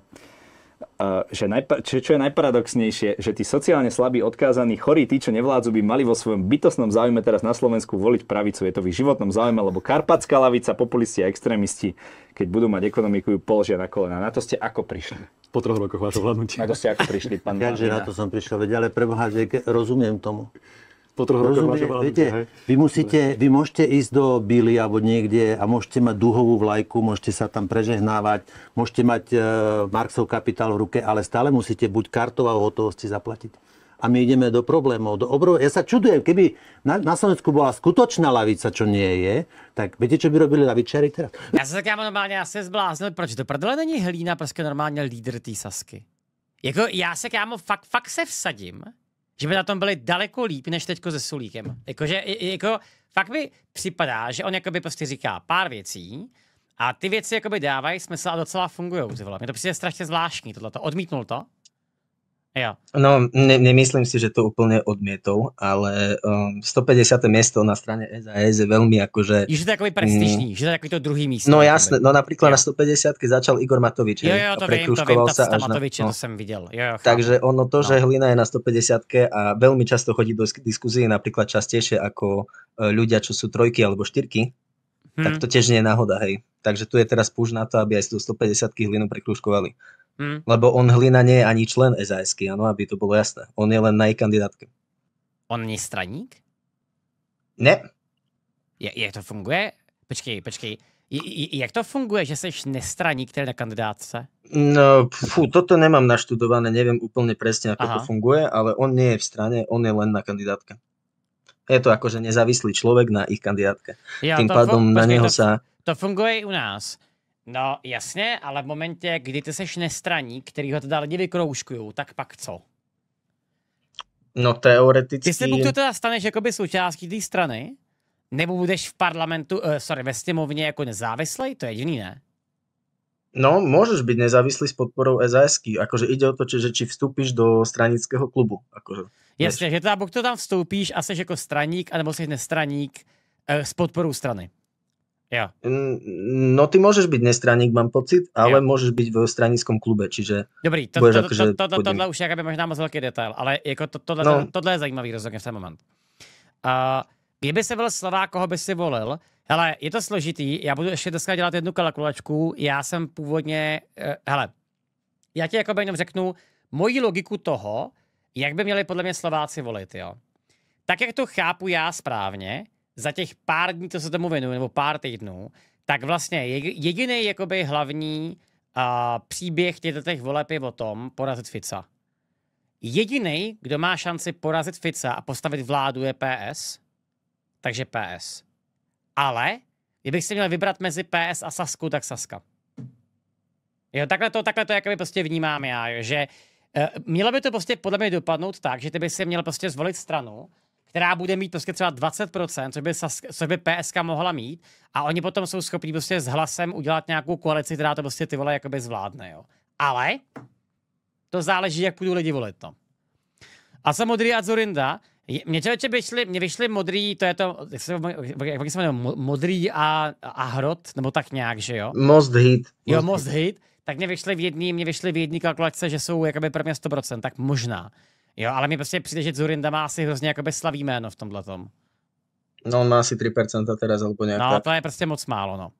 Uh, že najpa- čo, čo je najparadoxnejšie, že tí sociálne slabí, odkázaní, chorí, tí, čo nevládzu, by mali vo svojom bytostnom záujme teraz na Slovensku voliť pravicu. Je to v ich životnom záujme, lebo karpatská lavica, populisti a extrémisti, keď budú mať ekonomiku, ju položia na kolena. Na to ste ako prišli? po troch rokoch vášho vládnutia. Na to ste ako prišli, pán že na to som prišiel, veď, ale preboha, že rozumiem tomu. Po troch rokoch vášho vládnutia, viete, Vy, musíte, vy môžete ísť do Bily alebo niekde a môžete mať duhovú vlajku, môžete sa tam prežehnávať, môžete mať uh, Marxov kapitál v ruke, ale stále musíte buď kartou a hotovosti zaplatiť a my ideme do problémov, do obrov. Ja sa čudujem, keby na, na Slovensku bola skutočná lavica, čo nie je, tak viete, čo by robili lavičári teraz? Ja sa tak normálne, asi zbláznil, proč to prdele není Hlína prostě normálně lídr tý Sasky? Jako, já se kámo fakt, fakt se vsadím, že by na tom byli daleko líp, než teďko se Sulíkem. Jakože, jako, fakt mi připadá, že on jakoby prostě říká pár věcí, a ty věci jakoby dávají smysl a docela fungují. Mě to přijde strašně zvláštní, tohleto. Odmítnul to? Ja. No, ne, nemyslím si, že to úplne odmietol, ale um, 150. miesto na strane SAS je veľmi akože... Je to takový prestižný, mm, že to takový to druhý miesto. No jasné, no napríklad ja. na 150. začal Igor Matovič. Jo, jo, to viem, to viem, sa na, Matoviče, no. to som videl. Jo, jo, Takže ono to, no. že Hlina je na 150. a veľmi často chodí do diskuzie, napríklad častejšie ako e, ľudia, čo sú trojky alebo štyrky, hmm. tak mhm. to tiež nie je náhoda, hej. Takže tu je teraz púž na to, aby aj z 150. hlinu prekruškovali. Hmm. Lebo on Hlina nie je ani člen sas áno, aby to bolo jasné. On je len na jej kandidátke. On nie straník? Ne. Je, jak to funguje? Počkej, počkej. jak to funguje, že jsi nestraník teda na kandidátce? No, fú, toto nemám naštudované, neviem úplne presne, ako Aha. to funguje, ale on nie je v strane, on je len na kandidátke. Je to akože nezávislý človek na ich kandidátke. Ja, Tým pádom fun- na neho to, sa... To funguje i u nás No jasně, ale v momentě, kdy ty seš nestraní, který ho teda lidi vykroužkují, tak pak co? No teoreticky... Jestli Bůh to teda staneš jakoby součástí té strany, nebo budeš v parlamentu, uh, sorry, ve sněmovně jako nezávislej, to je jediný, ne? No, môžeš byť nezávislý s podporou sas -ky. Akože ide o to, že či vstúpiš do stranického klubu. Akože, Jasne, že teda buď to tam vstúpíš a seš ako straník, anebo seš nestraník e, s podporou strany. Ja. No ty môžeš byť nestraník, mám pocit, ale ja. môžeš byť v stranickom klube, čiže... Dobrý, to, budeš to, akože to, to, to, to, tohle už je možná moc velký detail, ale jako to, tohle, no. tohle je zajímavý rozhodně v ten moment. Uh, kdyby se byl Slovák, koho by si volil, hele, je to složitý, já budu ještě dneska dělat jednu kalkulačku, já jsem původně, uh, hele, já ti jako jenom řeknu moji logiku toho, jak by měli podle mě Slováci volit, jo. Tak, jak to chápu já správně, za těch pár dní, co se tomu věnuju, nebo pár týdnů, tak vlastně jediný jakoby hlavní a, příběh těchto těch voleb je o tom porazit Fica. Jediný, kdo má šanci porazit Fica a postavit vládu, je PS. Takže PS. Ale kdybych si měl vybrat mezi PS a Sasku, tak Saska. Jo, takhle to, takhle to jakoby prostě vnímám já, že e, mělo by to prostě podle mě dopadnout tak, že ty by si měl prostě zvolit stranu, která bude mít prostě třeba 20%, což by, což by PSK mohla mít a oni potom jsou schopní prostě s hlasem udělat nějakou koalici, která to prostě ty vole jakoby zvládne, jo. Ale to záleží, jak půjdu lidi volit, to. No. A co modrý a Zorinda. Mně člověče vyšli, mě vyšli modrý, to je to, jak se, jak se jmenuje, modrý a, a hrot, nebo tak nějak, že jo? Most hit. Jo, most hit. Tak mě vyšly v jedný, mě vyšly v jedný kalkulace, že jsou jakoby pro mě 100%, tak možná. Jo, ale mi prostě přijde, že Zurinda má asi hrozně jakoby slavý jméno v tomhle tom. No, on má asi 3% teraz, alebo nějak. No, to je prostě moc málo, no.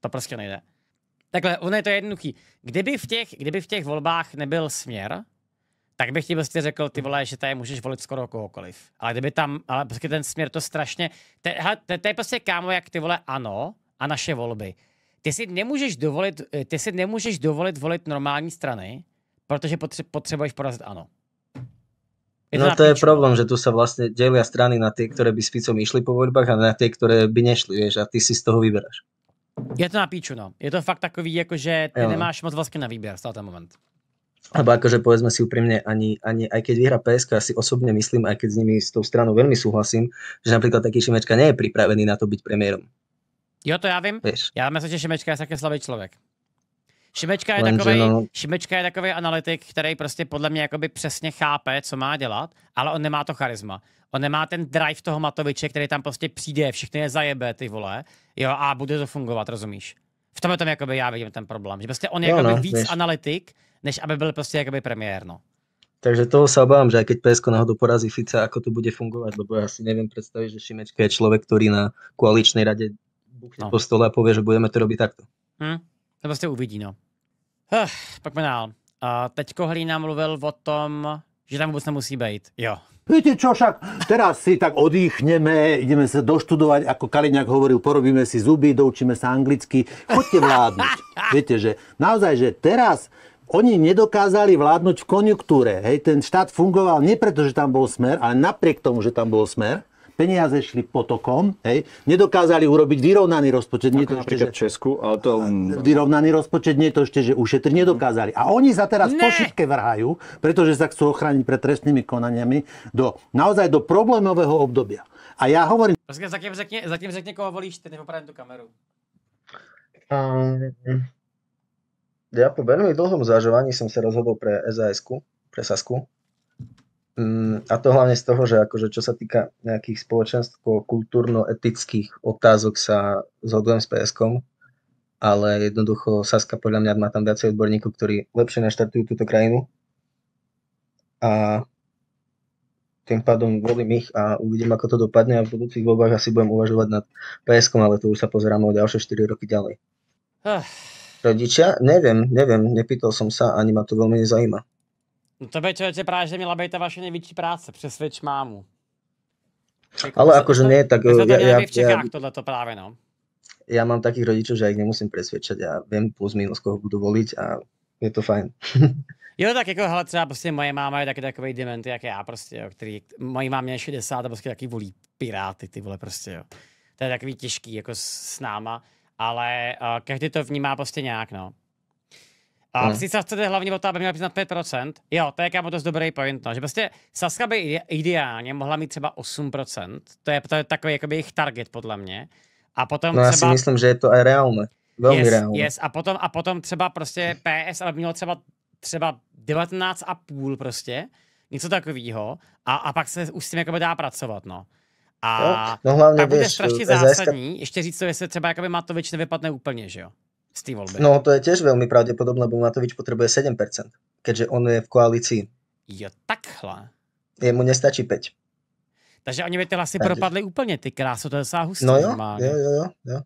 To prostě nejde. Takhle, ono je to jednoduchý. Kdyby v těch, kdyby v těch volbách nebyl směr, tak bych ti prostě řekl, ty vole, že tady můžeš volit skoro kohokoliv. Ale kdyby tam, ale prostě ten směr to strašně, to, to, to je prostě kámo, jak ty vole ano a naše volby. Ty si nemůžeš dovolit, ty si nemůžeš dovolit volit normální strany, protože potře potřebuješ porazit ano. Je no to je problém, že tu sa vlastne delia strany na tie, ktoré by s Ficom išli po voľbách a na tie, ktoré by nešli, vieš, a ty si z toho vyberáš. Je to na píču, no. Je to fakt takový, akože ty jo. nemáš moc vlastne na výber v ten moment. Lebo akože povedzme si úprimne, ani, ani aj keď vyhra PSK, ja si osobne myslím, aj keď s nimi s tou stranou veľmi súhlasím, že napríklad taký Šimečka nie je pripravený na to byť premiérom. Jo, to ja viem. Vieš. Ja myslím, že Šimečka je taký slabý človek. Šimečka je, takovej, no, no... Šimečka je takovej analytik, který prostě podle mě jakoby přesně chápe, co má dělat, ale on nemá to charisma. On nemá ten drive toho Matoviče, který tam prostě přijde, všechny je zajebe, ty vole, jo, a bude to fungovat, rozumíš? V tomhle tom jakoby já vidím ten problém, že prostě on je no, no, víc než... analytik, než aby byl prostě jakoby premiér, no. Takže toho sa obávam, že aj keď PSK náhodou porazí Fica, ako to bude fungovať, lebo ja si neviem predstaviť, že Šimečka je človek, ktorý na koaličnej rade buchne no. po stole a povie, že budeme to robiť takto. Hm? To prostě uvidí, no. Huh, pojďme dál. A teďko Hlína mluvil o tom, že tam vůbec nemusí být. Jo. Viete čo, však teraz si tak odýchneme, ideme sa doštudovať, ako Kaliňák hovoril, porobíme si zuby, doučíme sa anglicky, chodte vládnuť. Viete, že naozaj, že teraz oni nedokázali vládnuť v konjunktúre. Hej, ten štát fungoval nie preto, že tam bol smer, ale napriek tomu, že tam bol smer peniaze šli potokom, hej, nedokázali urobiť vyrovnaný rozpočet. Nie to ešte, že... v Česku, ale to... Vyrovnaný rozpočet, nie to ešte, že ušetri nedokázali. A oni sa teraz ne. po šipke vrhajú, pretože sa chcú ochrániť pred trestnými konaniami do, naozaj do problémového obdobia. A ja hovorím... Zatím řekne, zatím řekne koho volíš, ty nepopravím tú kameru. Um, ja po veľmi dlhom zvažovaní som sa rozhodol pre SAS-ku, pre Sasku. Mm, a to hlavne z toho, že akože čo sa týka nejakých spoločenstvo kultúrno-etických otázok sa zhodujem s PSK, ale jednoducho Saska podľa mňa má tam viacej odborníkov, ktorí lepšie naštartujú túto krajinu a tým pádom volím ich a uvidím, ako to dopadne a v budúcich voľbách asi budem uvažovať nad PSK, ale to už sa pozeráme o ďalšie 4 roky ďalej. Ah. Rodičia? Neviem, neviem, nepýtal som sa, ani ma to veľmi nezajíma. No by človeče práve, že měla být ta vaše největší práce, přesvědč mámu. Ale akože nie, tak... ja, ja, eh, v Čechách ja, práve, no. Ja mám takých rodičov, že ja ich nemusím presvedčať ja viem plus minus, koho budú voliť a je to fajn. Jo, tak ako hele, třeba prostě moje máma je taky takový dementy, jak já prostě, jo, který, mojí mámě je 60 a prostě taky volí piráty, ty vole, prostě, jo. To je takový těžký, jako s náma, ale uh, každý to vnímá prostě nějak, no. A hmm. psica vtedy hlavně o to, aby měla 5%. Jo, to je kámo dost dobrý point. No. Že prostě Saska by ideálně mohla mít třeba 8%. To je, to je takový jakoby jejich target, podle mě. A potom no třeba... já si myslím, že je to aj reálné. Velmi yes, reálné. Yes. A, potom, a potom třeba prostě PS, ale by mělo třeba, třeba 19,5 prostě. Něco takového. A, a pak se už s tím dá pracovat, no. A no, no hlavně tak bude vieš, strašně eh, zásadní, ještě říct to, jestli třeba Matovič nevypadne úplně, že jo? Steve Olberg. No to je tiež veľmi pravdepodobné, lebo Matovič potrebuje 7%, keďže on je v koalícii. Jo, takhle. Jemu nestačí 5. Takže oni by ty hlasy propadli úplne, ty krásu, to je sa hustý. No jo, jo, jo, jo, jo.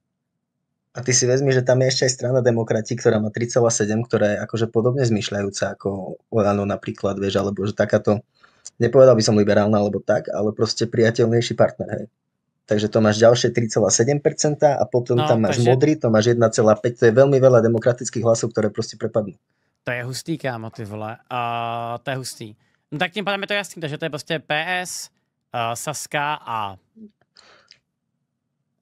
A ty si vezmi, že tam je ešte aj strana demokrati, ktorá má 3,7, ktorá je akože podobne zmyšľajúca ako Olano napríklad, vieš, alebo že takáto, nepovedal by som liberálna alebo tak, ale proste priateľnejší partner, hej takže to máš ďalšie 3,7% a potom no, tam máš takže... modrý, to máš 1,5%, to je veľmi veľa demokratických hlasov, ktoré proste prepadnú. To je hustý, kámo, ty vole. Uh, to je hustý. No tak tím pádem je to jasný, takže to je prostě PS, uh, Saska a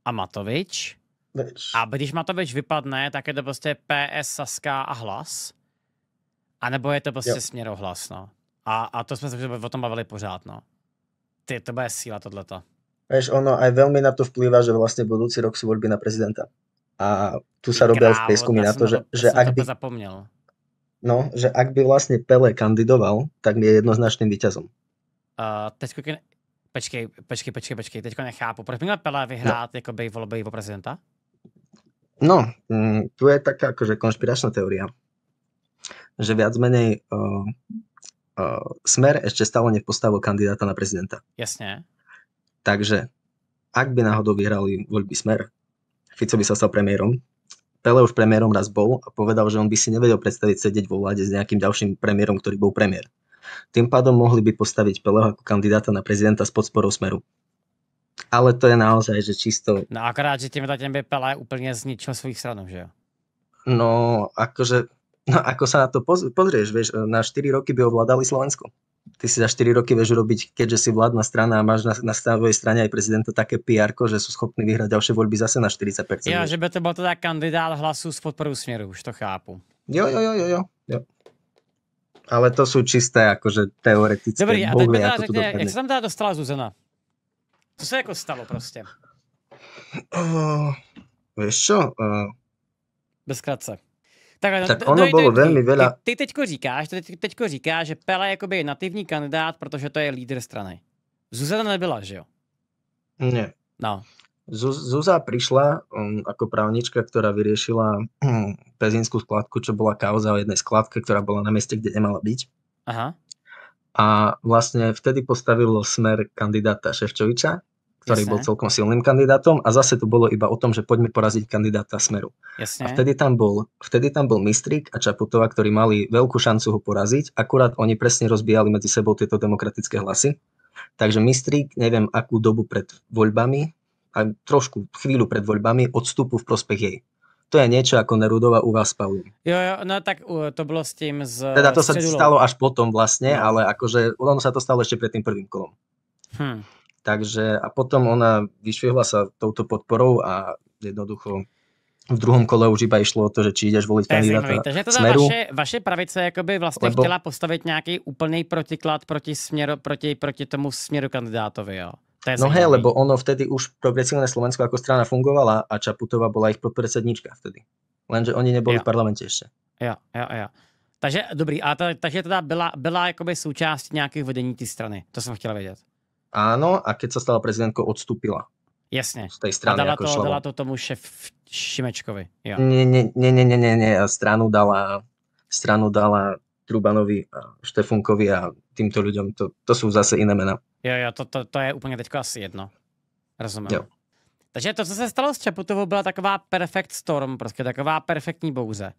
a Matovič. Več. A když Matovič vypadne, tak je to prostě PS, Saska a hlas. A nebo je to prostě jo. směrohlas, no. A, a to jsme sa o tom bavili pořád, no. Ty, to bude síla tohleto. Vieš, ono aj veľmi na to vplýva, že vlastne budúci rok sú voľby na prezidenta. A tu sa robia už prieskumy na to, že, to, že ak by... Zapomnel. No, že ak by vlastne Pele kandidoval, tak je jednoznačným výťazom. Uh, teďko, ke... počkej, počkej, počkej, počkej, teďko nechápu. Proč měl Pele vyhrát no. by volby o prezidenta? No, mm, tu je taká akože konšpiračná teória, že viac menej uh, uh, Smer ešte stále nepostavil kandidáta na prezidenta. Jasne. Takže ak by náhodou vyhrali voľby smer, Fico by sa stal premiérom. Pele už premiérom raz bol a povedal, že on by si nevedel predstaviť sedieť vo vláde s nejakým ďalším premiérom, ktorý bol premiér. Tým pádom mohli by postaviť Peleho ako kandidáta na prezidenta s podporou Smeru. Ale to je naozaj, že čisto... No akorát, že tým ten by Pele úplne zničil svojich stranu, že jo? No, akože... No, ako sa na to pozrieš, vieš, na 4 roky by ovládali Slovensko ty si za 4 roky vieš urobiť, keďže si vládna strana a máš na, na svojej strane aj prezidenta také pr že sú schopní vyhrať ďalšie voľby zase na 40%. Ja, že by to bol teda kandidát hlasu z podporu směru, už to chápu. Jo, jo, jo, jo, jo. Ale to sú čisté, akože teoretické. Dobrý, a teď mi teda jak sa tam teda dostala Zuzana? Co sa ako stalo proste? Uh, vieš čo? Uh, eh, Bezkrátce. Tak, tak ono no, to, bylo to, velmi veľa... Ty, ty teďko říkáš, ty teďko říkáš, že Pele je nativní kandidát, protože to je lídr strany. Zuzana nebyla, že jo? Nie. No. Zuza prišla um, ako právnička, ktorá vyriešila um, pezinskú skladku, čo bola kauza o jednej skladke, ktorá bola na mieste, kde nemala byť. Aha. A vlastne vtedy postavilo smer kandidáta Ševčoviča ktorý Jasne. bol celkom silným kandidátom a zase to bolo iba o tom, že poďme poraziť kandidáta Smeru. Jasne. A vtedy tam bol, vtedy tam bol Mistrík a Čaputová, ktorí mali veľkú šancu ho poraziť, akurát oni presne rozbíjali medzi sebou tieto demokratické hlasy. Takže Mistrík, neviem akú dobu pred voľbami, a trošku chvíľu pred voľbami odstupu v prospech jej. To je niečo ako Nerudova u vás, Paul. Jo, jo, no tak uh, to bolo s tým z... Teda to sa stalo až potom vlastne, no. ale akože ono sa to stalo ešte pred tým prvým kolom. Hm. Takže a potom ona vyšvihla sa touto podporou a jednoducho v druhom kole už iba išlo o to, že či ideš volit kandidáta Takže teda smeru, vaše, vaše pravice jakoby vlastně lebo, chtěla postavit nějaký úplný protiklad proti, směru, proti, proti tomu směru kandidátovi, jo? To je no hej, lebo ono vtedy už progresívne Slovensko ako strana fungovala a Čaputová bola ich podpredsednička vtedy. Lenže oni neboli jo. v parlamente ešte. Jo, jo, jo. Takže dobrý, a ta, takže teda byla, byla jakoby součást vedení té strany, to jsem chtěla vědět áno a keď sa stala prezidentkou, odstúpila. Jasne. Z tej strany, a dala, ako to, dala to tomu šef Šimečkovi. Jo. Nie, nie, nie, nie, nie, nie. Stranu dala, stranu dala Trubanovi, a Štefunkovi a týmto ľuďom. To, to sú zase iné mená. Jo, jo, to, to, to je úplne teďko asi jedno. Rozumiem. Jo. Takže to, co se stalo s Čaputovou, byla taková perfect storm, prostě taková perfektní bouze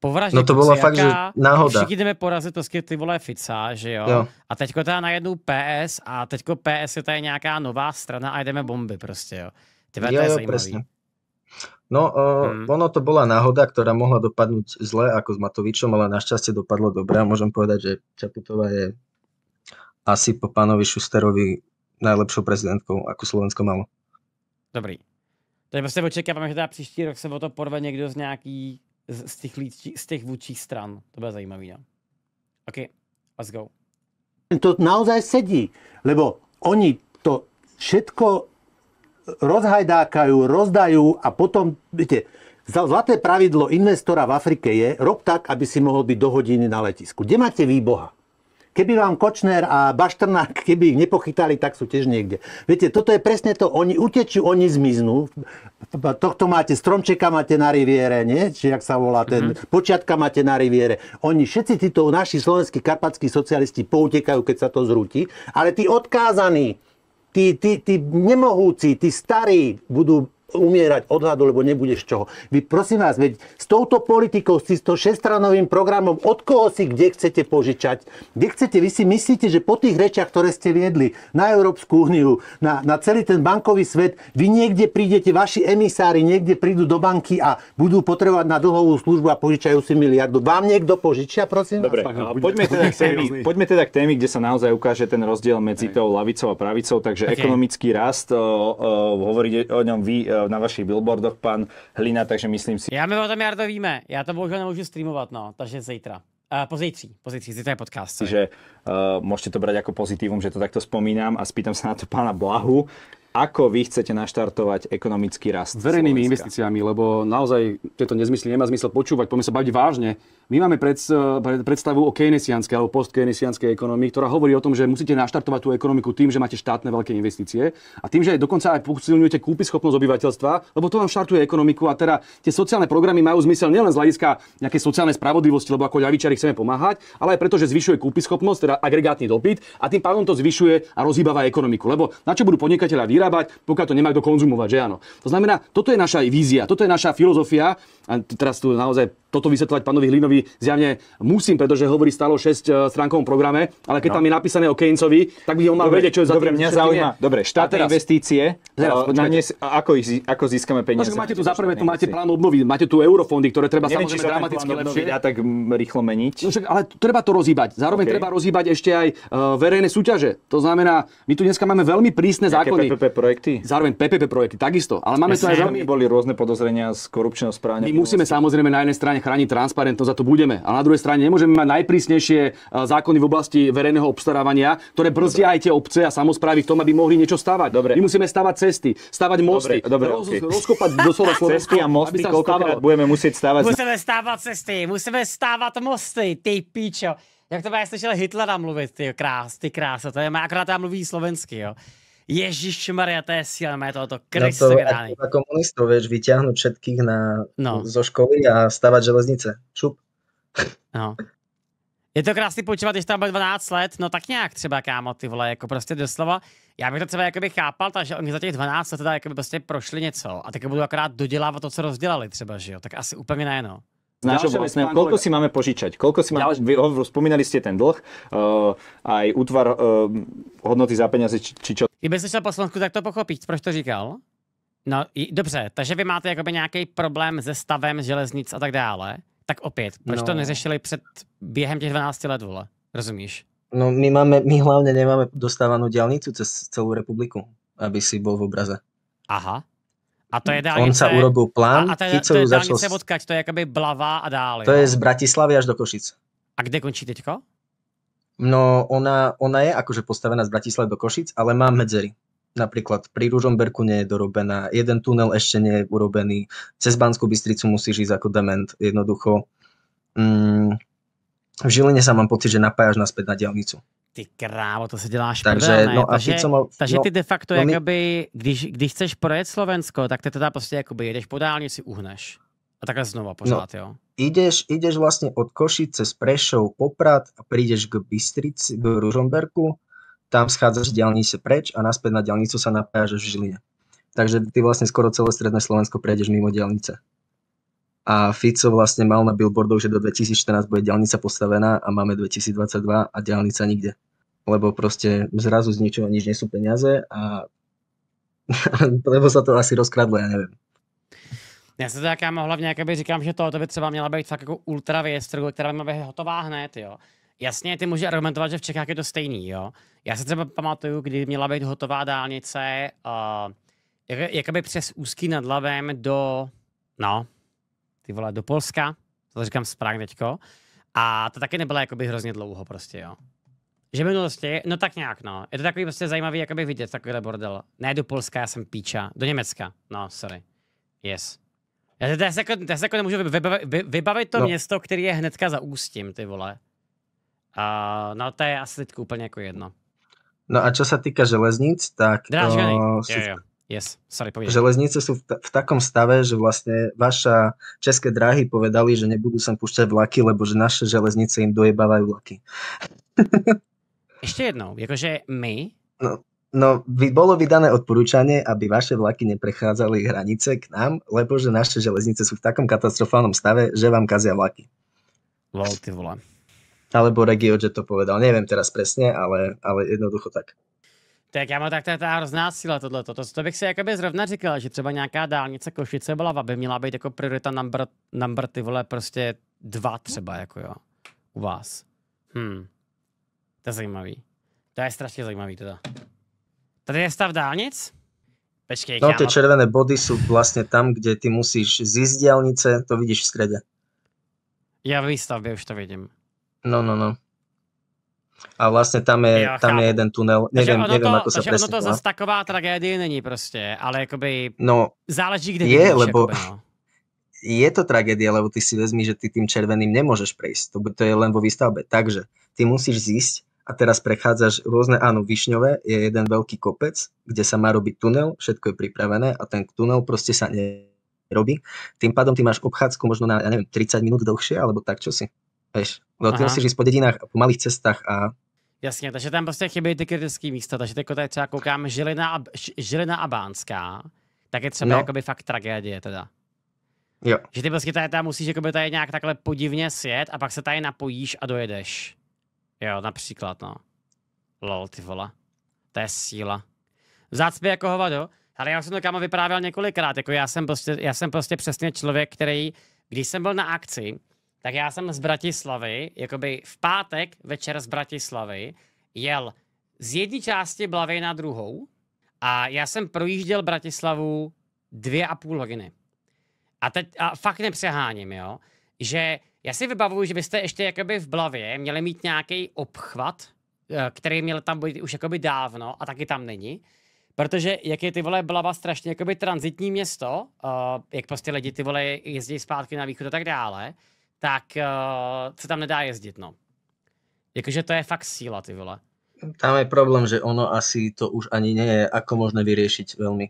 povraždí No to bylo fakt, že náhoda. Všichni jdeme porazit to ty vole Fica, že jo? jo. A teďko teda najednou PS a teďko PS je tady nějaká nová strana a jdeme bomby prostě, jo. Ty jo, to je jo, presne. No, uh, hmm. ono to bola náhoda, ktorá mohla dopadnúť zle ako s Matovičom, ale našťastie dopadlo dobre a môžem povedať, že Čaputová je asi po pánovi Šusterovi najlepšou prezidentkou, ako Slovensko malo. Dobrý. Takže proste očekáváme, že teda príští rok sa o to porve někdo z nějaký z, z, těch, lidí, z těch vůdčích stran. To bude zajímavý. Ne? No. OK, let's go. To naozaj sedí, lebo oni to všetko rozhajdákajú, rozdajú a potom, viete, zlaté pravidlo investora v Afrike je, rob tak, aby si mohol byť do hodiny na letisku. Kde máte výboha? Keby vám Kočner a Bašternák, keby ich nepochytali, tak sú tiež niekde. Viete, toto je presne to, oni utečú, oni zmiznú. Tohto máte, stromčeka máte na riviere, nie? Či jak sa volá ten, mm-hmm. počiatka máte na riviere. Oni všetci títo naši slovenskí karpatskí socialisti poutekajú, keď sa to zrúti, ale tí odkázaní, tí, tí, tí nemohúci, tí starí budú umierať od hladu, lebo nebude z čoho. Vy prosím vás, veď s touto politikou, s týmto šestranovým programom, od koho si kde chcete požičať? Kde chcete? Vy si myslíte, že po tých rečiach, ktoré ste viedli na Európsku úniu, na, na celý ten bankový svet, vy niekde prídete, vaši emisári niekde prídu do banky a budú potrebovať na dlhovú službu a požičajú si miliardu. Vám niekto požičia, prosím? Dobre, vás, a no, poďme, teda k témy, poďme teda k témy, kde sa naozaj ukáže ten rozdiel medzi tou lavicou a pravicou, takže okay. ekonomický rast, o, o, hovoríte o ňom vy e, na vašich billboardoch, pan Hlina, takže myslím si... Já my o tom, Jardo, víme. Já to bohužel nemůžu streamovat, no, takže zítra. Uh, pozítří, pozítří, zítra je podcast. Takže uh, eh, môžete to brať ako pozitívum, že to takto spomínam a spýtam sa na to pána Blahu, ako vy chcete naštartovať ekonomický rast? Verejnými Slovenska? investíciami, lebo naozaj tieto nezmysly nemá zmysel počúvať, poďme sa baviť vážne. My máme predstavu o keynesianskej alebo post-keynesianskej ekonomii, ktorá hovorí o tom, že musíte naštartovať tú ekonomiku tým, že máte štátne veľké investície a tým, že aj dokonca aj posilňujete kúpyschopnosť obyvateľstva, lebo to vám štartuje ekonomiku a teda tie sociálne programy majú zmysel nielen z hľadiska nejakej sociálnej spravodlivosti, lebo ako ľavičari chceme pomáhať, ale aj preto, že zvyšuje kúpyschopnosť, teda agregátny dopyt a tým pádom to zvyšuje a rozhýbava ekonomiku. Lebo na čo budú podnikateľa vyrábať, pokiaľ to nemá kto konzumovať, že áno. To znamená, toto je naša vízia, toto je naša filozofia a teraz tu naozaj toto vysvetľovať pánovi Hlinovi zjavne musím, pretože hovorí stále o 6 e, stránkovom programe, ale keď no. tam je napísané o Keynesovi, tak by on mal vedieť, čo je za dobre, mňa zaujíma. Dobre, štátne teraz, investície, teraz, e, o, na ako, ich, ako získame peniaze? No, máte tu za prvé, tu máte plán obnovy, máte tu eurofondy, ktoré treba Neviem, samozrejme dramaticky lepšie. A tak rýchlo meniť. No, však, ale treba to rozhýbať. Zároveň okay. treba rozhýbať ešte aj uh, verejné súťaže. To znamená, my tu dneska máme veľmi prísne zákony. PPP projekty? Zároveň PPP projekty, takisto. Ale máme tu aj veľmi... boli rôzne podozrenia z korupčného správania musíme vlastne. samozrejme na jednej strane chrániť transparentnosť a to budeme. A na druhej strane nemôžeme mať najprísnejšie e, zákony v oblasti verejného obstarávania, ktoré brzdia aj tie obce a samozprávy v tom, aby mohli niečo stavať. Dobre. My musíme stavať cesty, stavať mosty, dobre, dobre, roz, okay. rozkopať doslova cesty a mosty, koľkokrát budeme musieť stavať. Musíme stavať cesty, musíme stavať mosty, ty pičo. Jak to já slyšel Hitlera mluvit, ty krás, ty krása, to je, akorát já mluví slovensky, jo. Ježiš Maria, to je silné toto. Kristo, no to, ako komunistov vieš vyťahnuť všetkých na, no. zo školy a stavať železnice. Šup. No. Je to krásne počívat, když tam bol 12 let, no tak nějak třeba, kámo, ty vole, jako prostě doslova. Já bych to třeba jakoby chápal, takže oni za těch 12 let teda jakoby prostě prošli něco a tak budú akorát dodělávat to, co rozdělali třeba, že jo, tak asi úplně najednou z našho vlastného, koľko kolega. si máme požičať, koľko si máme, vy spomínali ste ten dlh, uh, aj útvar uh, hodnoty za peniaze, či, či čo. Kdyby slyšel po Slovensku, tak to proč to říkal? No, dobře, takže vy máte jakoby nějaký problém se stavem železnic a tak dále, tak opět, proč no. to neřešili před během těch 12 let, vole? Rozumíš? No, my, máme, my hlavne nemáme dostávanú diálnicu cez celú republiku, aby si bol v obraze. Aha, a to je hmm. dálnice... On sa urobil plán, a, a to je začal... dálnice odkať, to je akoby Blavá a dále. To jo? je z Bratislavy až do Košic. A kde končí teďko? No, ona, ona je akože postavená z Bratislavy do Košic, ale má medzery. Napríklad pri Ružomberku nie je dorobená, jeden tunel ešte nie je urobený, cez Banskú Bystricu musíš ísť ako dement, jednoducho. Mm, v Žiline sa mám pocit, že napájaš naspäť na diálnicu. Ty krávo, to se děláš takže, No, takže, a takže no, ty de facto, no, jakoby, když, když chceš projet Slovensko, tak ty teda prostě jakoby jedeš po dálnici, uhneš. A takhle znova no, pořád, no, jo? Ideš, ideš vlastně od Košice z Prešov, Poprad a prídeš k Bystrici, k Ružomberku, tam schádzaš z diálnice preč a naspäť na diálnicu sa napájaš v Žiline. Takže ty vlastne skoro celé stredné Slovensko prejdeš mimo diálnice. A Fico vlastne mal na billboardoch, že do 2014 bude diálnica postavená a máme 2022 a diálnica nikde lebo proste zrazu z ničoho nič nie sú peniaze a lebo sa to asi rozkradlo, ja neviem. Já sa teda kámo hlavně akoby říkám, že tohoto by třeba měla být fakt jako ultra věc, která by mala byť hotová hned, jo. Jasně, ty může argumentovat, že v Čechách je to stejný, jo. Já sa třeba pamatuju, kdy měla být hotová dálnice, uh, jakoby přes úzký nad Labem do, no, ty vole, do Polska, to říkám správně teďko. A to taky nebylo jakoby hrozně dlouho prostě, jo. Že minulosti, no tak nějak, no. Je to takový prostě zajímavý, jakoby vidět takovýhle bordel. do Polska, já jsem píča. Do Německa. No, sorry. Yes. Já, já, se, jako, já se jako nemůžu vybavit, vybavit to no. město, který je hnedka za ústím, ty vole. Uh, no to je asi teď úplně jako jedno. No a čo sa týka železníc, tak... Drážganý. To eh, sú, jo, jo. Yes. Sorry, železnice sú v, t- v takom stave, že vlastne vaša české dráhy povedali, že nebudú sem púšťať vlaky, lebo že naše železnice im dojebávajú vlaky. Ešte jednou, akože my... No, no by, bolo vydané odporúčanie, aby vaše vlaky neprechádzali hranice k nám, lebo že naše železnice sú v takom katastrofálnom stave, že vám kazia vlaky. Lol, ty vole. Alebo že to povedal, neviem teraz presne, ale, ale jednoducho tak. Tak já mám tak ta hrozná síla tohleto. To, to bych si jakoby zrovna říkal, že třeba nějaká dálnice Košice byla, aby měla být jako priorita number, number ty vole prostě dva třeba jako jo. U vás. Hmm. To je zajímavý. To je strašne zajímavý teda. Tady je stav dálnic? Pečkej, no tie červené body sú vlastne tam, kde ty musíš zísť diálnice, to vidíš v strede. Ja v výstavbe už to vidím. No, no, no. A vlastne tam je, jo, tam je jeden tunel. Neviem, ono neviem to, ako sa presne ono to zase taková tragédie není proste, ale akoby no, záleží, kde je, vidíš, lebo akoby, no. Je to tragédia, lebo ty si vezmi, že ty tým červeným nemôžeš prejsť. To, to je len vo výstavbe. Takže ty musíš zísť a teraz prechádzaš rôzne, áno, Višňové je jeden veľký kopec, kde sa má robiť tunel, všetko je pripravené a ten tunel proste sa nerobí. Tým pádom ty máš obchádzku možno na, ja neviem, 30 minút dlhšie, alebo tak, čo si. Vieš, no ty musíš ísť po dedinách po malých cestách a Jasně, takže tam prostě chybí ty kritické místa, takže teď tady třeba koukám Žilina a, Žilina a Bánská, tak je třeba no. jakoby fakt tragédie teda. Jo. Že ty prostě tady tady musíš jakoby tady nějak takhle podivně sjet a pak se tady napojíš a dojedeš. Jo, například, no. Lol, ty vola. To je síla. Zácpě jako hovado. Ale já jsem to kámo vyprávěl několikrát. Jako já jsem prostě, já jsem prostě přesně člověk, který, když jsem byl na akci, tak já jsem z Bratislavy, jakoby v pátek večer z Bratislavy, jel z jedné části Blavy na druhou a já jsem projížděl Bratislavu dvě a půl hodiny. A teď, a fakt nepřeháním, jo, že Já si vybavuju, že byste ještě jakoby v Blavě měli mít nějaký obchvat, eh, který měl tam být už jakoby dávno a taky tam není. Protože jak je ty vole Blava strašně jakoby transitní město, uh, jak prostě lidi ty vole jezdí zpátky na východ a tak dále, tak uh, se tam nedá jezdit, no. Jakože to je fakt síla, ty vole. Tam je problém, že ono asi to už ani nie je ako možné vyriešiť veľmi,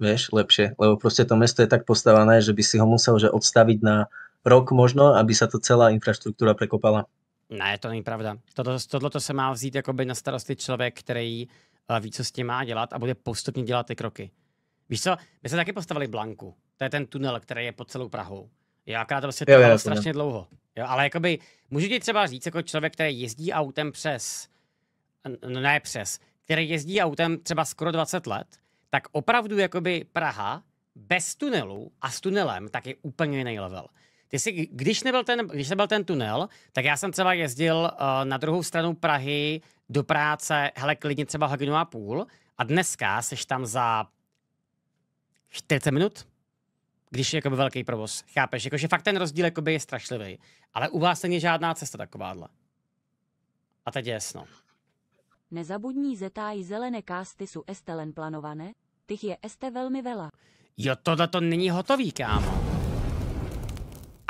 vieš, lepšie. Lebo proste to mesto je tak postavané, že by si ho musel že odstaviť na rok možno, aby sa to celá infraštruktúra prekopala. Ne, to není pravda. Toto, to se má vzít ako na starosti člověk, který eh, ví, co s tím má dělat a bude postupně dělat ty kroky. Víš co, my jsme taky postavili Blanku. To je ten tunel, který je pod celou Prahou. Já akorát to prostě trvalo strašně ne. No. dlouho. Jo, ale jakoby, můžu ti třeba říct, jako člověk, který jezdí autem přes, no ne přes, který jezdí autem třeba skoro 20 let, tak opravdu jakoby Praha bez tunelu a s tunelem tak je úplně jiný level. Ty jsi, když nebyl ten, když nebyl ten tunel, tak já jsem třeba jezdil uh, na druhou stranu Prahy do práce, hele, klidně třeba hodinu a půl a dneska jsi tam za 40 minut, když je jakoby velký provoz. Chápeš? Jakože fakt ten rozdíl jakoby je strašlivý. Ale u vás není žádná cesta takováhle. A teď je jasno. Nezabudní zetáj zelené kásty jsou estelen plánované, těch je este velmi vela. Jo, tohle to není hotový, kámo.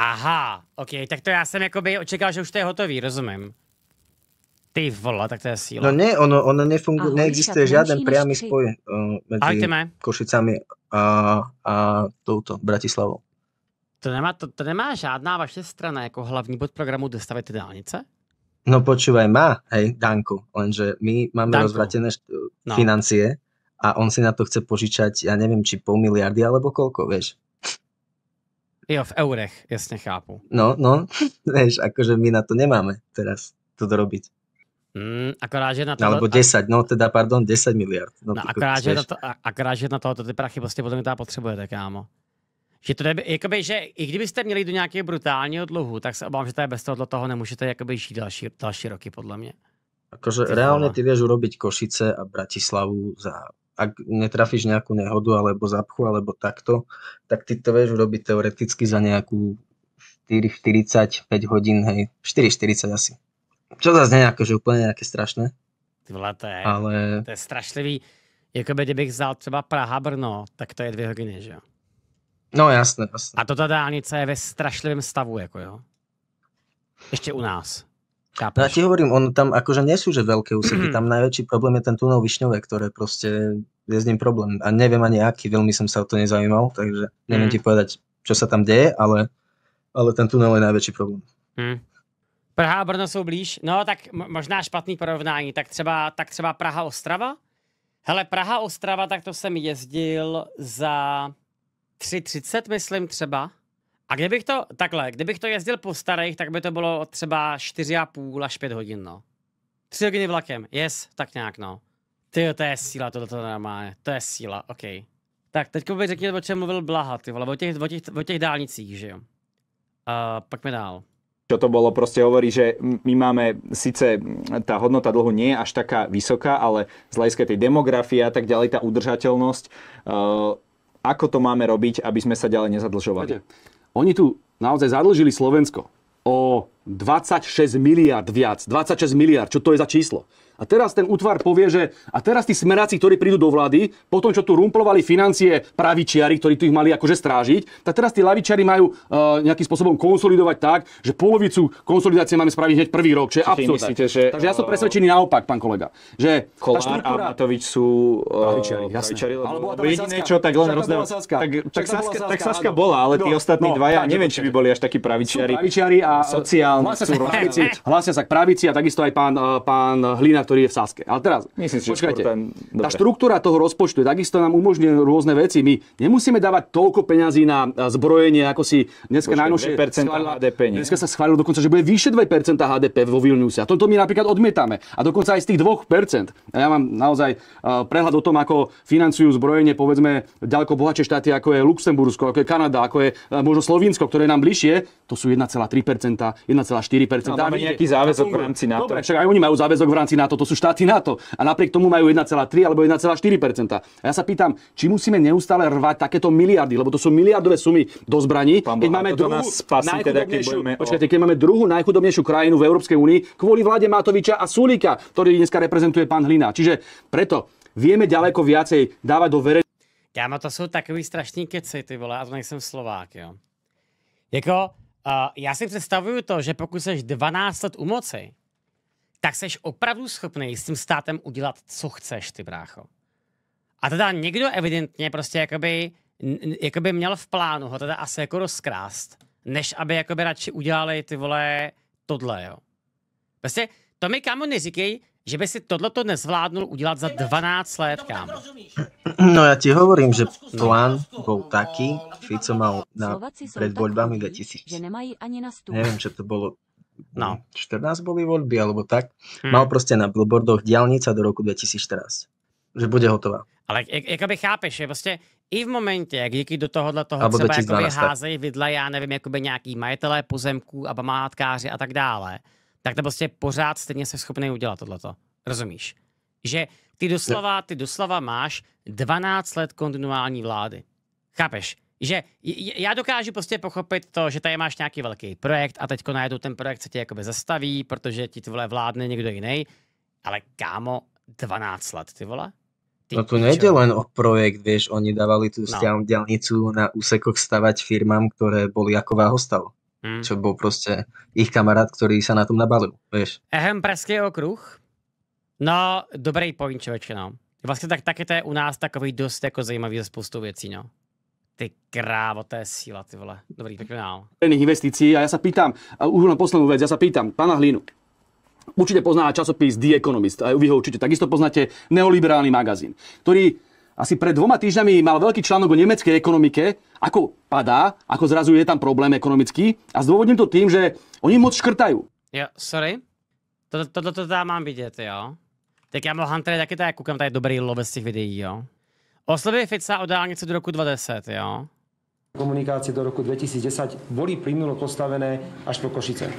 Aha, ok, tak to já jsem akoby očekal, že už to je hotový, rozumím. Ty vola, tak to je síla. No nie, ono, ono nefunguje, neexistuje žiaden priamy spoj uh, medzi Ahoj, Košicami a, a touto Bratislavou. To nemá, to, to nemá žádná vaše strana jako hlavní bod programu dostavit dálnice? No počúvaj, má, hej, Danko, lenže my máme Danko. rozvratené no. financie a on si na to chce požičať, ja neviem, či pol miliardy alebo koľko, vieš. Jo, v eurech, jasne chápu. No, no, vieš, akože my na to nemáme teraz to dorobiť. Mm, akorát, že na to... Alebo 10, no teda, pardon, 10 miliard. No, no akorát, že na to, akorát, že na to ty prachy prostě potom tá potřebujete, kámo. Že to neby, jakoby, že i kdybyste měli do nějakého brutálního dluhu, tak se obávám, že tady bez toho, toho nemůžete jakoby žít další, další roky, podle mě. Akože ty reálne ty vieš urobiť Košice a Bratislavu za ak netrafíš nejakú nehodu alebo zapchu alebo takto, tak ty to vieš urobiť teoreticky za nejakú 45 hodín, hej, 4-40 asi. Čo zase nie akože úplne nejaké strašné. Ty vole, to je, ale... to je strašlivý. Jakoby kdybych vzal třeba Praha, Brno, tak to je dvě hodiny, že jo? No jasné, jasné. A toto dálnice je ve strašlivém stavu, jako jo? Ještě u nás. Chápeš. No ja ti hovorím, on tam akože nie sú že veľké úseky, mhm. tam najväčší problém je ten tunel Višňové, ktoré proste je s ním problém. A neviem ani aký, veľmi som sa o to nezaujímal, takže neviem mhm. ti povedať, čo sa tam deje, ale, ale ten tunel je najväčší problém. Mm. Praha a Brno jsou blíž, no tak možná špatný porovnání, tak třeba, tak třeba Praha Ostrava. Hele, Praha Ostrava, tak to jsem jezdil za 3.30, myslím třeba. A kdybych to, takhle, kdybych to jezdil po starých, tak by to bylo třeba 4,5 až 5 hodin, no. 3 hodiny vlakem, yes, tak nějak, no. Ty, to je síla, to to normálně, to je síla, OK. Tak, teď bych řekl, o čem mluvil Blaha, ty vole, o těch, o těch, o těch dálnicích, že jo. Uh, pak mi dál čo to bolo, proste hovorí, že my máme síce tá hodnota dlhu nie je až taká vysoká, ale z hľadiska tej demografie a tak ďalej, tá udržateľnosť, uh, ako to máme robiť, aby sme sa ďalej nezadlžovali? Oni tu naozaj zadlžili Slovensko o 26 miliard viac. 26 miliard, čo to je za číslo? A teraz ten útvar povie, že a teraz tí smeráci, ktorí prídu do vlády, po tom, čo tu rumplovali financie pravičiari, ktorí tu ich mali akože strážiť, tak teraz tí lavičiari majú uh, nejakým spôsobom konsolidovať tak, že polovicu konsolidácie máme spraviť hneď prvý rok, čo je absurdné. Myslíte, že, Takže ja som presvedčený naopak, pán kolega. Že Kolár štúrkura... a Matovič sú uh, pravičiari, lebo, jediné, čo tak len rozdávať. Tak, tak, Saska, tak Saska bola, ale no, tí ostatní no, dvaja, neviem, či by boli až takí pravičiari. Pravičiari a sociálni. Hlásia sa k pravici a takisto aj pán, eh, pán Hlina, ktorý je v Saske. Ale teraz, Myslím, počkajte, ten... tá štruktúra toho rozpočtu takisto nám umožňuje rôzne veci. My nemusíme dávať toľko peňazí na e, zbrojenie, ako si dneska najnovšie schválila, HDP, nie? Dneska sa schválilo dokonca, že bude vyše 2% HDP vo Vilniuse. A toto my napríklad odmietame. A dokonca aj z tých 2%. A ja mám naozaj e, prehľad o tom, ako financujú zbrojenie, povedzme, ďaleko bohatšie štáty, ako je Luxembursko, ako je Kanada, ako je e, možno Slovinsko, ktoré nám bližšie, to sú 1,3%, 1,4%. No, máme nejaký záväzok v rámci NATO. Dobre, však aj oni majú záväzok v rámci NATO, to sú štáty NATO. A napriek tomu majú 1,3 alebo 1,4 A ja sa pýtam, či musíme neustále rvať takéto miliardy, lebo to sú miliardové sumy do zbraní, keď máme druhú najchudobnejšiu, teda, keď, počkajte, keď máme druhú najchudobnejšiu krajinu v Európskej únii kvôli vláde Matoviča a Sulika, ktorý dneska reprezentuje pán Hlina. Čiže preto vieme ďaleko viacej dávať do verejnosti. Kámo, to sú takový strašní keci, ty vole, a to nejsem Slovák, jo. Jako, uh, já si představuju to, že pokud seš 12 let u moci, tak seš opravdu schopný s tím státem udělat, co chceš, ty brácho. A teda někdo evidentně prostě jakoby, jakoby měl v plánu ho teda asi jako rozkrást, než aby jakoby radši udělali ty vole tohle, jo. Prostě to mi kámo neříkej, že by si to nezvládnul udělat za 12 let, kámo. No ja ti hovorím, že plán bol taký, Fico mal na, pred voľbami 2000. Neviem, čo to bolo, No. 14 mm, boli voľby, alebo tak. Hmm. Mal proste na billboardoch diálnica do roku 2014. Že bude hotová. Ale jak, by chápeš, že prostě i v momentě, jak díky do tohohle toho alebo třeba 2012, jakoby vidle, já nevím, jakoby nějaký majitelé pozemku a památkáři a tak dále, tak to prostě pořád stejně sa schopný udělat tohleto. Rozumíš? Že ty doslova, ty doslova máš 12 let kontinuální vlády. Chápeš? že ja dokážu prostě pochopit to, že tady máš nějaký velký projekt a teďko najednou ten projekt se tě jakoby zastaví, protože ti to vládne někdo jiný. Ale kámo, 12 let, ty vole. Ty, no tu nejde len o projekt, vieš, oni dávali tú no. dělnicu na úsekoch stavať firmám, ktoré boli ako váhostav. Hmm. Čo bol proste ich kamarát, ktorý sa na tom nabalil, vieš. Ehem, praský okruh. No, dobrý point, človeče, no. Vlastne tak, také to je u nás takový dost ako zajímavý za spoustu věcí, no. Ty krávo, to je síla, ty vole. Dobrý, tak dál. investícií a ja sa pýtam, a už na poslednú vec, ja sa pýtam, pána Hlinu. Určite pozná časopis The Economist, a vy ho určite takisto poznáte, neoliberálny magazín, ktorý asi pred dvoma týždňami mal veľký článok o nemeckej ekonomike, ako padá, ako zrazu je tam problém ekonomický a zdôvodním to tým, že oni moc škrtajú. Jo, sorry, toto, toto, mám vidět, jo. Tak já mohl Hunter, taky tak koukám, tady dobrý lovec z těch videí, jo fit sa o dálnici do roku 2010, jo? Komunikácie do roku 2010 boli plynulo postavené až po Košice.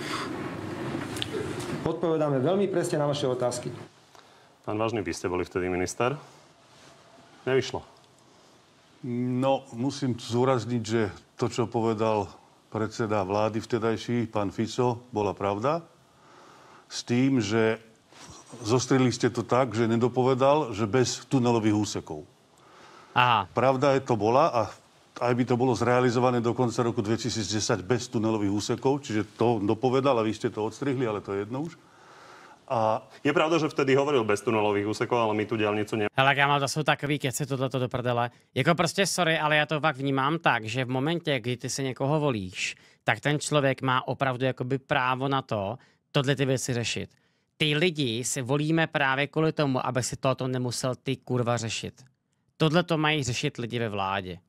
Odpovedáme veľmi presne na vaše otázky. Pán Vážny, vy ste boli vtedy minister. Nevyšlo. No, musím zúrazniť, že to, čo povedal predseda vlády vtedajší, pán Fico, bola pravda. S tým, že zostrili ste to tak, že nedopovedal, že bez tunelových úsekov. Aha. Pravda je to bola a aj by to bolo zrealizované do konca roku 2010 bez tunelových úsekov, čiže to dopovedal a vy ste to odstrihli, ale to je jedno už. A je pravda, že vtedy hovoril bez tunelových úsekov, ale my tu diálnicu nemáme. Ale kámo, to jsou takový keci toto do prdele. Jako prostě sorry, ale já to fakt vnímám tak, že v momentě, kdy ty si někoho volíš, tak ten člověk má opravdu jakoby právo na to, tohle ty věci řešit. Ty lidi si volíme právě kvůli tomu, aby si toto nemusel ty kurva řešit. Tohle to mají řešit lidi ve vládě.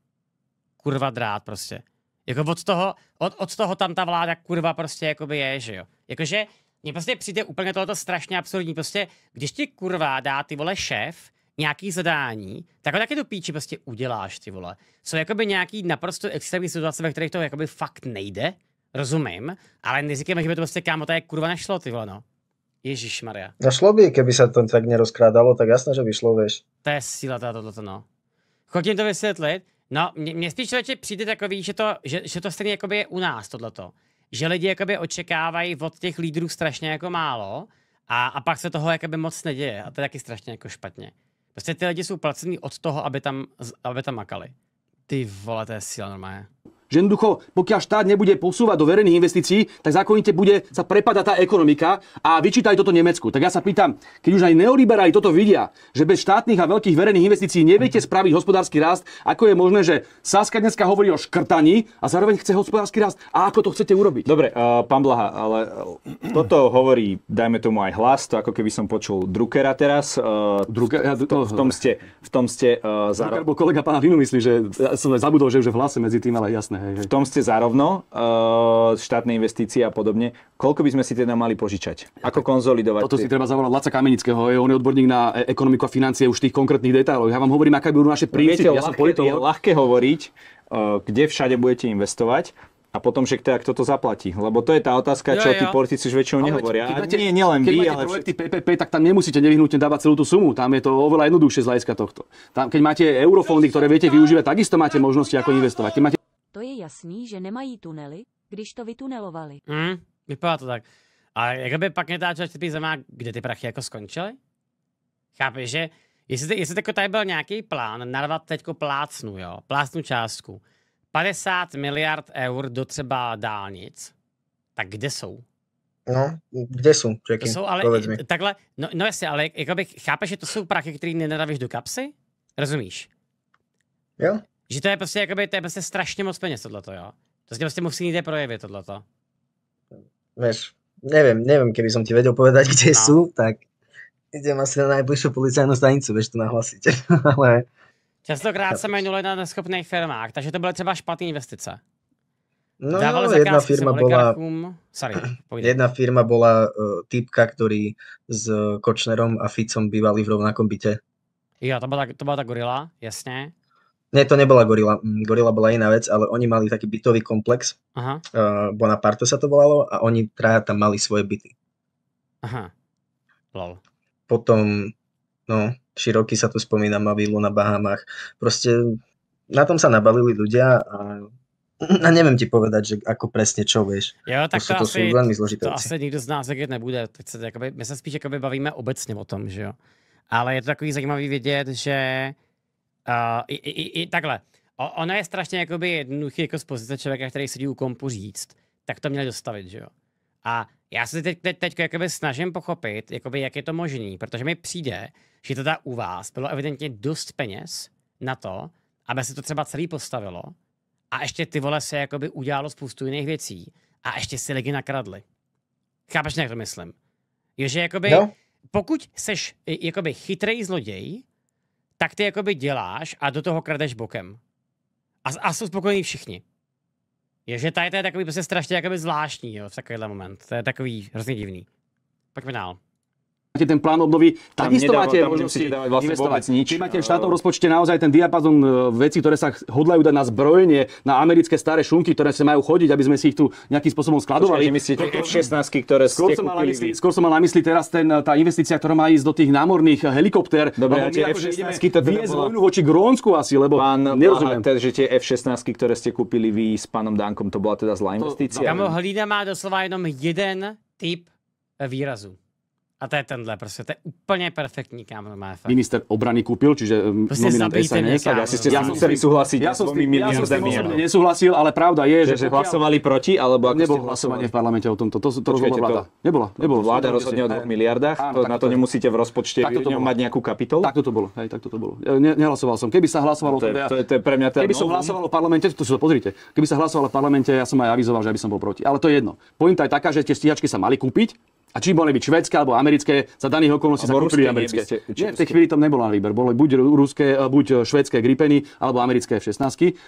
Kurva drát prostě. Jako od toho, od, od toho tam ta vláda kurva prostě jakoby je, že jo. Jakože mně prostě přijde úplně tohleto strašně absurdní. Prostě, když ti kurva dá ty vole šéf nějaký zadání, tak ho taky tu píči prostě uděláš ty vole. Jsou jakoby nějaký naprosto extrémní situace, ve kterých to jakoby fakt nejde, rozumím, ale neříkejme, že by to prostě kámo, to je kurva nešlo ty vole, no. Ježiš Maria. No šlo by, keby sa to tak nerozkrádalo, tak jasné, že by šlo, vieš. To je síla tohoto, toto, no. Chodím to vysvětlit. No, mně spíš člověče přijde takový, že to, že, že to stejně je u nás tohleto. Že lidi jakoby očekávají od těch lídrů strašně jako málo a, a pak se toho jakoby moc neděje a to je taky strašně jako špatně. Prostě ty lidi jsou placení od toho, aby tam, aby tam makali. Ty vole, to je síla normálně že jednoducho, pokiaľ štát nebude posúvať do verejných investícií, tak zákonite bude sa prepada tá ekonomika a vyčítaj toto Nemecku. Tak ja sa pýtam, keď už aj neoliberáli toto vidia, že bez štátnych a veľkých verejných investícií neviete spraviť hospodársky rast, ako je možné, že Saska dneska hovorí o škrtaní a zároveň chce hospodársky rast. A ako to chcete urobiť? Dobre, uh, pán Blaha, ale e, toto hovorí, dajme tomu aj hlas, to ako keby som počul Druckera teraz. Uh, Drucker, ja, to, v tom ste, v tom ste uh, e, zároveň... kolega pána myslí, že ja som zabudol, že už v hlase medzi tým, ale jasné hej. V tom ste zárovno, uh, štátne investície a podobne. Koľko by sme si teda mali požičať? Ako konzolidovať? Toto si treba zavolať Laca Kamenického, je, on je odborník na e- ekonomiku a financie už tých konkrétnych detailoch. Ja vám hovorím, aké budú naše príjmy. No viete, ja som ľahké, je ľahké hovoriť, uh, kde všade budete investovať, a potom, že teda kto to zaplatí. Lebo to je tá otázka, čo ja, ja. tí politici už väčšinou ale nehovoria. Keď máte, nie, nielen keď vy, máte ale... projekty PPP, tak tam nemusíte nevyhnutne dávať celú tú sumu. Tam je to oveľa jednoduchšie z hľadiska tohto. Tam, keď máte eurofondy, ktoré viete využívať, takisto máte možnosti, ako investovať. Keď máte to je jasný, že nemají tunely, když to vytunelovali. Mm, vypadá to tak. A jakoby pak netáčel čtyři zemá, kde ty prachy jako skončily? Chápeš, že jestli, jestli jako tady byl nějaký plán narvat teďko plácnu, jo, plácnu částku, 50 miliard eur do třeba dálnic, tak kde jsou? No, kde jsou? Čekaj, jsou ale, takhle, no, no jasně, ale jakoby, chápeš, že to jsou prachy, které nenadavíš do kapsy? Rozumíš? Jo. Že to je prostě, jakoby, to je prostě strašně moc peněz tohleto, jo? To se prostě musí někde projevit tohleto. Víš, nevím, nevím, keby som ti vedel povedať, kde no. sú, tak idem asi na najbližšiu policajnú stanicu, vieš to nahlasiť. Ale... Častokrát se jmenuje na neschopných firmách, takže to byly třeba špatné investice. No, Dávali jedna firma bola, Sorry, jedna firma bola uh, typka, ktorý s Kočnerom a Ficom bývali v rovnakom byte. Jo, to bola, to bola tá gorila, jasne. Nie, to nebola gorila. Mm, gorila bola iná vec, ale oni mali taký bytový komplex. Aha. Uh, Bonaparte sa to volalo a oni traja tam mali svoje byty. Aha. Lol. Potom, no, Široký sa tu spomína, má vilu na Bahamách. Proste na tom sa nabalili ľudia a a neviem ti povedať, že ako presne čo vieš. Jo, tak to, to, asi, sú veľmi zložité. To asi nikto z nás vědět nebude. Teď sa, jakoby, my sa spíš jakoby bavíme obecne o tom, že jo. Ale je to takový zajímavý vědět, že Uh, i, i, i takhle. O, ono je strašně jakoby jednoduchý jako z pozice člověka, který sedí u kompu říct, tak to měli dostavit, že jo. A já se teď, teď, teď jakoby snažím pochopit, jakoby, jak je to možný, protože mi přijde, že teda u vás bylo evidentně dost peněz na to, aby se to třeba celý postavilo a ještě ty vole se jakoby udělalo spoustu jiných věcí a ještě si lidi nakradli. Chápeš, jak to myslím? Jo, že jakoby, no. pokud seš jakoby chytrý zloděj, tak ty jakoby děláš a do toho kradeš bokem. A, a jsou spokojení všichni. Je, že tady to je takový prostě strašně jakoby zvláštní, jo, v takovýhle moment. To je takový hrozně divný. Pojďme dál máte ten plán obnovy, takisto máte možnosti vlastne investovať. Nič. Vy máte v štátnom rozpočte naozaj ten diapazon e, veci, ktoré sa hodlajú dať na zbrojenie, na americké staré šunky, ktoré sa majú chodiť, aby sme si ich tu nejakým spôsobom skladovali. Myslíte F-16, ktoré skôr ste som, mal mysli, skôr som mal na mysli teraz ten, e, tá investícia, ktorá má ísť do tých námorných e, helikoptér. Dobre, tie akože F-16 to teda vojnu voči Grónsku asi, lebo Pán, nerozumiem. Teda, že tie F-16, ktoré ste kúpili vy s pánom Dankom, to bola teda zlá investícia? Kamo Hlína má doslova jenom jeden typ výrazu. A to je tenhle, prostě, to je úplně perfektní, kámo, má fakt. Minister obrany kúpil, čiže eh, proste nominant SNS. Kámo, ja, ste, ja som chcel súhlasiť. Ja som s tým, ja som s tým nesúhlasil, ale pravda je, že, že hlasovali proti, alebo ako nebolo hlasovanie v parlamente o tomto. To, to, to vláda. To, nebola, nebola. Vláda rozhodne o 2 miliardách, áno, to, na to nemusíte v rozpočte v mať nejakú kapitolu. Takto to bolo, hej, takto to bolo. nehlasoval som. Keby sa hlasovalo... To je, to je pre mňa teda Keby som hlasoval v parlamente, to si to pozrite. Keby sa hlasovalo v parlamente, ja som aj avizoval, že by som bol proti. Ale to je jedno. Pointa je taká, že tie stíhačky sa mali kúpiť, a či boli by švedské alebo americké, za daných okolností sa kúpili americké. Ste, nie, v tej chvíli tam nebolo na výber. Boli buď ruské, e, buď e, švedské gripeny alebo americké F-16.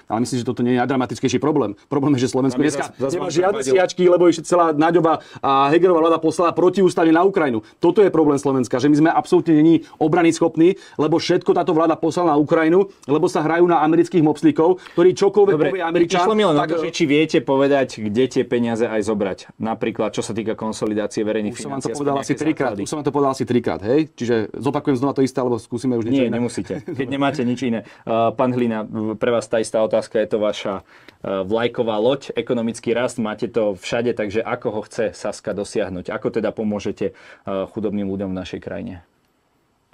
Ale myslím, že toto nie je najdramatickejší problém. Problém je, že Slovensko dneska nemá žiadne siačky, lebo ešte celá Naďová a Hegerová vláda poslala protiústavne na Ukrajinu. Toto je problém Slovenska, že my sme absolútne není obrany schopní, lebo všetko táto vláda poslala na Ukrajinu, lebo sa hrajú na amerických mopslíkov, ktorí čokoľvek Dobre, povie Američan. len tak... to, e, že či viete povedať, kde tie peniaze aj zobrať. Napríklad, čo sa týka konsolidácie verejných už som vám to povedal asi trikrát. Už som vám to povedal asi trikrát, hej? Čiže zopakujem znova to isté, alebo skúsime už niečo Nie, iné. nemusíte. Keď nemáte nič iné. Uh, pán Hlina, pre vás tá istá otázka, je to vaša uh, vlajková loď, ekonomický rast, máte to všade, takže ako ho chce Saska dosiahnuť? Ako teda pomôžete uh, chudobným ľuďom v našej krajine?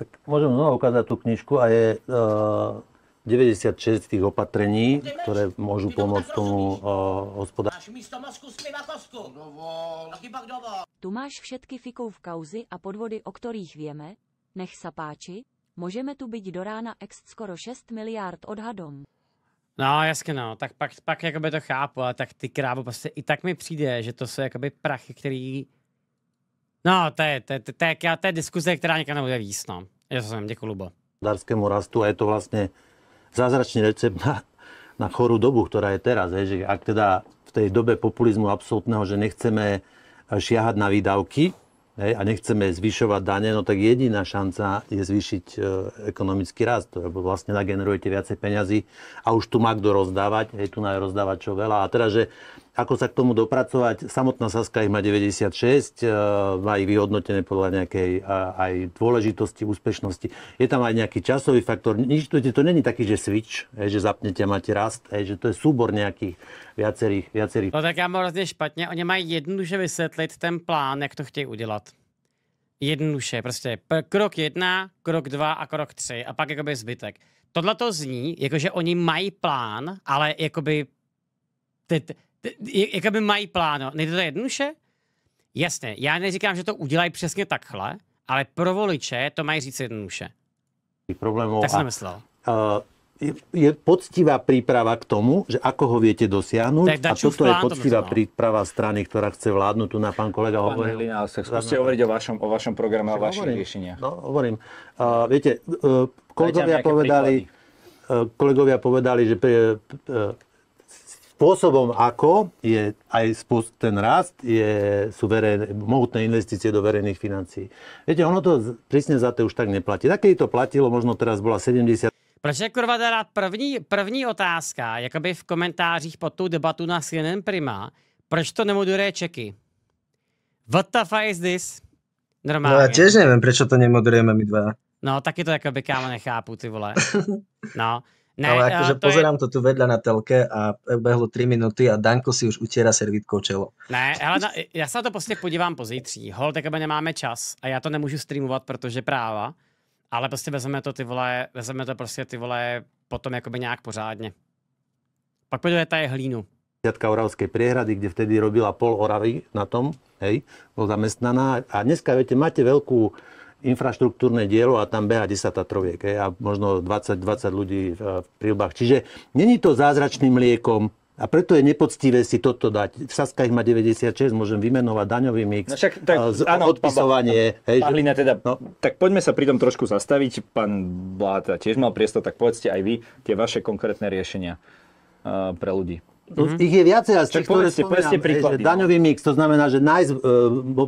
Tak môžem znova ukázať tú knižku a je uh 96 tých opatrení, ktoré môžu pomôcť tomu hospodárstvu. Eh, tu máš všetky fikov v kauzy a podvody, o ktorých vieme. Nech sa páči, môžeme tu byť do rána ex skoro 6 miliard odhadom. No jasně no, tak pak, pak jakoby to chápu, ale tak ty krávo, prostě i tak mi přijde, že to jsou jakoby prachy, který... No, to je, to, je, to, je, to je diskuze, která někam nebude víc, no. Já jsem, děkuji, Lubo. rastu a je to vlastně zázračný recept na, na chorú dobu, ktorá je teraz. Hej, že ak teda v tej dobe populizmu absolútneho, že nechceme šiahať na výdavky hej, a nechceme zvyšovať dane, no tak jediná šanca je zvýšiť e, ekonomický rast, lebo vlastne nagenerujete viacej peňazí a už tu má kto rozdávať, hej, tu rozdávať čo veľa. A teda, že ako sa k tomu dopracovať? Samotná Saska ich má 96, e, má ich vyhodnotené podľa nejakej aj dôležitosti, úspešnosti. Je tam aj nejaký časový faktor. Nič, to, to není taký, že switch, že zapnete a máte rast, že to je súbor nejakých viacerých, viacerých. No tak já mám hrozně špatně. Oni mají jednoduše vysvětlit ten plán, jak to chtějí udělat. Jednoduše, prostě krok jedna, krok dva a krok tři a pak jakoby zbytek. Tohle to zní, jakože oni mají plán, ale jakoby ty, jakoby mají plán. Nejde to jednoduše? Jasně, já neříkám, že to udělají přesně takhle, ale pro voliče to mají říct jednoduše. Problémov tak som myslel. Uh, je, je poctivá príprava k tomu, že ako ho viete dosiahnuť. Tak, a toto je poctivá to no. príprava strany, ktorá chce vládnuť. Tu na pán kolega pán hovoril. skúste hovoriť o vašom, o vašom programe, o vašich riešeniach. No, hovorím. Uh, viete, uh, kolegovia povedali, uh, kolegovia povedali, že pre, uh, spôsobom, ako je aj ten rast, je, sú verejné, mohutné investície do verejných financií. Viete, ono to prísne za to už tak neplatí. Také to platilo, možno teraz bola 70 proč je kurva teda první, první otázka, jakoby v komentářích pod tu debatu na CNN Prima, proč to nemoduje Čeky? What the fuck is this? Normálne. No ja tiež neviem, prečo to nemodrujeme my dva. No, taky to jakoby kámo nechápu, ty vole. No, Ne, ale akože to pozerám je... to tu vedľa na telke a behlo 3 minuty a Danko si už utiera servítkou čelo. Ne, hele, na, já se na to prostě podívám zítří. Hol, tak nemáme čas a já to nemůžu streamovat, protože práva. Ale prostě vezmeme to ty vole, vezmeme to proste ty vole potom akoby nějak pořádně. Pak poďme je hlínu. Ďadka Oravskej priehrady, kde vtedy robila pol Oravy na tom, hej, bol zamestnaná. A dneska, viete, máte veľkú infraštruktúrne dielo a tam beha 10 tatroviek a možno 20-20 ľudí v prílbách. Čiže není to zázračným liekom, a preto je nepoctivé si toto dať. V Saska ich má 96, môžem vymenovať daňový mix, no však, tak, z, áno, odpisovanie. Pán, hej, pán teda, no. Tak poďme sa pri tom trošku zastaviť. Pán Bláta tiež mal priestor, tak povedzte aj vy tie vaše konkrétne riešenia uh, pre ľudí. Mm-hmm. Ich je viacej, ale z tých, ktoré ste, povedzte príklady. Že daňový mix, to znamená, že nájsť e,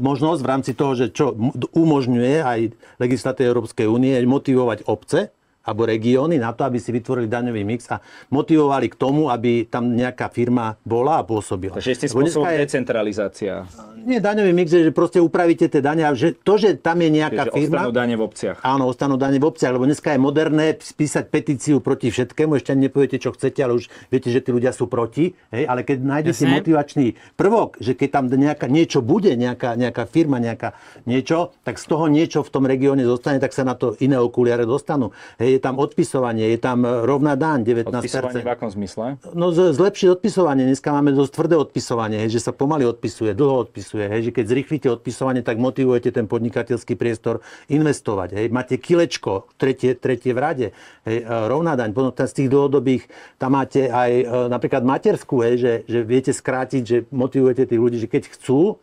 možnosť v rámci toho, že čo umožňuje aj legislatíva Európskej únie motivovať obce, alebo regióny na to, aby si vytvorili daňový mix a motivovali k tomu, aby tam nejaká firma bola a pôsobila. Takže istým spôsobom je... decentralizácia nie daňový mix, že proste upravíte tie dane a že to, že tam je nejaká Čiže firma... ostanú dane v obciach. Áno, ostanú dane v obciach, lebo dneska je moderné spísať petíciu proti všetkému, ešte nepoviete, čo chcete, ale už viete, že tí ľudia sú proti. Hej, ale keď nájdete si motivačný prvok, že keď tam nejaká, niečo bude, nejaká, nejaká firma, nejaká niečo, tak z toho niečo v tom regióne zostane, tak sa na to iné okuliare dostanú. Hej, je tam odpisovanie, je tam e, rovná daň 19%. Odpisovanie v akom zmysle? No zlepšiť odpisovanie. Dneska máme dosť tvrdé odpisovanie, hej, že sa pomaly odpisuje, dlho odpisuje odpisuje. Hej, že keď zrýchlite odpisovanie, tak motivujete ten podnikateľský priestor investovať. Hej, máte kilečko, tretie, tretie v rade, hej, e, rovná daň. Potom z tých dlhodobých, tam máte aj e, napríklad materskú, hej, že, že viete skrátiť, že motivujete tých ľudí, že keď chcú,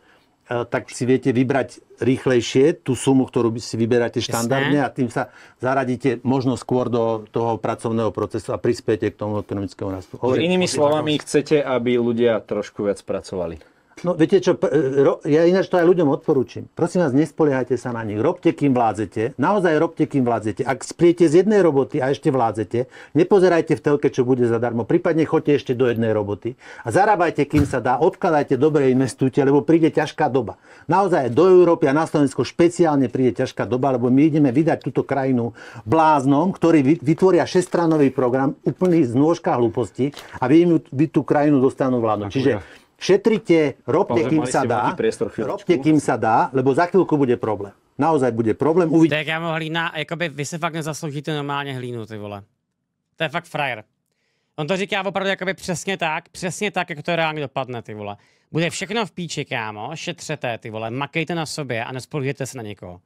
e, tak si viete vybrať rýchlejšie tú sumu, ktorú si vyberáte štandardne a tým sa zaradíte možno skôr do toho pracovného procesu a prispiete k tomu ekonomickému rastu. Inými slovami, chcete, aby ľudia trošku viac pracovali. No, viete čo, e, ja ináč to aj ľuďom odporúčam. Prosím vás, nespoliehajte sa na nich. Robte, kým vládzete. Naozaj robte, kým vládzete. Ak spriete z jednej roboty a ešte vládzete, nepozerajte v telke, čo bude zadarmo. Prípadne choďte ešte do jednej roboty. A zarábajte, kým sa dá. Odkladajte, dobre investujte, lebo príde ťažká doba. Naozaj do Európy a na Slovensko špeciálne príde ťažká doba, lebo my ideme vydať túto krajinu bláznom, ktorí vytvoria šestranový program úplný z nôžka hlúposti a vy, vy tú krajinu dostanú vládnu. Čiže šetrite, robte, kým sa dá, robte, kým sa dá, lebo za chvíľku bude problém. Naozaj bude problém. Uvidíte. Tak ja mohli na, akoby, vy se fakt nezaslúžite normálně hlínu, ty vole. To je fakt frajer. On to říká opravdu jakoby přesně tak, přesně tak, jak to reálně dopadne, ty vole. Bude všechno v píči, kámo, šetřete, ty vole, makejte na sobě a nespolujete se na někoho.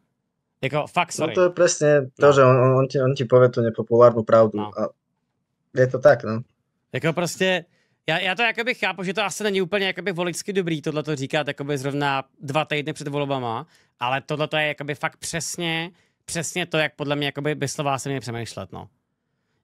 Jako, fakt, no sorry. No to je presne to, no. že on, on, ti, on ti povie tú nepopulárnu pravdu. No. A je to tak, no. Jako prostě, Já, já to jakoby chápu, že to asi není úplně jakoby volicky dobrý, tohle to říkat jakoby zrovna dva týdny před volbama, ale tohle to je jakoby fakt přesně, přesně to, jak podle mě jakoby by slova se mě přemýšlet, no.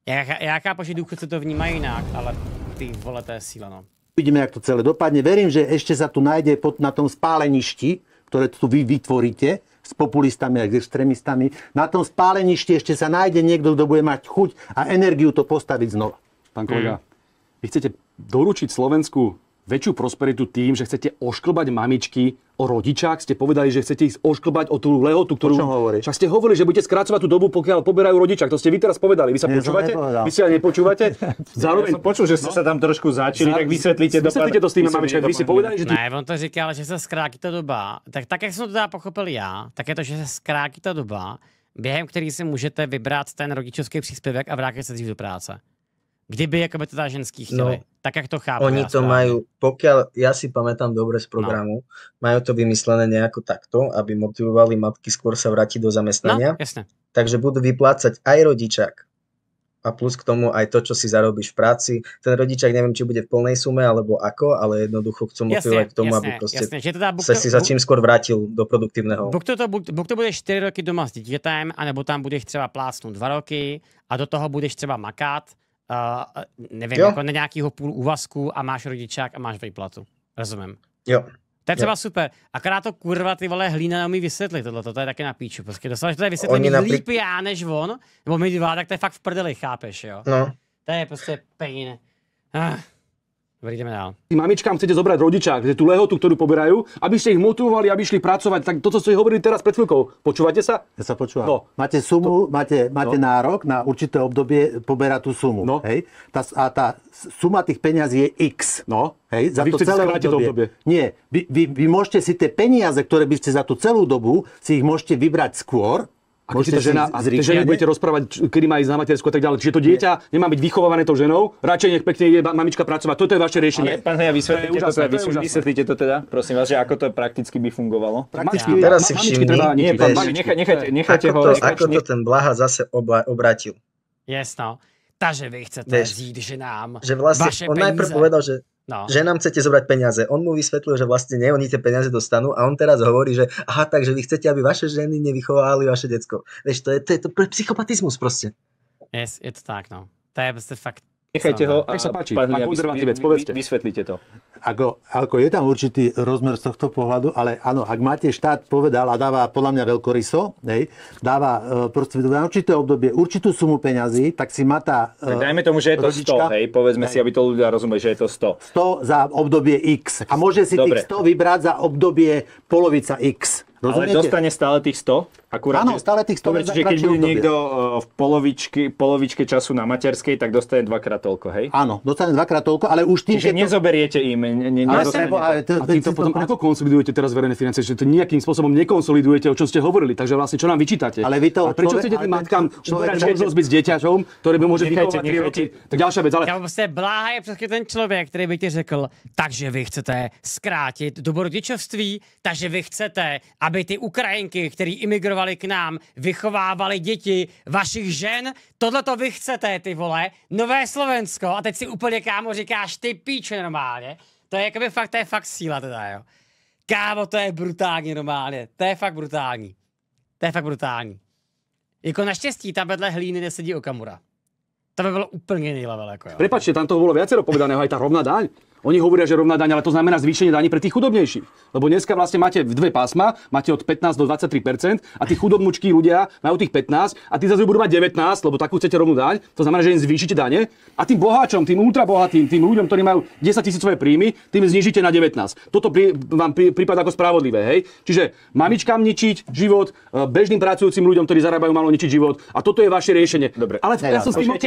Já, já chápu, že důchodci to vnímají jinak, ale ty vole, to je síla, no. Uvidíme, jak to celé dopadne. Verím, že ještě za tu najde pod, na tom spáleništi, které tu vy vytvoríte, s populistami a s extrémistami. Na tom spáleništi ešte sa nájde niekto, kto bude mať chuť a energiu to postaviť znova. Pán kolega, mm. vy chcete doručiť Slovensku väčšiu prosperitu tým, že chcete ošklbať mamičky o rodičák, ste povedali, že chcete ich ošklbať o tú lehotu, ktorú... Čo hovorí? Však ste hovorili, že budete skrácovať tú dobu, pokiaľ poberajú rodičák. To ste vy teraz povedali. Vy sa Nie, počúvate? Vy sa nepočúvate? Zároveň... Ja som počul, že ste no? sa tam trošku začili, tak vysvetlite, vysvetlíte dopad... to s tými mamičkami. Vy ste povedali, že... Tu... Ne, on to říkal, že sa skráti tá doba. Tak, tak jak som to teda pochopil ja, tak je to, že sa skráti tá doba, během který si můžete vybrat ten rodičovský příspěvek a vrátit se dřív do práce kdyby akoby teda ženský chtěli. No, tak, jak to chápu. Oni ja to majú, pokiaľ, ja si pamätám dobre z programu, no. majú to vymyslené nejako takto, aby motivovali matky skôr sa vrátiť do zamestnania. No, jasne. Takže budú vyplácať aj rodičák, a plus k tomu aj to, čo si zarobíš v práci. Ten rodičak neviem, či bude v plnej sume alebo ako, ale jednoducho chcú motivovať k tomu, jasne, aby proste jasne. Že teda bukto, sa si za čím skôr vrátil do produktívneho. Buď to, to, to budeš 4 roky doma s dieťaťom, anebo tam budeš třeba plásnuť 2 roky a do toho budeš třeba makat uh, nevím, jo. jako na nějakého půl úvazku a máš rodičák a máš výplatu. Rozumím. Jo. To je třeba jo. super. Akorát to kurva ty vole hlína neumí vysvětlit tohle, to je taky na píču. Prostě dostaneš to vysvětlení napli... líp já než on, nebo my dva, tak to je fakt v prdeli, chápeš, jo? No. To je prostě pejné. Ah. Ideme Tým mamičkám chcete zobrať rodiča, že tú lehotu, ktorú poberajú, aby ste ich motivovali, aby išli pracovať. Tak toto, ste hovorili teraz pred chvíľkou. Počúvate sa? Ja sa počúvam. No. Máte sumu, to... máte, máte no. nárok na určité obdobie poberať tú sumu. No. Hej? Tá, a tá suma tých peňazí je X. No. Hej, za vy to celé obdobie. To obdobie. Nie, vy, vy, vy môžete si tie peniaze, ktoré by ste za tú celú dobu, si ich môžete vybrať skôr, a keď Môžete žena, zrýchľane? tej žene budete rozprávať, kedy má ísť na matersku a tak ďalej. Čiže to dieťa nemá byť vychovávané tou ženou, radšej nech pekne ide mamička pracovať. Toto je vaše riešenie. Ale, pán Heja, vysvetlite, to, teda, vysvetlite to teda, prosím vás, že ako to prakticky by fungovalo. Prakticky, ja, teraz si všimni, treba, nie, vieš, nechaj, nechajte, nechajte ako ho. To, nechajte, ako to ten Blaha zase obla, obratil. Jasno. Takže vy chcete vzít, že nám Že vlastne vaše on najprv povedal, že No. Že nám chcete zobrať peniaze. On mu vysvetlil, že vlastne nie, oni tie peniaze dostanú a on teraz hovorí, že aha, takže vy chcete, aby vaše ženy nevychovali vaše decko. Vieš, to je to, je to psychopatizmus proste. Yes, je to tak, no. To je proste fakt Nechajte ho a Nech sa páči, pán konzervatívec, povedzte. Vysvetlite to. Ako, ako je tam určitý rozmer z tohto pohľadu, ale áno, ak máte štát povedal a dáva podľa mňa veľkoryso, hej, dáva e, proste na určité obdobie určitú sumu peňazí, tak si má tá e, tak dajme tomu, že je to rodička, 100, hej, povedzme hej. si, aby to ľudia rozumeli, že je to 100. 100 za obdobie X. A môže si Dobre. tých 100 vybrať za obdobie polovica X. Rozumiete? Ale dostane stále tých 100? Akurát, Áno, stále tých 100 dobre, čiže keď bude niekto e, v polovičke, polovičke času na materskej, tak dostane dvakrát toľko, hej? Áno, dostane dvakrát toľko, ale už tým, Čiže to... nezoberiete to... im. Ne, ne, ale sebo, a, to, a to potom, ako konsolidujete teraz verejné financie? Že to nejakým spôsobom nekonsolidujete, o čom ste hovorili, takže vlastne čo nám vyčítate? Ale vy to... A prečo chcete tým matkám uberať možnosť byť s dieťaťom, ktoré by môže vychovať 3 roky? Tak ďalšia vec, ale... Ja vlastne bláha je všetký ten človek, ktorý by ti řekl, takže vy chcete skrátiť dobu rodičovství, takže vy chcete, aby ty Ukrajinky, ktorí imigrovali přistěhovali k nám, vychovávali děti vašich žen. Tohle to vy chcete, ty vole. Nové Slovensko. A teď si úplně kámo říkáš, ty píče normálně. To je jakoby fakt, to je fakt síla teda, jo. Kámo, to je brutální normálně. To je fakt brutální. To je fakt brutální. Jako naštěstí tam vedle hlíny nesedí Okamura. To by bylo úplně nejlevel, Jako, jo. Prepačte, tam toho bylo viacero povedaného, aj ta rovná daň. Oni hovoria, že rovná daň, ale to znamená zvýšenie daní pre tých chudobnejších. Lebo dneska vlastne máte v dve pásma, máte od 15 do 23 a tí chudobnúčky ľudia majú tých 15 a tí zase budú mať 19, lebo takú chcete rovnú daň. To znamená, že im zvýšite dane a tým boháčom, tým ultrabohatým, tým ľuďom, ktorí majú 10 tisícové príjmy, tým znižíte na 19. Toto pri, vám pri, prípada ako spravodlivé, hej? Čiže mamičkám ničiť život, e, bežným pracujúcim ľuďom, ktorí zarábajú malo ničiť život a toto je vaše riešenie. Dobre. Ale ja, ja som s tým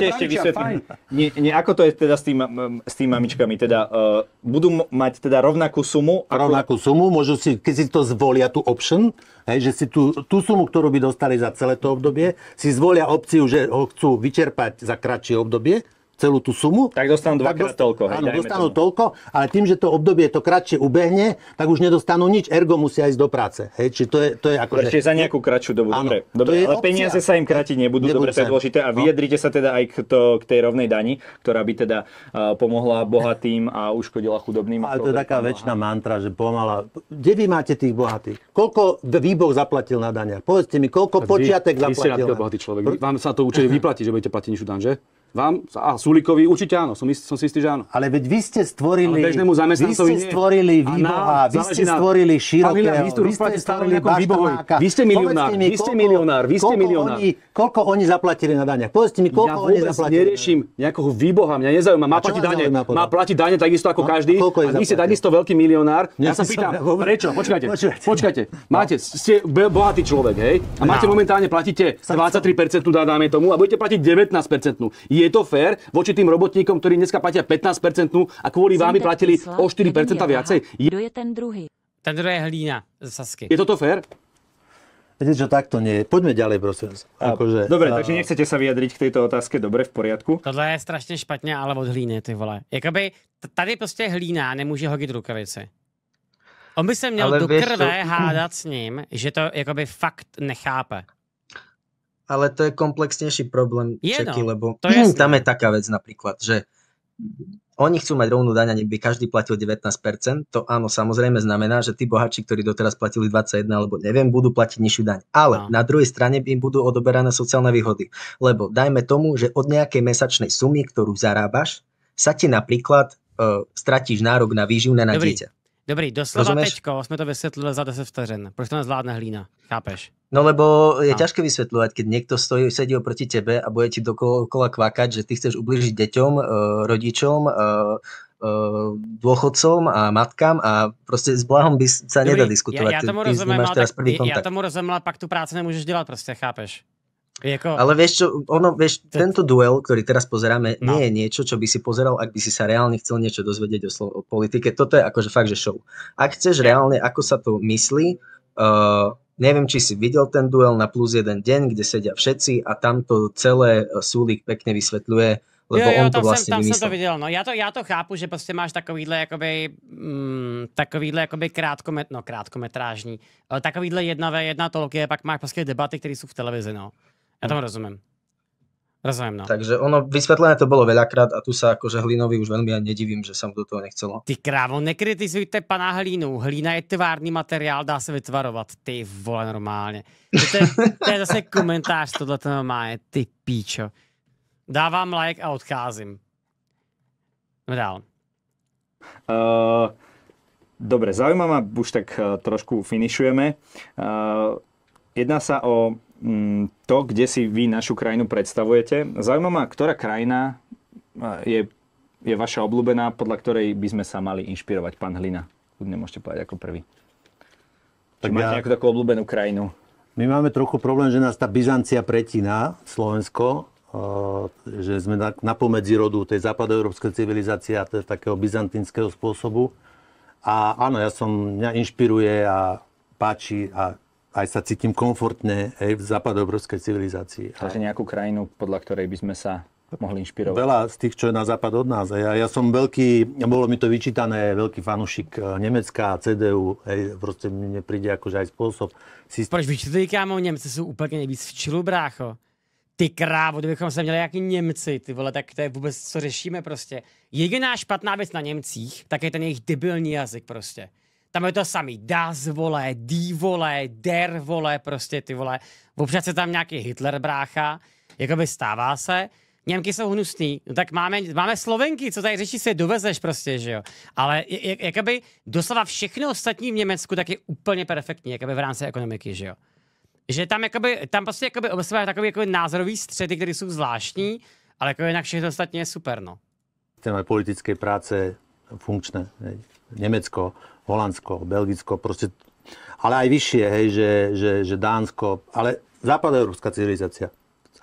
ešte vysvetlím. Nie, nie, ako to je teda s tým, s tým hm. mamičkám? pesničkami, teda uh, budú mať teda rovnakú sumu? Ako... Rovnakú sumu, môžu si, keď si to zvolia tú option, hej, že si tú, tú sumu, ktorú by dostali za celé to obdobie, si zvolia opciu, že ho chcú vyčerpať za kratšie obdobie, celú tú sumu. Tak dostanú dvakrát toľko. Hej, áno, dostanú tomu. toľko, ale tým, že to obdobie to kratšie ubehne, tak už nedostanú nič, ergo musia ísť do práce. Hej, či to je, to je ako, Ešte že... za nejakú kratšiu dobu. Áno, dobre, dobre ale opcia. peniaze sa im kratiť nebudú, nebudú dobre, to je dôležité. A no. vyjadrite sa teda aj k, to, k tej rovnej dani, ktorá by teda uh, pomohla bohatým a uškodila chudobným. Ale to je taká väčšina mantra, že pomala. Kde vy máte tých bohatých? Koľko výboh zaplatil na daniach? Povedzte mi, koľko počiatek zaplatil? Vy ste človek. Vám sa to určite vyplatí, že budete platiť nižšiu dan, že? Vám? A Sulikovi určite áno, som, istý, som si istý, že áno. Ale veď vy ste stvorili, bežnému vy ste stvorili výboha, vy ste stvorili širokého, vy ste stvorili baštamáka. Vy ste milionár, mi, vy ste milionár, vy ste milionár. Oni, koľko oni zaplatili na daniach? Povedzte mi, koľko ja oni zaplatili. Ja neriešim nejakého výboha, mňa nezaujíma. Má platiť dane, má platiť dane takisto ako no, každý. A vy ste takisto veľký milionár. Ja sa pýtam, prečo? Počkajte, počkajte. Máte, ste bohatý človek, hej? A máte no. momentálne platíte 23% dáme tomu a budete platiť 19% je to fér voči tým robotníkom, ktorí dneska platia 15% a kvôli vám platili o 4% viacej? Kto je ten druhý? Ten druhý je Hlína z Sasky. Je toto fér? Viete čo, takto nie. Poďme ďalej, prosím. Akože, Dobre, a... takže nechcete sa vyjadriť k tejto otázke. Dobre, v poriadku. Tohle je strašne špatne, ale od hlíny, ty vole. Jakoby, tady prostě hlína nemůže hodit rukavice. On by se měl ale do krve hádat s ním, že to jakoby fakt nechápe ale to je komplexnejší problém je Čeky, no, lebo to je tam je taká vec napríklad, že oni chcú mať rovnú daň, aby každý platil 19%, to áno, samozrejme znamená, že tí bohači, ktorí doteraz platili 21 alebo neviem, budú platiť nižšiu daň. Ale no. na druhej strane im budú odoberané sociálne výhody. Lebo dajme tomu, že od nejakej mesačnej sumy, ktorú zarábaš, sa ti napríklad e, stratíš nárok na výživné na Dobrý. dieťa. Dobrý, doslova Rozumieš? teďko sme to vysvetlili za 10 vteřin. Proč to nezvládne hlína? Chápeš? No lebo je no. ťažké vysvetľovať, keď niekto stojí, sedí oproti tebe a bude ti dokola kvakať, že ty chceš ubližiť deťom, eh, rodičom, eh, eh, dôchodcom a matkám a proste s Blahom by sa Dobrý, nedá diskutovať. Ja, ja tomu rozumiem, ale, ja, Ja tomu ale pak tu prácu nemôžeš dělat, proste, chápeš? Jako... Ale vieš čo, ono, vieš, tento duel, ktorý teraz pozeráme, no. nie je niečo, čo by si pozeral, ak by si sa reálne chcel niečo dozvedieť o, slo- o politike. Toto je akože fakt, že show. Ak chceš reálne, ako sa to myslí, uh, Neviem, či si videl ten duel na plus jeden deň, kde sedia všetci a tam to celé uh, Súlik pekne vysvetľuje, lebo jo, jo, on to vlastne sem, tam vymyslel. som to videl, no. Ja to, ja to chápu, že proste máš takovýhle, jakoby, mm, takovýhle, jakoby krátkomet, no, krátkometrážní, eh, takovýhle jedna ve jedna tolky, pak máš prostě debaty, které jsou v televizi, no. Ja tomu rozumiem. Rozumiem, no. Takže ono, vysvetlené to bolo veľakrát a tu sa akože Hlinovi už veľmi ani nedivím, že sa mu do toho nechcelo. Ty krávo, nekritizujte pana Hlínu. Hlína je tvárny materiál, dá se vytvarovat. Ty vole, normálně. To je, to je zase komentář, tohle to je Ty píčo. Dávám like a odcházím. No dál. Uh, dobre, zaujímavá, už tak uh, trošku finišujeme. Uh, jedná sa o Mm, to, kde si vy našu krajinu predstavujete. Zaujímavá, ktorá krajina je, je vaša obľúbená, podľa ktorej by sme sa mali inšpirovať, pán Hlina? Kudne môžete povedať ako prvý. Tak Či máte ja... nejakú takú obľúbenú krajinu? My máme trochu problém, že nás tá Byzancia pretína, Slovensko, že sme na, na pomedzi rodu tej západoeurópskej civilizácie a je takého byzantinského spôsobu. A áno, ja som, mňa inšpiruje a páči a aj sa cítim komfortne hej, v západoeurópskej civilizácii. Takže nejakú krajinu, podľa ktorej by sme sa mohli inšpirovať. Veľa z tých, čo je na západ od nás. Ja, ja som veľký, bolo mi to vyčítané, veľký fanušik e, Nemecka a CDU. Hej, proste mi nepríde akože aj spôsob. Si... Proč vyčítují, kámo, Němci sú úplne nejvíc v čilu, brácho. Ty krávo, kdybychom se měli jaký Němci, ty vole, tak to je vůbec, co řešíme prostě. Jediná špatná věc na Němcích, tak je ten jejich debilní jazyk prostě tam je to samý das, vole, dí, vole, der, vole, prostě ty vole. Občas je tam nějaký Hitler brácha, jakoby stává se. Němky jsou hnusný, no tak máme, máme Slovenky, co tady řeší, si dovezeš prostě, že jo. Ale jak, jakoby doslova všechno ostatní v Německu tak je úplně perfektní, jakoby v rámci ekonomiky, že jo. Že tam, jakoby, tam prostě jakoby obsahuje takový jakoby názorový středy, které jsou zvláštní, ale jako jinak všechno ostatní je super, no. Téma politické práce funkčné. Německo. Holandsko, Belgicko, proste, ale aj vyššie, hej, že, že, že Dánsko, ale západoeurópska civilizácia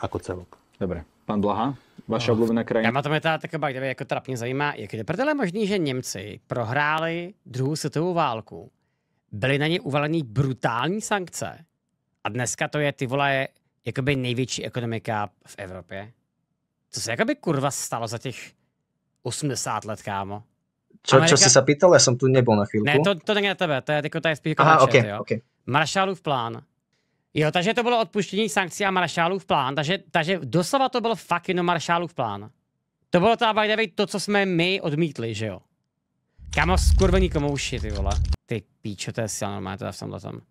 ako celok. Dobre. Pán Blaha, vaša no. obľúbená krajina? Ja ma to teda taková, kde mě jako trapně zajímá, jak je možný, že Němci prohráli druhou světovou válku, byly na ne uvalení brutální sankce a dneska to je ty vole jakoby největší ekonomika v Evropě. Co se jakoby kurva stalo za těch 80 let, kámo? Čo, Amerika... čo si sa pýtal? Ja som tu nebyl na chvíľku. Ne, to, to není na tebe, to je jako tady spíš Aha, okay, jo. Okay. v plán. Jo, takže to bylo odpuštění sankcí a v plán, takže, takže doslova to jenom maršálu v plán. To bylo to, teda by to, co jsme my odmítli, že jo. Kamo, skurvení komouši, ty vole. Ty píčo, to je silná to teda v tomhle tom.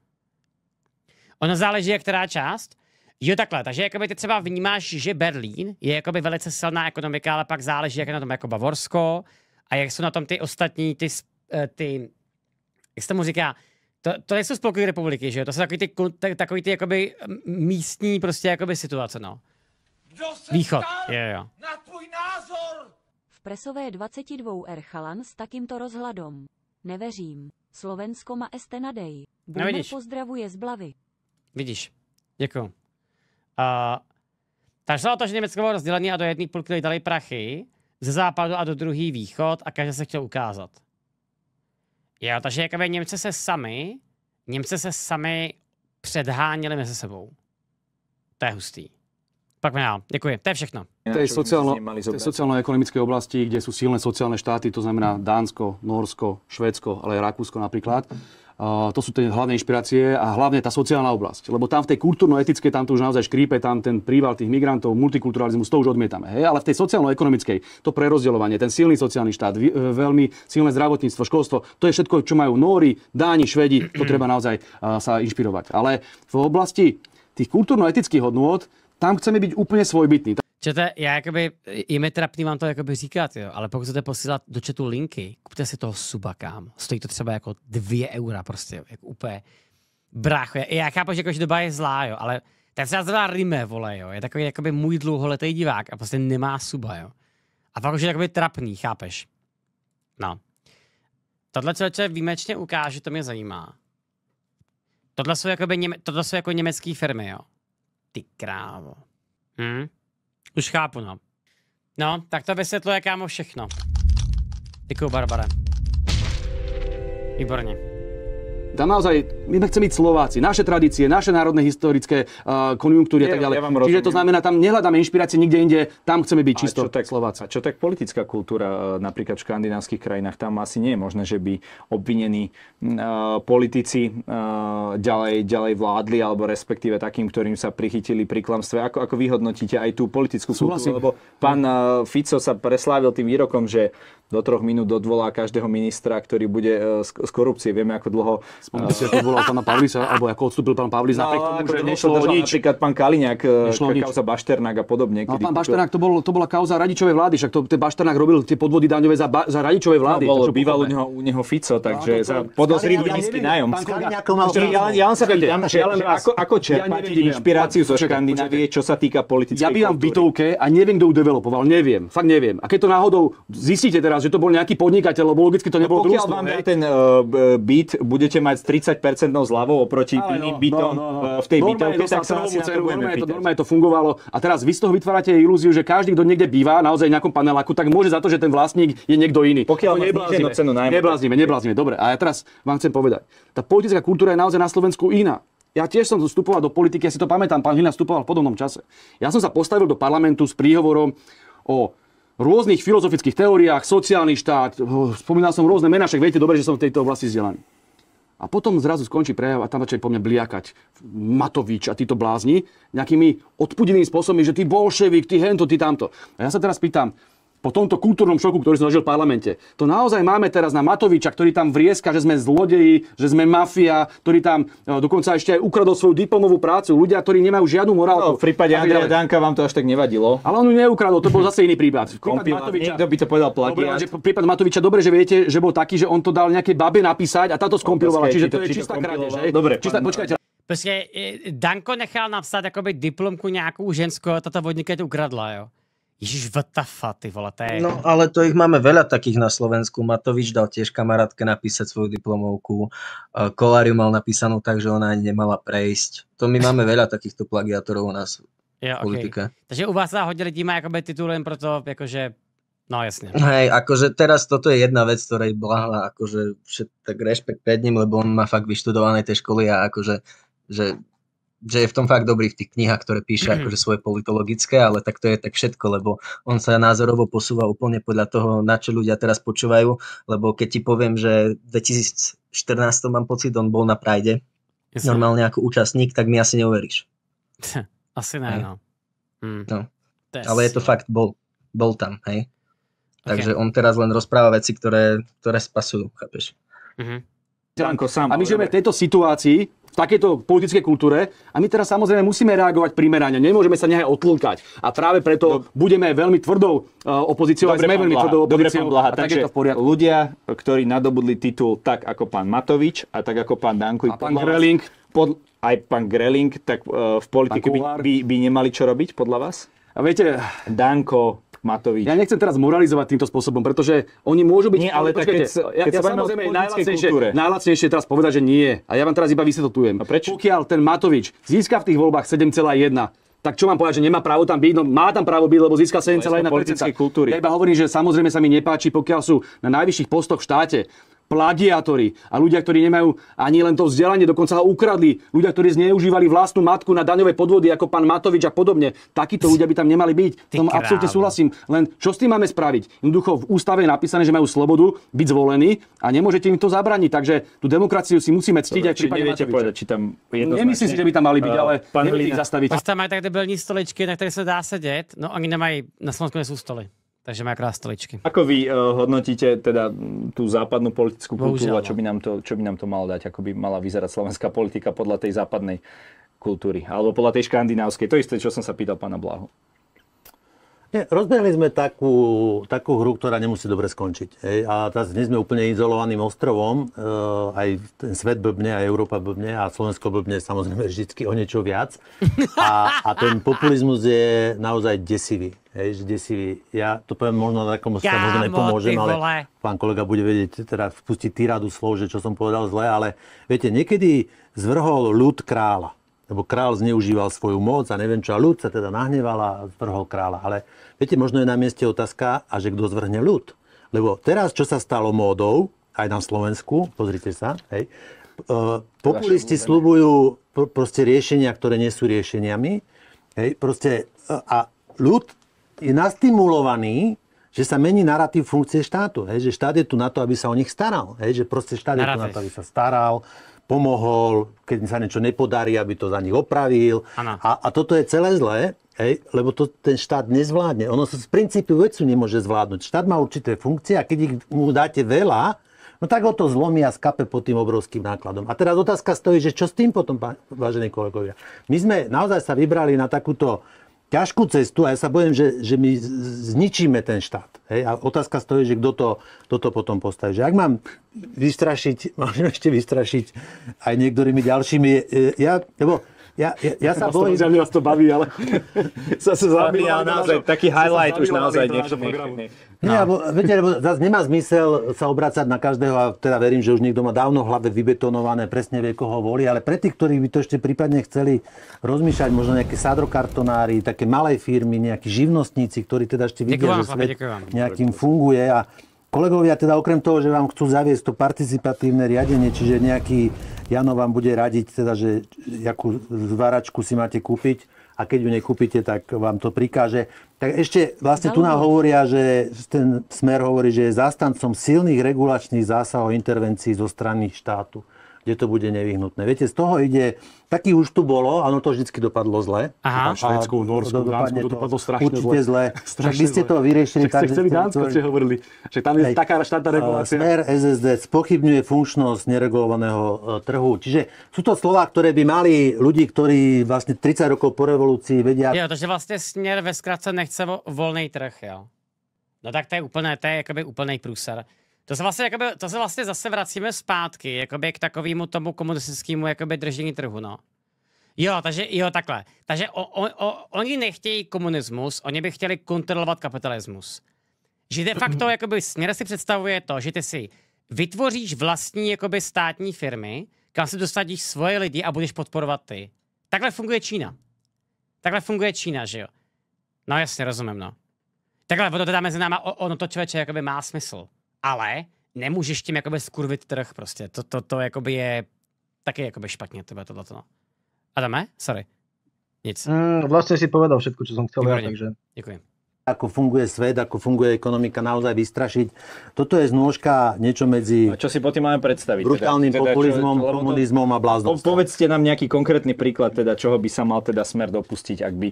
Ono záleží, jak která část. Jo, takhle, takže jakoby ty třeba vnímáš, že Berlín je jakoby velice silná ekonomika, ale pak záleží, jak je na tom jako Bavorsko, a jak jsou na tom ty ostatní, ty, eh, ty jak se tomu říká, to, to nejsou spolkové republiky, že jo? To jsou takový ty, takový ty jakoby místní prostě jakoby situace, no. Kdo se Východ. Je, jo. na tvůj názor? V presové 22 Erchalan s takýmto rozhladom. Neveřím. Slovensko ma este nadej. no vidíš. pozdravuje z Blavy. Vidíš. Děkuju. Uh, takže o to, že Německo bylo rozdělené a do jedné půlky dali prachy ze západu a do druhý východ a každý se chtěl ukázat. Jo, takže jakoby Němce se sami, Němci se sami předháněli mezi sebou. To je hustý. Pak dál. Děkuji. To je všechno. V tej sociálno-ekonomickej oblasti, kde sú silné sociálne štáty, to znamená Dánsko, Norsko, Švédsko, ale aj Rakúsko napríklad to sú tie hlavné inšpirácie a hlavne tá sociálna oblasť. Lebo tam v tej kultúrno-etickej, tam to už naozaj škrípe, tam ten príval tých migrantov, multikulturalizmus, to už odmietame. Hej? Ale v tej sociálno-ekonomickej, to prerozdeľovanie, ten silný sociálny štát, e, veľmi silné zdravotníctvo, školstvo, to je všetko, čo majú Nóri, Dáni, Švedi, to treba naozaj e, sa inšpirovať. Ale v oblasti tých kultúrno-etických hodnôt, tam chceme byť úplne svojbytní. Čete, já jakoby, je mi trapný vám to jakoby říkat, jo, ale pokud chcete posílat do chatu linky, kupte si toho suba, kam. Stojí to třeba jako dvě eura prostě, jako úplně brácho. Já, já chápu, že doba je zlá, jo, ale ten se nazývá Rime, vole, jo, je takový jakoby můj dlouholetý divák a prostě nemá suba, jo. A fakt už je takový trapný, chápeš? No. Tohle člověče výjimečně ukáže, to mě zajímá. Tohle jsou, jakoby, tohle jsou jako německé firmy, jo. Ty krávo. Hm? Už chápu, no. No, tak to vysvětluje, kámo, všechno. Děkuju, Barbare. Výborně. Tam naozaj, my chceme byť Slováci, naše tradície, naše národné historické uh, konjunktúry a tak ďalej. Ja Čiže to znamená, tam nehľadáme inšpirácie nikde inde, tam chceme byť a čisto čo tak, Slováci. A čo tak politická kultúra eh, napríklad v škandinávskych krajinách? Tam asi nie je možné, že by obvinení uh, politici uh, ďalej, ďalej vládli, alebo respektíve takým, ktorým sa prichytili pri klamstve. Ako, ako vyhodnotíte aj tú politickú Súhlasím. kultúru? Lebo pán uh, Fico sa preslávil tým výrokom, že do troch minút odvolá každého ministra, ktorý bude e, z korupcie. Vieme, ako dlho... Spomínate e, si, ako volal pána Pavlisa, alebo ako odstúpil pán Pavlis, no, napriek tomu, že nešlo o nič. Napríklad pán Kaliňák, e, kauza Bašternák a podobne. No, pán Bašternák, to, bol, to bola kauza Radičovej vlády, však to, Bašternák robil tie podvody daňové za, za Radičovej no, vlády. No, bolo, bývalo u neho, u neho Fico, no, takže no, za podozrivý nízky nájom. Ja len sa pýtam, ako čerpáte inšpiráciu zo Škandinávie, čo sa týka politickej Ja bývam v bytovke a neviem, kto ju developoval, neviem, fakt neviem. A keď to náhodou zistíte teraz, teraz, že to bol nejaký podnikateľ, lebo logicky to no nebolo no, pokiaľ družstvo. Pokiaľ vám ten uh, byt, budete mať 30% zľavou oproti Ale iným no, bytom no, no, no. v tej bytovke, tak sa asi normálne, normálne to fungovalo. A teraz vy z toho vytvárate ilúziu, že každý, kto niekde býva, naozaj v nejakom paneláku, tak môže za to, že ten vlastník je niekto iný. Pokiaľ to cenu najmä. Neblázime, neblázime. Dobre, a ja teraz vám chcem povedať. Tá politická kultúra je naozaj na Slovensku iná. Ja tiež som vstupoval do politiky, ja si to pamätám, pán Hina vstupoval v podobnom čase. Ja som sa postavil do parlamentu s príhovorom o rôznych filozofických teóriách, sociálny štát, spomínal som rôzne mená, však viete dobre, že som v tejto oblasti vzdelaný. A potom zrazu skončí prejav a tam začali po mne bliakať Matovič a títo blázni nejakými odpudenými spôsobmi, že ty bolševik, ty hento, ty tamto. A ja sa teraz pýtam, po tomto kultúrnom šoku, ktorý som zažil v parlamente. To naozaj máme teraz na Matoviča, ktorý tam vrieska, že sme zlodeji, že sme mafia, ktorý tam e, dokonca ešte aj ukradol svoju diplomovú prácu. Ľudia, ktorí nemajú žiadnu morálku. No, v prípade Andreja Danka vám to až tak nevadilo. Ale on ju neukradol, to bol zase iný prípad. prípad Matoviča, Niekto by to povedal plagiat. Dobre, že prípad Matoviča, dobre, že viete, že bol taký, že on to dal nejaké babe napísať a táto no, skompilovala. Čiže to je čistá krádež. Dobre, čistá, počkajte, Prostě e, Danko nechal napsat jakoby diplomku nějakou ženskou a tato vodníka ukradla, jo. Ježiš, vatafa, ty vole, to je... No, ale to ich máme veľa takých na Slovensku. Matovič dal tiež kamarátke napísať svoju diplomovku. E, Koláriu mal napísanú tak, že ona ani nemala prejsť. To my máme veľa takýchto plagiátorov u nás v politike. Okay. Takže u vás sa hodí lidí má jakoby titul len proto, akože... No jasne. Hej, akože teraz toto je jedna vec, ktorej blahla, akože všet, tak rešpekt pred ním, lebo on má fakt vyštudované tie školy a akože že že je v tom fakt dobrý v tých knihách, ktoré píše mhm. akože svoje politologické, ale tak to je tak všetko, lebo on sa názorovo posúva úplne podľa toho, na čo ľudia teraz počúvajú, lebo keď ti poviem, že v 2014 mám pocit, on bol na prajde yes. normálne ako účastník, tak mi asi neuveríš. Asi ne, no. Mm. no. Ale je to fakt, bol, bol tam, hej. Okay. Takže on teraz len rozpráva veci, ktoré, ktoré spasujú, chápeš? Mm-hmm. Janko, sám, a my žijeme v tejto situácii, v takejto politickej kultúre a my teraz samozrejme musíme reagovať primerane, nemôžeme sa nehaj otlúkať. A práve preto Dob- budeme veľmi tvrdou uh, opozíciou Dobre, a sme veľmi blaha. tvrdou opozíciou. Dobre, blaha. Takže v poriadku. ľudia, ktorí nadobudli titul tak ako pán Matovič a tak ako pán Danko a pán Greling, pod, aj pán Greling, tak uh, v politike by, by, by nemali čo robiť podľa vás? A viete... Danko, Matovič. Ja nechcem teraz moralizovať týmto spôsobom, pretože oni môžu byť... Nie, ale tak keď, ja, keď ja samozrejme najlacnejšie, kultúre. najlacnejšie teraz povedať, že nie. A ja vám teraz iba vysvetlujem. A prečo? Pokiaľ ten Matovič získa v tých voľbách 7,1, tak čo mám povedať, že nemá právo tam byť? No má tam právo byť, lebo získa 7,1%. Ja iba hovorím, že samozrejme sa mi nepáči, pokiaľ sú na najvyšších postoch v štáte pladiátori a ľudia, ktorí nemajú ani len to vzdelanie, dokonca ho ukradli, ľudia, ktorí zneužívali vlastnú matku na daňové podvody ako pán Matovič a podobne. Takíto ľudia by tam nemali byť. V tom absolútne súhlasím. Len čo s tým máme spraviť? Jednoducho v ústave je napísané, že majú slobodu byť zvolení a nemôžete im to zabraniť. Takže tú demokraciu si musíme ctiť aj v neviete Matoviča. povedať, či tam Nemyslím si, že by tam mali byť, ale pán ich zastaviť. Tam aj tak debilní stoličky, na ktoré sa dá sedieť, no oni nemajú na Slovensku sú stoly. Takže má krás stoličky. Ako vy uh, hodnotíte teda tú západnú politickú kultúru a čo by, no. nám to, čo by nám to malo dať? Ako by mala vyzerať slovenská politika podľa tej západnej kultúry? Alebo podľa tej škandinávskej? To isté, čo som sa pýtal pána Blahu. Nie, rozbehli sme takú, takú hru, ktorá nemusí dobre skončiť. Hej. A teraz nie sme úplne izolovaným ostrovom. E, aj ten svet blbne, aj Európa blbne a Slovensko blbne samozrejme vždy o niečo viac. A, a ten populizmus je naozaj desivý. Hej, že desivý. Ja to poviem možno na takom ja, možno nepomôžem, ale pán kolega bude vedieť, teda vpustiť tiradu slov, že čo som povedal zle, ale viete, niekedy zvrhol ľud kráľa lebo král zneužíval svoju moc a neviem čo, a ľud sa teda nahneval a zvrhol kráľa. Ale viete, možno je na mieste otázka, a že kto zvrhne ľud. Lebo teraz, čo sa stalo módou, aj na Slovensku, pozrite sa, hej, e, populisti slubujú proste riešenia, ktoré nie sú riešeniami. Hej, proste, e, a ľud je nastimulovaný, že sa mení narratív funkcie štátu. Hej, že štát je tu na to, aby sa o nich staral. Hej, že proste štát je tu na to, aby sa staral, pomohol, keď sa niečo nepodarí, aby to za nich opravil. A, a toto je celé zlé, hej, lebo to ten štát nezvládne. Ono sa z princípu vecu nemôže zvládnuť. Štát má určité funkcie a keď ich mu dáte veľa, no tak ho to zlomí a skape pod tým obrovským nákladom. A teraz otázka stojí, že čo s tým potom, vážení kolegovia? My sme naozaj sa vybrali na takúto ťažkú cestu a ja sa bojím, že, že my zničíme ten štát. Hej? A otázka stojí, že kto to, kto to potom postaví. Že ak mám vystrašiť, môžem ešte vystrašiť aj niektorými ďalšími. E, ja, lebo ja, ja, ja sa bojím... Že vás to baví, ale sa sa baví, ale naozaj, taký highlight už naozaj nechcem. Nie, no. lebo, viete, lebo zase nemá zmysel sa obracať na každého a teda verím, že už niekto má dávno v hlave vybetonované, presne vie, koho volí, ale pre tých, ktorí by to ešte prípadne chceli rozmýšľať, možno nejaké sadrokartonári, také malé firmy, nejakí živnostníci, ktorí teda ešte vidia, že svet nejakým funguje a Kolegovia, teda okrem toho, že vám chcú zaviesť to participatívne riadenie, čiže nejaký Jano vám bude radiť, teda, že jakú zváračku si máte kúpiť a keď ju nekúpite, tak vám to prikáže. Tak ešte vlastne tu nám hovoria, že ten smer hovorí, že je zastancom silných regulačných zásahov intervencií zo strany štátu kde to bude nevyhnutné. Viete, z toho ide, taký už tu bolo, ono to vždy dopadlo zle. Aha. Teda Švedsku, Norsku, Dánsku, to dopadlo strašne určite zle. Určite zle. Strašne by ste to vyriešili. Že tak, ste chceli Dánsko, ste hovorili. Že tam je Hej. taká štátna regulácia. Smer SSD spochybňuje funkčnosť neregulovaného e, trhu. Čiže sú to slova, ktoré by mali ľudí, ktorí vlastne 30 rokov po revolúcii vedia. Jo, takže vlastne smer ve skratce nechce voľnej trh, jo. No tak to je úplne, to je jakoby úplný průser. To se, vlastně, jakoby, to se vlastně zase vracíme zpátky, jakoby k takovému tomu komunistickému jakoby držení trhu, no. Jo, takže, jo, takhle. Takže o, o, o, oni nechtějí komunismus, oni by chtěli kontrolovat kapitalismus. Že de facto, jakoby, směr si představuje to, že ty si vytvoříš vlastní, jakoby, státní firmy, kam si dostatíš svoje lidi a budeš podporovat ty. Takhle funguje Čína. Takhle funguje Čína, že jo? No jasně, rozumím, no. Takhle, ono teda mezi náma, ono to člověče, jakoby má smysl ale nemůžeš tím jakoby skurvit trh prostě. To, to, to jakoby je taky jakoby špatně tebe tohle to. No. Adame? Sorry. Nic. Mm, vlastne si povedal všetko, čo som chcel. Ja, takže... Děkuji. ako funguje svet, ako funguje ekonomika, naozaj vystrašiť. Toto je znôžka niečo medzi... A čo si po tým máme predstaviť? Teda? Brutálnym teda, populizmom, čo, komunizmom a bláznom. Po, povedzte nám nejaký konkrétny príklad, teda, čoho by sa mal teda smer dopustiť, ak by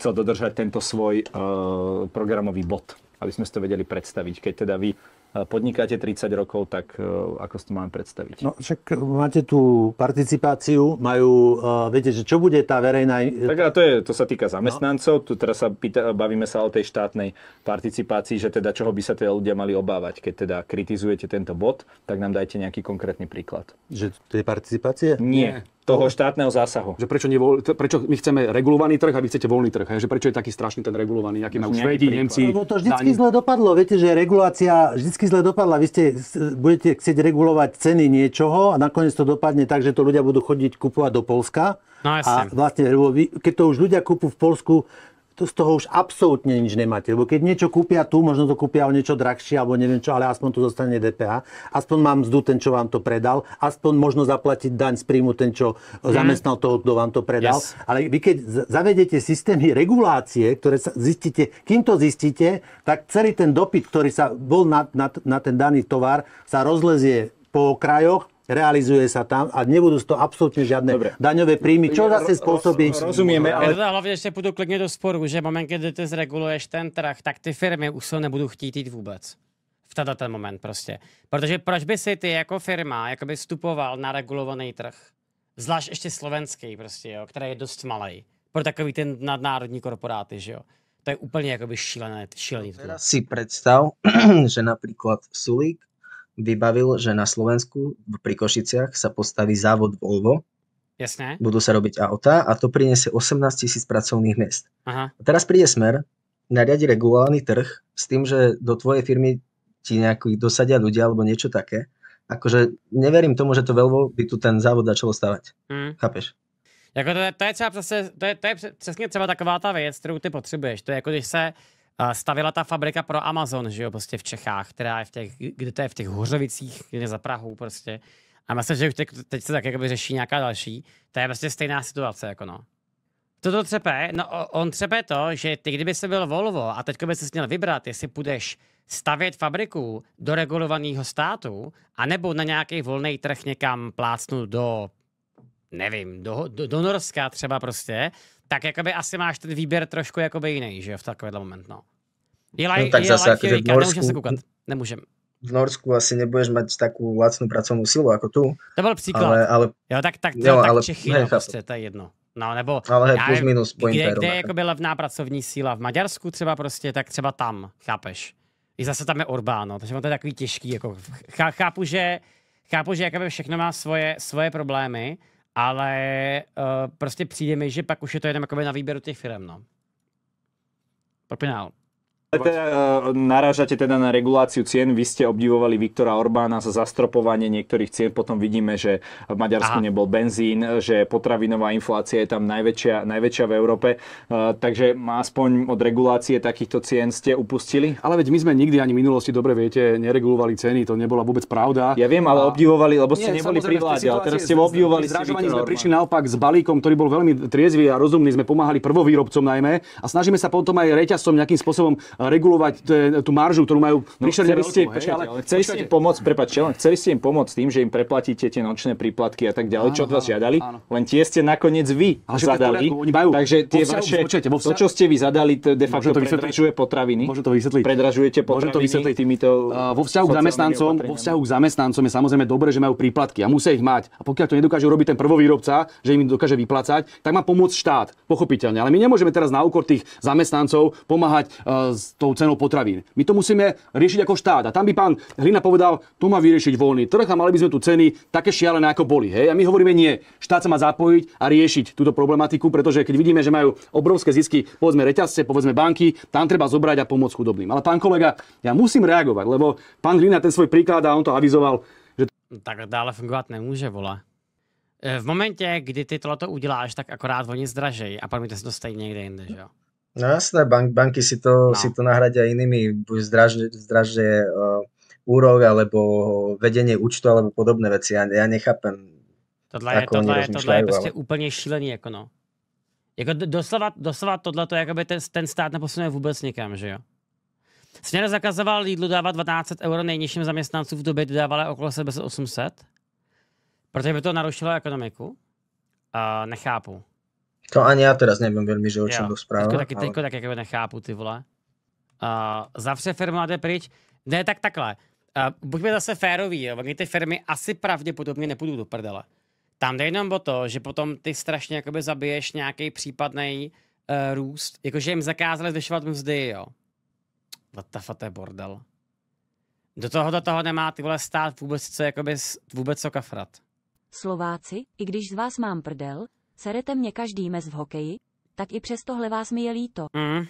chcel dodržať tento svoj uh, programový bod, aby sme si to vedeli predstaviť. Keď teda vy podnikáte 30 rokov, tak e, ako si to máme predstaviť? No však máte tú participáciu, majú, e, viete, že čo bude tá verejná... Tak a to, je, to sa týka zamestnancov, no. tu teraz sa pýta, bavíme sa o tej štátnej participácii, že teda čoho by sa teda ľudia mali obávať. Keď teda kritizujete tento bod, tak nám dajte nejaký konkrétny príklad. Že tej participácie? Nie. Nie toho štátneho zásahu. Že prečo, nevol, prečo my chceme regulovaný trh a vy chcete voľný trh? He? Že prečo je taký strašný ten regulovaný, aký majú Švedi, Nemci? Lebo no, no, to vždycky zle dopadlo. Viete, že regulácia vždycky zle dopadla. Vy ste, budete chcieť regulovať ceny niečoho a nakoniec to dopadne tak, že to ľudia budú chodiť kupovať do Polska. No, a vlastne, keď to už ľudia kúpu v Polsku, to, z toho už absolútne nič nemáte. Lebo keď niečo kúpia tu, možno to kúpia o niečo drahšie alebo neviem čo, ale aspoň tu zostane DPH. Aspoň mám mzdu ten, čo vám to predal. Aspoň možno zaplatiť daň z príjmu ten, čo mhm. zamestnal toho, kto vám to predal. Yes. Ale vy keď zavedete systémy regulácie, ktoré sa zistíte, kým to zistíte, tak celý ten dopyt, ktorý sa bol na, na, na ten daný tovar, sa rozlezie po krajoch realizuje sa tam a nebudú z toho absolútne žiadne Dobre. daňové príjmy, čo zase spôsobí... Rozumieme, ale... ale... hlavne ešte pôjdu klikne do sporu, že moment, keď ty zreguluješ ten trh, tak ty firmy už sa nebudú chtít jít vůbec. V tenhle ten moment prostě. Protože proč by si ty jako firma jakoby vstupoval na regulovaný trh? Zvlášť ještě slovenský proste, jo, ktorý je dost malý. Pro takový ten nadnárodní korporáty, že jo. To je úplne akoby šílené, šílený. No, teraz si predstav, že napríklad Sulík vybavil, že na Slovensku pri Košiciach sa postaví závod Volvo. Jasné. Budú sa robiť auta a to priniesie 18 tisíc pracovných miest. Aha. A teraz príde smer, nariadi regulovaný trh s tým, že do tvojej firmy ti nejakú dosadia ľudia alebo niečo také. Akože neverím tomu, že to Volvo by tu ten závod začalo stavať. Mm. Hm. Chápeš? Jako to, je, to je třeba to je, to je přesně třeba taková ta věc, kterou ty potřebuješ. To je jako když se Eh, stavěla ta fabrika pro Amazon, že jo, prostě v Čechách, která je v těch, kde to je v těch Hořovicích, kde za Prahou prostě. A myslím, že už teď, teď se tak jakoby řeší nějaká další. To je prostě stejná situace, jako no. Toto třepe, no on třepe to, že ty kdyby se byl Volvo a teď by se měl vybrat, jestli půjdeš stavět fabriku do regulovaného státu, anebo na nějaký volný trh někam plácnu do, nevím, do, do, do Norska třeba prostě, tak jakoby asi máš ten výběr trošku jakoby jiný, že v takovýhle moment, no. Je, no, tak je zase, že v Norsku, se koukat. Nemůžem. V Norsku asi nebudeš mať takú lacnú pracovnú silu ako tu. To bol příklad. Ale, ale, jo, tak, tak, jo, tak ale, Čechy, ne, no, prostě, to je jedno. No, nebo ale hej, plus minus kde, kde je jakoby levná pracovní síla v Maďarsku třeba prostě, tak třeba tam, chápeš. I zase tam je Orbán, no, takže on to je takový těžký, jako, chápu, že, chápu, že jakoby všechno má svoje, svoje problémy, ale uh, prostě přijde mi, že pak už je to jenom na výběru těch firm, no. Propinál. Teda, e, narážate teda na reguláciu cien. Vy ste obdivovali Viktora Orbána za zastropovanie niektorých cien. Potom vidíme, že v Maďarsku Aha. nebol benzín, že potravinová inflácia je tam najväčšia, najväčšia v Európe. E, takže aspoň od regulácie takýchto cien ste upustili? Ale veď my sme nikdy ani v minulosti, dobre viete, neregulovali ceny. To nebola vôbec pravda. Ja viem, ale a... obdivovali, lebo ste Nie, neboli pri vláde. Ale teraz ste obdivovali. Zdražovaní sme prišli naopak s balíkom, ktorý bol veľmi triezvy a rozumný. Sme pomáhali prvovýrobcom najmä a snažíme sa potom aj reťazcom nejakým spôsobom e, regulovať tú maržu, ktorú majú prišerne. No, ste, hej, ale chceli ste im pomôcť, prepáčte, len chceli ste im pomôcť tým, že im preplatíte tie nočné príplatky a tak ďalej, áno, čo od vás žiadali, áno. len tie ste nakoniec vy ale zadali. Poriadku, oni majú. Takže tie vo vaše, vo vzťahu, to, čo ste vy zadali, to de facto to predražuje potraviny. Môžem to vysvetliť. Predražujete potraviny to vysvetliť. týmito uh, vo vzťahu k zamestnancom, vo vzťahu k zamestnancom je samozrejme dobré, že majú príplatky a musia ich mať. A pokiaľ to nedokáže urobiť ten prvovýrobca, že im dokáže vyplácať, tak má pomôcť štát, pochopiteľne. Ale my nemôžeme teraz na úkor tých zamestnancov pomáhať uh, s tou cenou potravín. My to musíme riešiť ako štát. A tam by pán Hrina povedal, to má vyriešiť voľný trh a mali by sme tu ceny také šialené, ako boli. Hej? A my hovoríme nie. Štát sa má zapojiť a riešiť túto problematiku, pretože keď vidíme, že majú obrovské zisky, povedzme reťazce, povedzme banky, tam treba zobrať a pomôcť chudobným. Ale pán kolega, ja musím reagovať, lebo pán Hrina ten svoj príklad a on to avizoval, že... No tak dále fungovat nemůže, vole. E, v momente, kdy ty tohle uděláš, tak akorát oni zdražejí a pak mi to se to stejně někde jinde, že jo? No jasné, bank, banky si to, no. si to nahradia inými, buď zdražne, uh, eh, úrok, alebo vedenie účtu, alebo podobné veci. Ja, ja nechápem. Tohle je, tohle je, tohle je proste ale... úplně šílený, ako no. Jako doslova, doslova tohle to, jakoby ten, ten stát neposunuje vůbec nikam, že jo? Směr zakazoval Lidlu dávat 12 euro nejnižším zaměstnancům v době, kdy dávala okolo sebe 800, protože by to narušilo ekonomiku. Uh, nechápu. To ani já teda nevím velmi, že o čom to správa. Teďko taky, teďko ale... taky nechápu, ty vole. Uh, zavře firmu a jde pryč. Ne, tak takhle. Uh, buďme zase féroví, jo. ty firmy asi pravděpodobně nepůjdou do prdele. Tam jde jenom o to, že potom ty strašně jakoby zabiješ nějaký případný uh, e, růst. Jakože jim zakázali zvyšovat mzdy, jo. What the bordel. Do toho, do toho nemá ty vole stát vůbec co, jakoby, vůbec co kafrat. Slováci, i když z vás mám prdel, Serete mě každý mez v hokeji, tak i přes tohle vás mi je líto. Mm.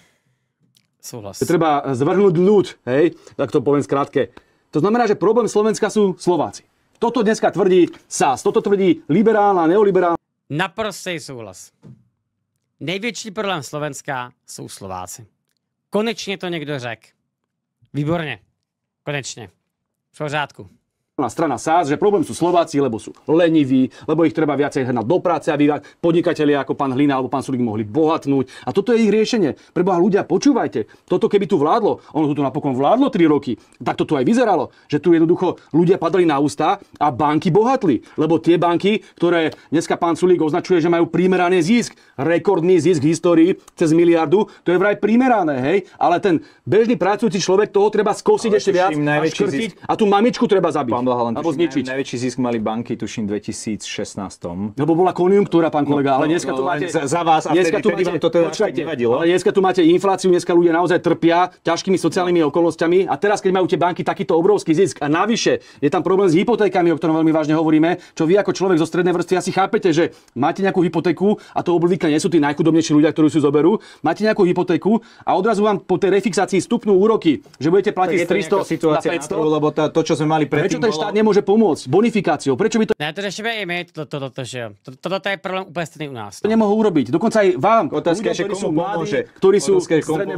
Súhlas. Treba eh, zvrhnúť ľud, hej, tak to poviem skrátke. To znamená, že problém Slovenska sú Slováci. Toto dneska tvrdí SAS, toto tvrdí liberálna, neoliberálna. Naprostý súhlas. Největší problém Slovenska jsou Slováci. Konečně to někdo řekl. Výborně. Konečně. V pořádku. Na strana SAS, že problém sú Slováci, lebo sú leniví, lebo ich treba viacej hnať do práce, aby podnikatelia ako pán Hlina alebo pán Sulik mohli bohatnúť. A toto je ich riešenie. Preboha ľudia, počúvajte. Toto keby tu vládlo, ono tu napokon vládlo 3 roky, tak to tu aj vyzeralo, že tu jednoducho ľudia padali na ústa a banky bohatli. Lebo tie banky, ktoré dneska pán Sulík označuje, že majú primeraný zisk, rekordný zisk v histórii cez miliardu, to je vraj primerané, hej? Ale ten bežný pracujúci človek, toho treba skosiť Ale ešte viac a škrtiť a tú mamičku treba zabiť. Pán Handel len alebo zničiť. Najväčší zisk mali banky, tuším, 2016. Lebo bola konjunktúra, pán kolega, no, ale dneska no, tu máte... Za, za vás, a dneska vtedy, tu máte, vám to teda nevadilo. Ale dneska tu máte infláciu, dneska ľudia naozaj trpia ťažkými sociálnymi okolnostiami a teraz, keď majú tie banky takýto obrovský zisk a navyše je tam problém s hypotékami, o ktorom veľmi vážne hovoríme, čo vy ako človek zo strednej vrstvy asi chápete, že máte nejakú hypotéku a to obvykle nie sú tí najchudobnejší ľudia, ktorí si zoberú, máte nejakú hypotéku a odrazu vám po tej refixácii stupnú úroky, že budete platiť 300 situácia na 500. Na to, lebo tá, to, čo sme mali predtým, Prečo ten štát nemôže pomôcť? Bonifikáciou. Prečo by to... Ne, to řešíme i my, toto, toto, to, že toto to je problém úplne stejný u nás. To no. nemohol urobiť. Dokonca aj vám. Otázka je, že komu pomôže. Ktorí sú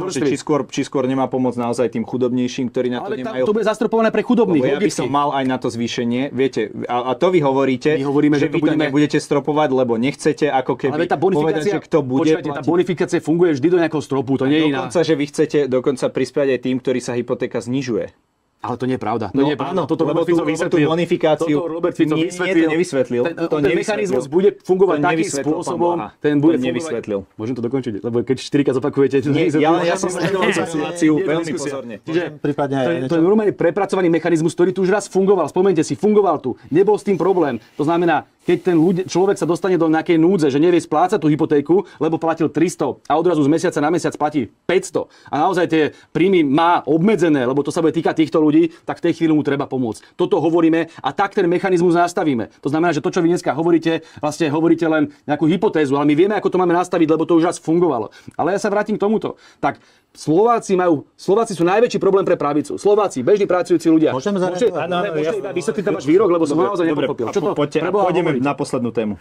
či skôr, či skôr nemá pomôcť naozaj tým chudobnejším, ktorí na to Ale nemajú. to bude zastropované pre chudobných. Lebo ja by som mal aj na to zvýšenie. Viete, a, to vy hovoríte, my hovoríme, že, vy to nebudete stropovať, lebo nechcete ako keby Ale povedať, že kto bude počkajte, tá bonifikácia funguje vždy do nejakého stropu, to nie je dokonca, že vy chcete dokonca prispiať aj tým, ktorý sa hypotéka znižuje. Ale to nie je pravda. No to no, nie je pravda. Áno, toto Robert Fico vysvetlil. bonifikáciu toto Robert Fico vysvetlil. Nie, to nevysvetlil. Ten, to ten nevysvetlil. mechanizmus bude fungovať takým spôsobom, ten bude nevysvetlil. Fungovať. Môžem to dokončiť, lebo keď 4 zopakujete, to nie, ja, ja, som sledoval situáciu veľmi pozorne. Čiže prípadne to, je normálny prepracovaný mechanizmus, ktorý tu už raz fungoval. Spomente si, fungoval tu. Nebol s tým problém. To znamená, keď ten ľudia, človek sa dostane do nejakej núdze, že nevie splácať tú hypotéku, lebo platil 300 a odrazu z mesiaca na mesiac platí 500 a naozaj tie príjmy má obmedzené, lebo to sa bude týkať týchto ľudí, tak v tej chvíli mu treba pomôcť. Toto hovoríme a tak ten mechanizmus nastavíme. To znamená, že to, čo vy dneska hovoríte, vlastne hovoríte len nejakú hypotézu, ale my vieme, ako to máme nastaviť, lebo to už raz fungovalo. Ale ja sa vrátim k tomuto. Tak Slováci, majú, Slováci sú najväčší problém pre pravicu. Slováci, bežní pracujúci ľudia. Môžeme môžete, áno, áno, môžete ja... vysoký tam výrok, lebo som naozaj nepochopil. Čo to, poďte, pôjdeme hovoriť? na poslednú tému.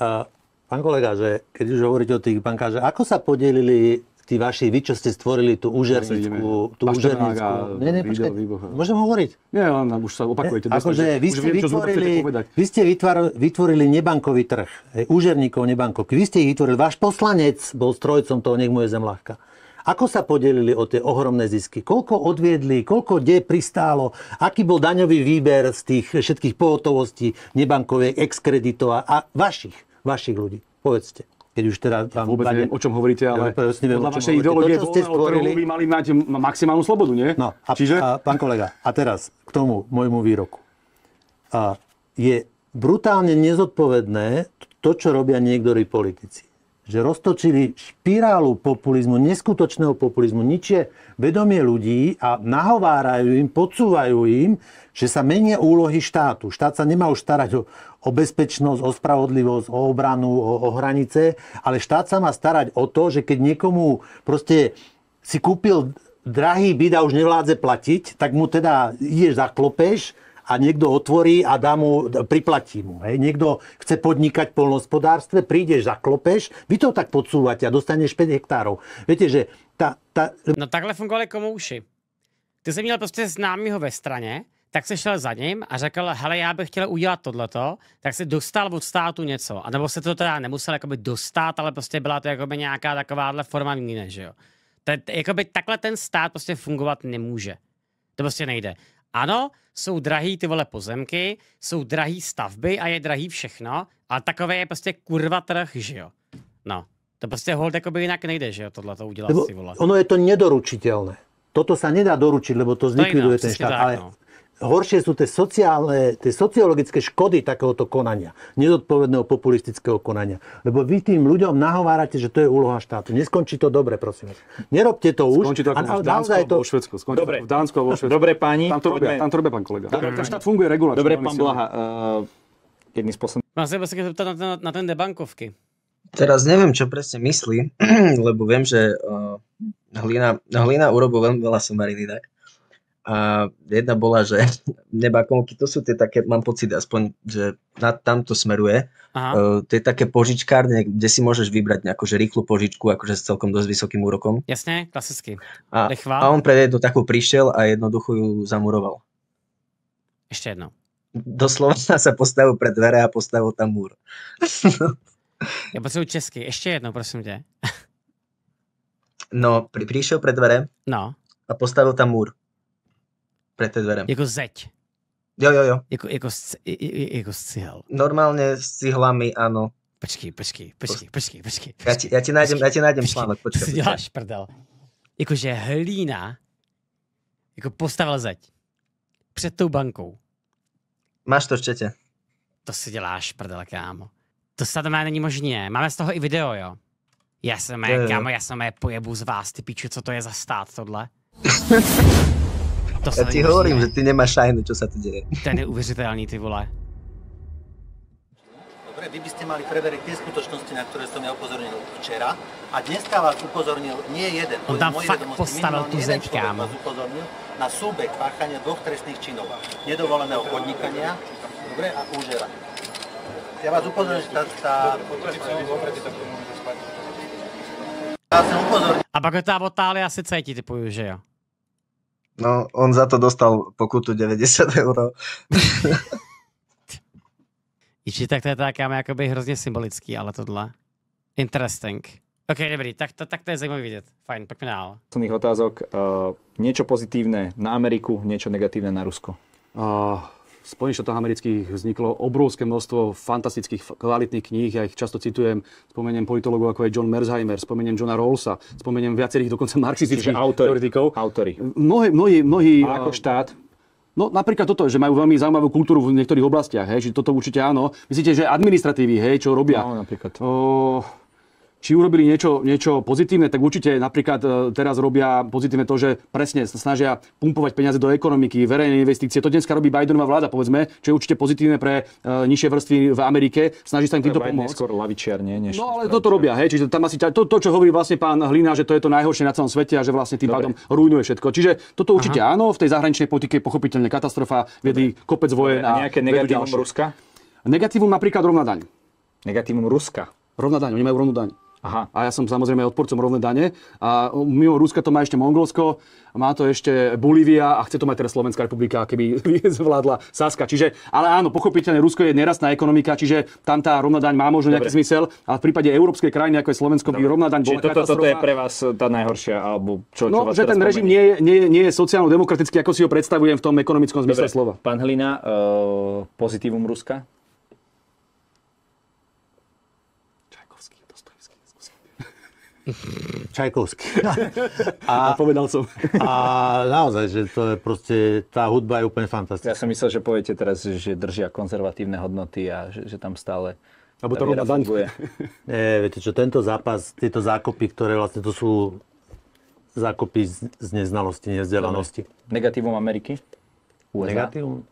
Uh, pán kolega, že keď už hovoríte o tých bankách, že ako sa podelili tí vaši, vy čo ste stvorili tú úžernickú, tú úžernickú... Nie, nie, počkaj, môžem hovoriť? Nie, len už sa opakujete. Akože vy ste, viem, vytvorili, vy ste vytvor, vytvorili nebankový trh, úžerníkov nebankov. Vy ste ich vytvorili, váš poslanec bol strojcom toho, nech mu je zem ľahká. Ako sa podelili o tie ohromné zisky? Koľko odviedli? Koľko kde pristálo? Aký bol daňový výber z tých všetkých pohotovostí nebankovej, exkreditov a vašich, vašich ľudí? Povedzte keď už teda ja vôbec bane, neviem, o čom hovoríte, ale ja neviem, podľa vašej ideológie to, ste stvorili, by mali mať maximálnu slobodu, nie? No, a, Čiže... a, pán kolega, a teraz k tomu môjmu výroku. A, je brutálne nezodpovedné to, čo robia niektorí politici že roztočili špirálu populizmu, neskutočného populizmu, ničie vedomie ľudí a nahovárajú im, podsúvajú im, že sa menia úlohy štátu. Štát sa nemá už starať o, o bezpečnosť, o spravodlivosť, o obranu, o, o hranice, ale štát sa má starať o to, že keď niekomu proste si kúpil drahý byt a už nevládze platiť, tak mu teda ideš, zaklopeš, a niekto otvorí a dá mu, priplatí mu. Hej. Niekto chce podnikať v polnospodárstve, prídeš, zaklopeš, vy to tak podsúvate a dostaneš 5 hektárov. Viete, že tá... tá... No takhle komu uši. Ty si měl prostě známýho ve straně, tak se šel za ním a řekl, hele, já bych chtěl udělat tohleto, tak se dostal od státu něco. A nebo se to teda nemusel jakoby dostat, ale prostě byla to jakoby nějaká takováhle forma výměny, že jo. Tak, jakoby takhle ten stát prostě fungovat nemůže. To prostě nejde. Ano, jsou drahý ty vole pozemky, jsou drahý stavby a je drahý všechno, ale takové je prostě kurva trh, že jo. No, to prostě hold by jinak nejde, že jo, tohle to udělat lebo si vole. Ono je to nedoručitelné. Toto sa nedá doručiť, lebo to zlikviduje to ten štát. Tak, ale no horšie sú tie sociálne, tie sociologické škody takéhoto konania, nezodpovedného populistického konania. Lebo vy tým ľuďom nahovárate, že to je úloha štátu. Neskončí to dobre, prosím Nerobte to už. Skončí to ako v Dánsku to... vo Švedsku. dobre. v Dánsku vo Švedsku. Dobre, páni. Tam to robia, tam to robia pán kolega. Dobre, ten štát funguje regulačne. Dobre, pán Blaha. Uh, eh, jedný z posledných. Pán Seba sa na, na, na ten debankovky. Teraz neviem, čo presne myslí, lebo viem, že uh, Hlina, Hlina urobil veľmi veľa sumariny, tak? A jedna bola, že nebakonky, to sú tie také, mám pocit aspoň, že na, tamto smeruje. Uh, to je také požičkárne, kde si môžeš vybrať nejakú že rýchlu požičku, akože s celkom dosť vysokým úrokom. Jasne, klasicky. A, a on pre jednu takú prišiel a jednoducho ju zamuroval. Ešte jedno. Doslova sa postavil pred dvere a postavil tam múr. ja potrebujem česky. Ešte jedno, prosím ťa. no, pri, prišiel pred dvere no. a postavil tam múr pred tie dvere. Jako zeď. Jo, jo, jo. Jako, jako, jako z cihel. Normálne s cihlami, áno. Počkej, počkej, počkej, počkej, počkej. Ja ti, ja ti nájdem, počkej, ja ti nájdem počkej, článok, počkej. Si děláš prdel. Jakože hlína jako postavil zeď. Před tou bankou. Máš to v čete. To si děláš prdel, kámo. To snad má není možné. Máme z toho i video, jo. Já jsem, je, kámo, já jsem je pojebu z vás, ty piču, co to je za stát tohle. To ja ti hovorím, že ty nemáš šajnu, čo sa tu deje. Ten je uveriteľný, ty vole. Dobre, vy by ste mali preveriť tie skutočnosti, na ktoré som ja upozornil včera. A dneska vás upozornil nie jeden. On tam fakt postavil tú zeď, kámo. upozornil na súbek páchania dvoch trestných činov. Nedovoleného podnikania, dobre, a úžera. Ja vás upozorňujem, že tá... tá... A pak je to tá asi se cítíte, že jo? No, on za to dostal pokutu 90 euro. Iči, tak to je tak, ja mám hrozně symbolický, ale tohle. Interesting. OK, dobrý, tak to, tak to je zaujímavé vidět. Fajn, poďme dál. Posledných otázok. Uh, niečo pozitívne na Ameriku, niečo negatívne na Rusko. Uh, Spojených štátoch amerických vzniklo obrovské množstvo fantastických, kvalitných kníh. Ja ich často citujem. Spomeniem politologov ako je John Merzheimer, spomeniem Johna Rawlsa, spomeniem viacerých dokonca marxistických autor, teoretikov. Autory. Mnohí, mnohí, mnohí... A ako štát? No napríklad toto, že majú veľmi zaujímavú kultúru v niektorých oblastiach, hej, že toto určite áno. Myslíte, že administratívy, hej, čo robia? No, napríklad. O, či urobili niečo, niečo pozitívne, tak určite napríklad e, teraz robia pozitívne to, že presne sa snažia pumpovať peniaze do ekonomiky, verejné investície. To dneska robí Bidenová vláda, povedzme, čo je určite pozitívne pre uh, nižšie vrstvy v Amerike. Snaží sa im týmto pomôcť. Skôr lavičiarne, než no ale toto robia, hej, čiže tam asi to, to, čo hovorí vlastne pán Hlina, že to je to najhoršie na celom svete a že vlastne tým pádom ruinuje všetko. Čiže toto určite Aha. áno, v tej zahraničnej politike je pochopiteľne katastrofa, vedy kopec vojen. A, a nejaké negatívum Ruska? Negatívum napríklad rovná daň. Negatívum Ruska? Rovná daň, oni majú rovnú daň. Aha. A ja som samozrejme odporcom rovné dane. A mimo Ruska to má ešte Mongolsko, má to ešte Bolívia a chce to mať teraz Slovenská republika, keby zvládla Saska. Čiže, ale áno, pochopiteľne Rusko je nerastná ekonomika, čiže tam tá rovná daň má možno Dobre. nejaký zmysel, A v prípade európskej krajiny, ako je Slovensko, Dobre. by rovná daň bola toto, toto je pre vás tá najhoršia, alebo čo, no, čo No, vás že ten režim nie je, nie, nie je sociálno-demokratický, ako si ho predstavujem v tom ekonomickom zmysle Dobre. slova. Pán Hlina, uh, pozitívum Ruska? Čajkovský. A, a povedal som. A naozaj, že to je proste, tá hudba je úplne fantastická. Ja som myslel, že poviete teraz, že držia konzervatívne hodnoty a že, že tam stále Abo to rovná Nie, viete čo, tento zápas, tieto zákopy, ktoré vlastne to sú zákopy z, z neznalosti, nevzdelanosti. Negatívum Ameriky? USA. Negatívum?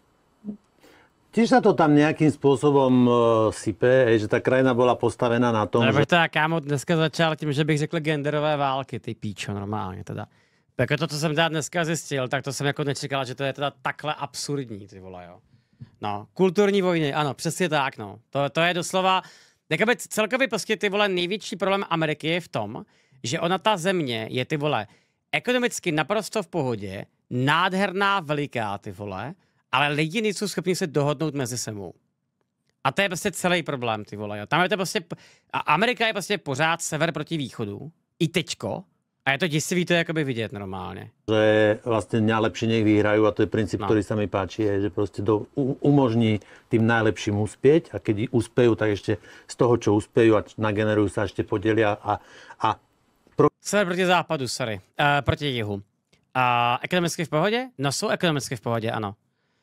Tiež sa to tam nejakým spôsobom uh, sype, že tá krajina bola postavená na tom, Lebo že... to kámo dneska začal tím, že bych řekl genderové války, ty píčo, normálně teda. Tak to, co jsem teda dneska zjistil, tak to jsem ako nečekal, že to je teda takhle absurdní, ty vole, jo. No, kulturní vojny, ano, přesně tak, no. To, to je doslova, jakoby celkový prostě ty vole největší problém Ameriky je v tom, že ona ta země je ty vole ekonomicky naprosto v pohodě, nádherná, veliká ty vole, ale lidi nejsou schopni se dohodnout mezi sebou. A to je prostě celý problém, ty vole. Jo. Tam je to prostě... A Amerika je prostě pořád sever proti východu. I teďko. A je to děsivý to jakoby vidět normálně. Že vlastně nejlepší nech vyhrajú a to je princip, no. který se mi páči, je, že prostě to umožní tým najlepším uspět a když uspějí tak ještě z toho, čo uspějí, a nagenerujú se ještě podělí a, a pro... Sever proti západu, sorry. Uh, proti jihu. Uh, ekonomicky v pohodě? No jsou ekonomicky v pohodě, ano.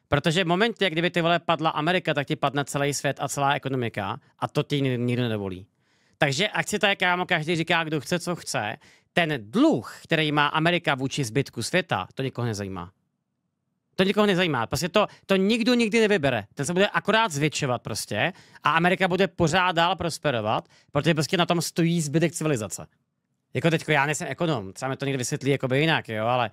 Protože v momentě, kdyby ty vole padla Amerika, tak ti padne celý svět a celá ekonomika a to ti nikdo nedovolí. Takže ať si to je kámo, každý říká, kdo chce, co chce, ten dluh, který má Amerika vůči zbytku světa, to nikoho nezajímá. To nikoho nezajímá. Prostě to, to nikdo nikdy nevybere. Ten se bude akorát zvětšovat prostě a Amerika bude pořád dál prosperovat, protože prostě na tom stojí zbytek civilizace. Jako teďko já nejsem ekonom, třeba mi to někdy vysvětlí by jinak, jo, ale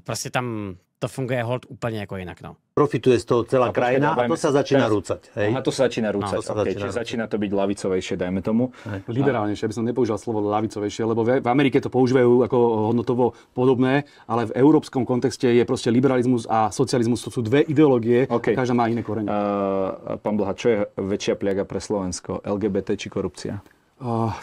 proste tam to funguje hold úplne ako inak. No. Profituje z toho celá a krajina a to sa začína teraz, rúcať. Hej? A to sa začína rúcať. No, to sa okay, začína, rúcať. začína to byť lavicovejšie, dajme tomu. Hej. Liberálnejšie, aby som nepoužíval slovo lavicovejšie, lebo v Amerike to používajú ako hodnotovo podobné, ale v európskom kontexte je proste liberalizmus a socializmus, to sú dve ideológie okay. každá má iné korene. Uh, pán Blaha, čo je väčšia pliaga pre Slovensko? LGBT či korupcia? Uh...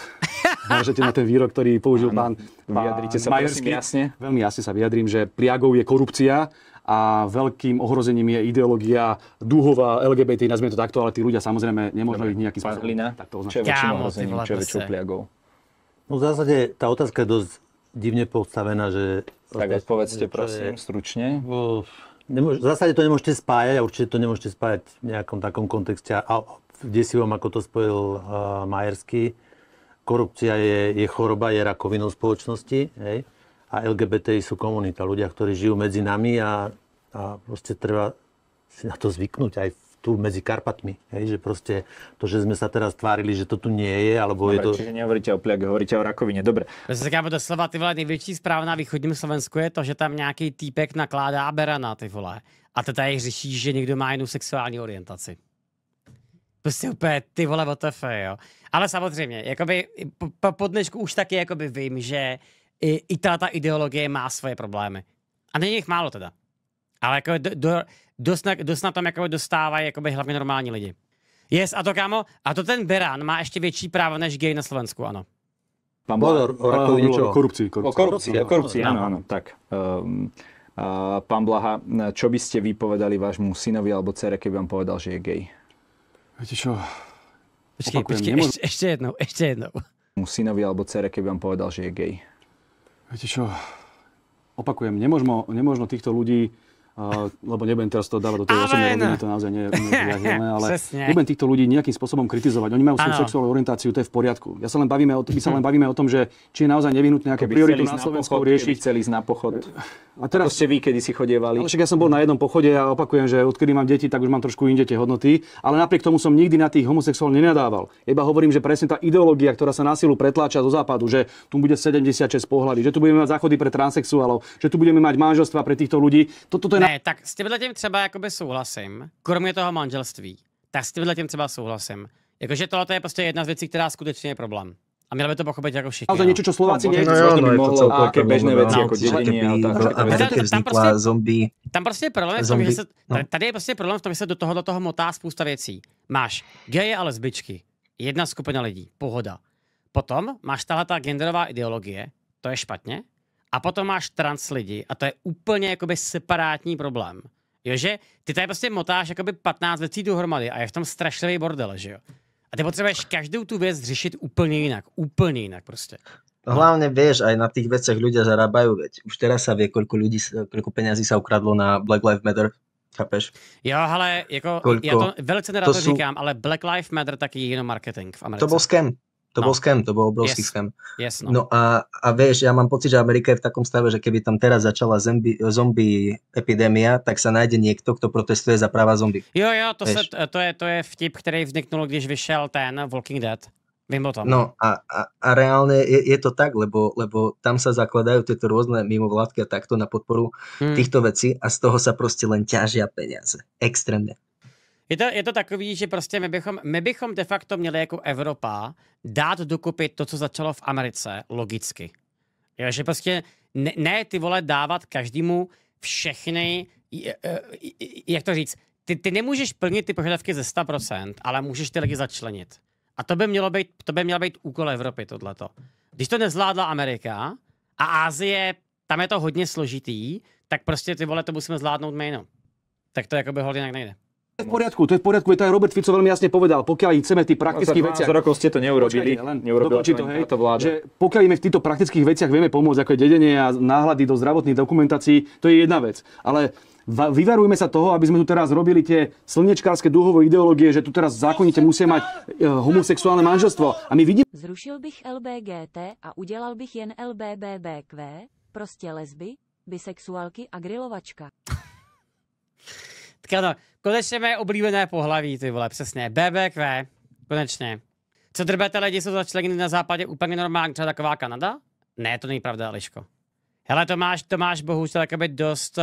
Môžete na ten výrok, ktorý použil pán, pán sa Majerský. Jasne. Veľmi jasne sa vyjadrím, že priagou je korupcia a veľkým ohrozením je ideológia duhová LGBT, nazvime to takto, ale tí ľudia samozrejme nemôžno ich nejakým spôsobom Hlina, Čo je väčším ohrozením, čo je väčšou pliagou? No v zásade tá otázka je dosť divne postavená, že... Tak odpovedzte prosím, je, stručne. V, nemôž, v zásade to nemôžete spájať a určite to nemôžete spájať v nejakom takom kontexte a, a desivom, ako to spojil uh, Majerský korupcia je, je choroba, je rakovinou spoločnosti. Hej? A LGBTI sú komunita, ľudia, ktorí žijú medzi nami a, a proste treba si na to zvyknúť aj tu medzi Karpatmi. Hej? Že proste to, že sme sa teraz tvárili, že to tu nie je, alebo Dobre, je to... Čiže nehovoríte o pliage, hovoríte o rakovine. Dobre. Říkám, do slova, ty vole, největší správ na východním Slovensku je to, že tam nějaký týpek nakládá berana, ty vole. A teda tady řeší, že někdo má jinou sexuální orientaci prostě úplně ty vole WTF, jo. Ale samozřejmě, jakoby po, po dnešku už taky jakoby vím, že i, i ta, ta ideologie má svoje problémy. A není jich málo teda. Ale jako do, do, dost, na, dost na tom jakoby dostávají jakoby hlavně normální lidi. Yes, a to kámo, a to ten Beran má ještě větší právo než gay na Slovensku, ano. Tam bolo o, o, niečo... o korupcii. korupcii. O korupcii, o korupcii, áno, áno, tak. Um, uh, pán Blaha, čo by ste vypovedali vášmu synovi alebo cere, keby vám povedal, že je gej? Viete čo? Počkej, počkej, nemôžu... ešte, ešte jednou, ešte jednou. Mu synovi alebo dcere, keby vám povedal, že je gej. Viete čo? Opakujem, nemôžno, nemôžno týchto ľudí Uh, lebo nebudem teraz to dávať do tej osobnej roviny, no. to naozaj nie je priateľné, ale nebudem týchto ľudí nejakým spôsobom kritizovať. Oni majú svoju sexuálnu orientáciu, to je v poriadku. Ja sa len bavíme o, my sa len mhm. bavíme o tom, že či je naozaj nevyhnutné nejaké priority na Slovensku pochod, riešiť. Chceli ísť na pochod. A teraz, ste vy, kedy si chodievali. však ja som bol na jednom pochode a opakujem, že odkedy mám deti, tak už mám trošku inde tie hodnoty, ale napriek tomu som nikdy na tých homosexuál nenadával. Iba hovorím, že presne tá ideológia, ktorá sa násilu pretláča zo západu, že tu bude 76 pohľadí, že tu budeme mať záchody pre transexuálov, že tu budeme mať manželstva pre týchto ľudí, toto to je Ne, tak s tímhle tím třeba jakoby souhlasím, kromě toho manželství. Tak s tímhle tím třeba souhlasím. Jakože tohle je prostě jedna z věcí, která skutečně je problém. A měli by to pochopit jako všichni. Ale to no. něco, co Slováci no, nechcú, no, no, by mohlo, no, a aké bežné veci, a Tam, prostě, je problém, zombie, tom, že se, no. tady je prostě problém v tom, že se do toho, do toho motá spousta věcí. Máš geje a lesbičky, jedna skupina lidí, pohoda. Potom máš tahle ta genderová ideologie, to je špatně a potom máš trans lidi a to je úplně jakoby separátní problém. Jo, že ty tady prostě motáš jakoby 15 věcí dohromady a je v tom strašlivý bordel, že jo. A ty potřebuješ každou tu věc řešit úplně jinak, úplně jinak prostě. No hlavne vieš, aj na tých veciach ľudia zarábajú, veď už teraz sa vie, koľko ľudí, koľko peňazí sa ukradlo na Black Lives Matter, chápeš? Jo, ale jako, koľko? ja to velice nerad to, to sú... říkám, ale Black Lives Matter taký jenom marketing v Americe. To bol skem, to no. bol scam, to bol obrovský yes. scam. Yes, no no a, a vieš, ja mám pocit, že Amerika je v takom stave, že keby tam teraz začala zombi, zombie epidémia, tak sa nájde niekto, kto protestuje za práva zombie. Jo, jo, to, sa, to, je, to je vtip, ktorý vzniknul, když vyšiel ten Walking Dead. Viem o tom. No a, a, a reálne je, je to tak, lebo, lebo tam sa zakladajú tieto rôzne mimovládky a takto na podporu hmm. týchto vecí a z toho sa proste len ťažia peniaze. Extrémne. Je to, je to takový, že prostě my bychom, my bychom de facto měli jako Evropa dát dokupy to, co začalo v Americe, logicky. Jo, že prostě ne, ne ty vole dávat každému všechny, e, jak to říct, ty, ty nemůžeš plnit ty požadavky ze 100%, ale můžeš ty lidi začlenit. A to by, mělo být, to by mělo být úkol Evropy, tohleto. Když to nezvládla Amerika a Ázie, tam je to hodně složitý, tak prostě ty vole to musíme zvládnout my Tak to by hodně nejde je v poriadku, to je v poriadku, to aj Robert Fico veľmi jasne povedal, pokiaľ chceme tých praktických veciach... Za rokov ste to neurobili, Počkajte, to, hej, to vláda. Že pokiaľ im v týchto praktických veciach vieme pomôcť, ako je dedenie a náhľady do zdravotných dokumentácií, to je jedna vec. Ale vyvarujme sa toho, aby sme tu teraz robili tie slnečkárske dúhové ideológie, že tu teraz zákonite musia mať eh, homosexuálne manželstvo. A my vidíme... Zrušil bych LBGT a udělal bych jen LBBBQ, prostě lesby, bisexuálky a grilovačka. Tak ano, konečně mé oblíbené pohlaví, ty vole, přesně. BBQ, konečně. Co drbete lidi jsou začleněny na západě úplně normální, třeba taková Kanada? Ne, to není pravda, Eliško. Hele, to máš, to máš bohužel jakoby dost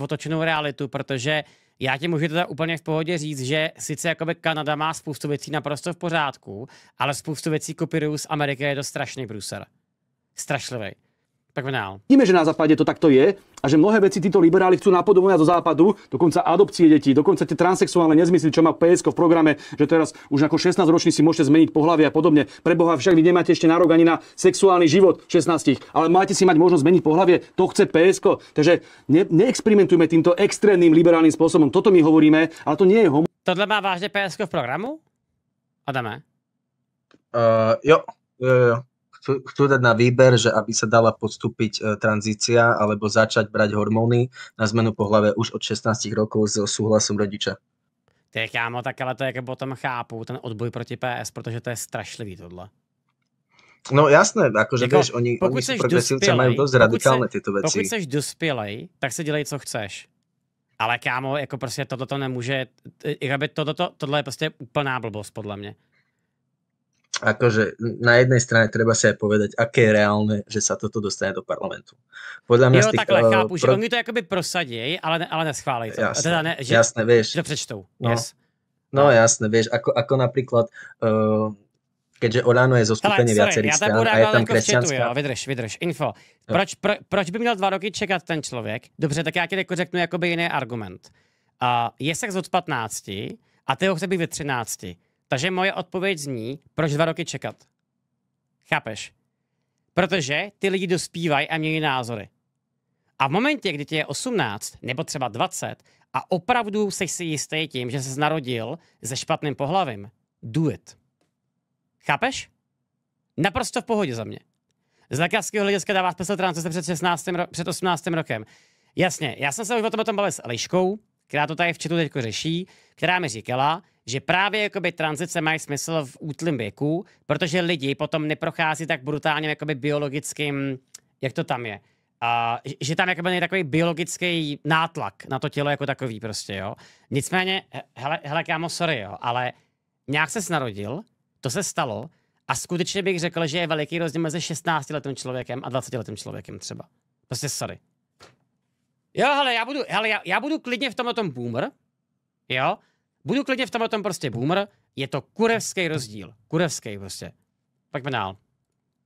otočenou realitu, protože já ti můžu teda úplně v pohodě říct, že sice jakoby Kanada má spoustu věcí naprosto v pořádku, ale spoustu věcí kopirují z Ameriky je dost strašný průser. Strašlivý. Pekvenál. Vidíme, že na západe to takto je a že mnohé veci títo liberáli chcú napodobňovať zo západu, dokonca adopcie detí, dokonca tie transexuálne nezmysly, čo má PSK v programe, že teraz už ako 16 ročný si môžete zmeniť pohlavie a podobne. Preboha, však vy nemáte ešte nárok ani na sexuálny život 16, ale máte si mať možnosť zmeniť pohľavie, to chce PSK. Takže ne, neexperimentujme týmto extrémnym liberálnym spôsobom. Toto my hovoríme, ale to nie je homo. Tohle má vážne PSK v programu? Adame? Uh, jo, jo, jo chcú, chcú dať na výber, že aby sa dala podstúpiť e, tranzícia alebo začať brať hormóny na zmenu pohľave už od 16 rokov s súhlasom rodiča. Ty kámo, tak ale to jak potom chápu, ten odboj proti PS, protože to je strašlivý tohle. No jasné, akože vieš, oni, oni sú progresívci majú dosť radikálne tieto veci. Pokud seš dospělej, tak se dělej, co chceš. Ale kámo, jako prostě toto to nemůže, toto, tohle je prostě úplná blbost, podle mě akože na jednej strane treba si aj povedať, aké je reálne, že sa toto dostane do parlamentu. Podľa mňa jo, tých, takhle, eh, chápu, pro... že oni to akoby prosadí, ale, ale neschválej to. Jasné, teda ne, že, jasné vieš. Že prečtou. No, yes. no no jasné, vieš, ako, ako napríklad uh, keďže Olano je zo skupiny viacerých já stran a je tam kresťanská. Četu, jo, vydrž, vydrž, info. Proč, pro, proč by měl dva roky čekat ten člověk? Dobře, tak já ti řeknu jakoby jiný argument. Uh, je sex od 15 a ty ho chce být ve 13 Takže moje odpověď zní, proč dva roky čekat? Chápeš? Protože ty lidi dospívají a mějí názory. A v momentě, kdy tě je 18 nebo třeba 20 a opravdu jsi si jistý tím, že jsi narodil se špatným pohlavím, do it. Chápeš? Naprosto v pohodě za mě. Z lékařského hlediska dává smysl transice před, 16, před 18 rokem. Jasně, já jsem se už o tom, o tom bavil s Eliškou, která to tady v četu teď řeší, která mi říkala, že právě jakoby tranzice mají smysl v útlém věku, protože lidi potom neprochází tak brutálně jakoby biologickým, jak to tam je, a že tam jakoby je takový biologický nátlak na to tělo jako takový prostě, jo. Nicméně, hele, hele kámo, sorry, jo, ale nějak se narodil, to se stalo a skutečně bych řekl, že je veliký rozdíl mezi 16-letým člověkem a 20-letým člověkem třeba. Prostě sorry. Jo, hele, já budu, hele, já, já budu klidně v tomhle tom boomer, jo, Budu klidně v tomhle tom prostě boomer, je to kurevský rozdíl. Kurevský prostě. Pojďme dál.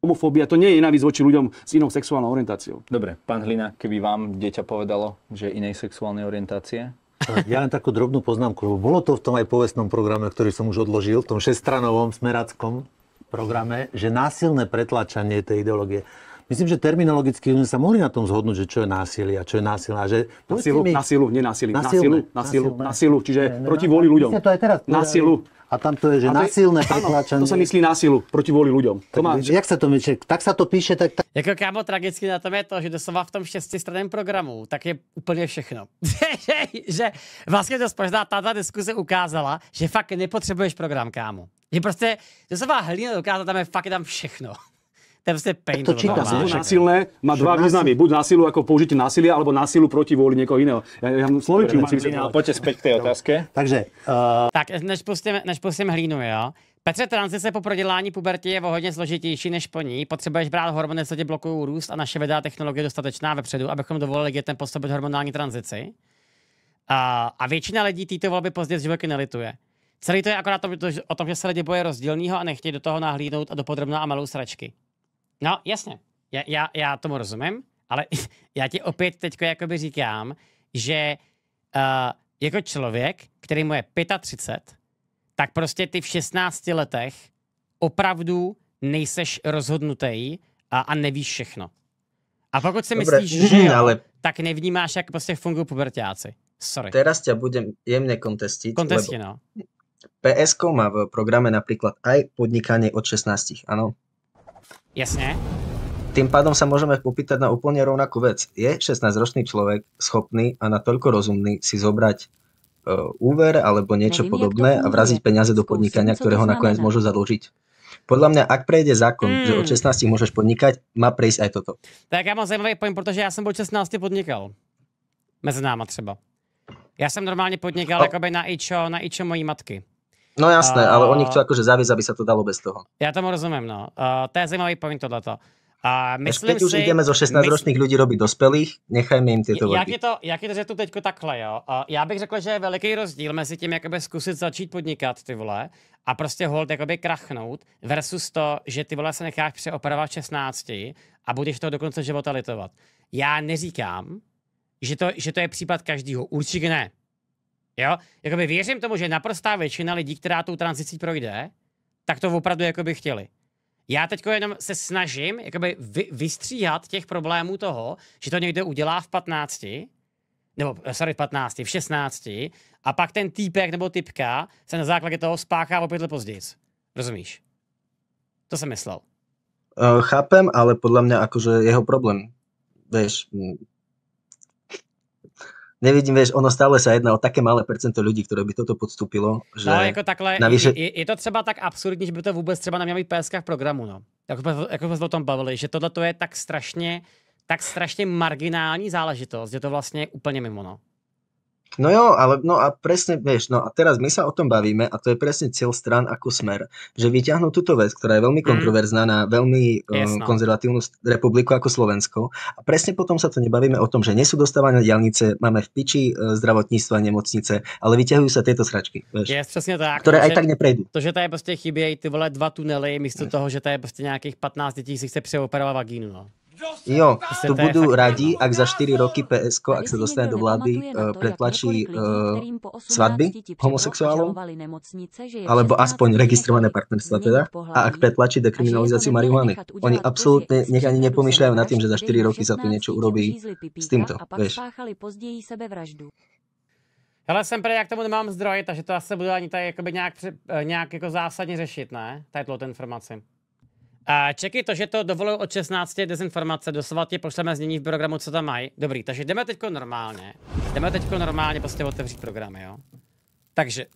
Homofóbia to nie je nenávisť voči ľuďom s inou sexuálnou orientáciou. Dobre, pán Hlina, keby vám dieťa povedalo, že inej sexuálnej orientácie? Ja len takú drobnú poznámku, lebo bolo to v tom aj povestnom programe, ktorý som už odložil, v tom šestranovom smerackom programe, že násilné pretláčanie tej ideológie. Myslím, že terminologicky sme sa mohli na tom zhodnúť, že čo je násilie a čo je násilné. Že... Na silu, mi... na silu, nenásilie. Na silu, na silu, na silu, čiže ne, proti vôli ľuďom. to aj teraz na silu. A tam to je, že to násilné pretláčanie. To sa myslí násilu proti vôli ľuďom. Tak, to má... Jak sa to myslí? Tak sa to píše, tak... tak... Jako kámo, tragicky na tom je to, že doslova v tom šestistranném programu, tak je úplne všechno. že, vlastne to spožná táto diskuse ukázala, že fakt nepotrebuješ program, kámo. Je prostě, doslova hlína dokázala, tam je fakt tam všechno. To ste paint. To čítam. silné má dva významy. Buď násilu ako použitie násilia, alebo násilu proti vôli niekoho iného. Ja, ja slovenčinu mám ale poďte späť k tej no. otázke. Takže... Uh... Tak, než pustím, než pustím hlínu, jo. Petře, tranzice po prodělání puberty je o hodně složitější než po ní. Potřebuješ brát hormony, co ti blokují růst a naše vedá technologie je dostatečná vepředu, abychom dovolili dětem podstoupit hormonální tranzici. A, a většina lidí této volby pozdě z životy nelituje. Celý to je akorát o tom, že se lidi boje rozdílného a nechtějí do toho nahlídnout a podrobná a malou sračky. No, jasně. Já, já, já tomu rozumím, ale já ti opět teď jakoby říkám, že uh, jako člověk, který mu je 35, tak prostě ty v 16 letech opravdu nejseš rozhodnutý a, a nevíš všechno. A pokud si Dobre, myslíš, že jo, ale... tak nevnímáš, jak prostě fungují pubertáci. Sorry. Teraz ťa budem jemne kontestiť. Kontesti, no. PSK má v programe napríklad aj podnikanie od 16, áno. Jasne. Tým pádom sa môžeme popýtať na úplne rovnakú vec. Je 16-ročný človek schopný a natoľko rozumný si zobrať uh, úver alebo niečo podobné a vraziť peniaze do podnikania, ktoré ho nakoniec môžu zadlžiť? Podľa mňa, ak prejde zákon, mm. že od 16 mm. môžeš podnikať, má prejsť aj toto. Tak ja mám zajímavý pojem, protože ja som od 16 podnikal. Mezi náma třeba. Ja som normálne podnikal no. na ičo, na ičo mojí matky. No jasné, uh, ale oni chcú akože zaviesť, aby sa to dalo bez toho. Ja tomu rozumiem, no. Uh, to je zaujímavý point tohleto. A myslím keď si, už ideme zo 16-ročných mysl... ľudí robiť dospelých, nechajme jim tieto jak jak je to, že tu teďko takhle, jo? Uh, já bych řekl, že je veliký rozdíl mezi tím, jakoby zkusit začít podnikat, ty vole, a prostě hold jakoby krachnout versus to, že ty vole se necháš přeoperovat 16 a budeš to dokonce života litovat. Já neříkám, že to, že to je případ každého. Určitě ne. Jo? Jakoby věřím tomu, že naprostá většina lidí, která tou tranzicí projde, tak to opravdu jakoby chtěli. Já teď jenom se snažím jakoby vy, vystříhat těch problémů toho, že to někdo udělá v 15, nebo eh, sorry, v 15, v 16 a pak ten týpek nebo typka se na základě toho spáchá o pět později. Rozumíš? To jsem myslel. Uh, chápem, ale podle mě jakože jeho problém. Vieš, nevidím, vieš, ono stále sa jedná o také malé percento lidí, které by toto podstupilo. Že no, ako takhle, navíše... je, je, to třeba tak absurdní, že by to vůbec třeba nemělo být PSK v programu, no. Jako, jsme se o tom bavili, že tohle to je tak strašně, tak strašne marginální záležitost, že to vlastně je úplně mimo, no. No jo, ale no a presne, vieš, no a teraz my sa o tom bavíme a to je presne cieľ stran ako smer, že vyťahnú túto vec, ktorá je veľmi mhm. kontroverzná mm. na veľmi um, konzervatívnu republiku ako Slovensko a presne potom sa to nebavíme o tom, že nie sú dostávané diálnice, máme v piči eh, zdravotníctva, nemocnice, ale vyťahujú sa tieto sračky, vieš, yes, presne tak, ktoré to, aj že, tak neprejdú. To, že tady proste chybiejí ty vole dva tunely, místo yes. Hm. toho, že tady proste nejakých 15 si chce preoperovať vagínu, no. Jo, to budú radi, ak za 4 roky PSK, ak sa dostane do vlády, eh, pretlačí uh, svadby homosexuálov, alebo aspoň registrované partnerstva teda, a ak pretlačí dekriminalizáciu marihuany. Oni absolútne nech ani nepomýšľajú nad tým, že za 4 roky sa tu niečo urobí s týmto, vieš. Ale jsem prý, jak tomu nemám zdroj, takže to asi budu ani tady jakoby nějak, eh, nějak jako zásadně řešit, ne? Tady tuto informaci. A to, že to dovolil od 16 dezinformace, doslova ti pošleme znění v programu, co tam mají. Dobrý, takže jdeme teďko normálně. Jdeme teďko normálně prostě otevřít programy, jo. Takže,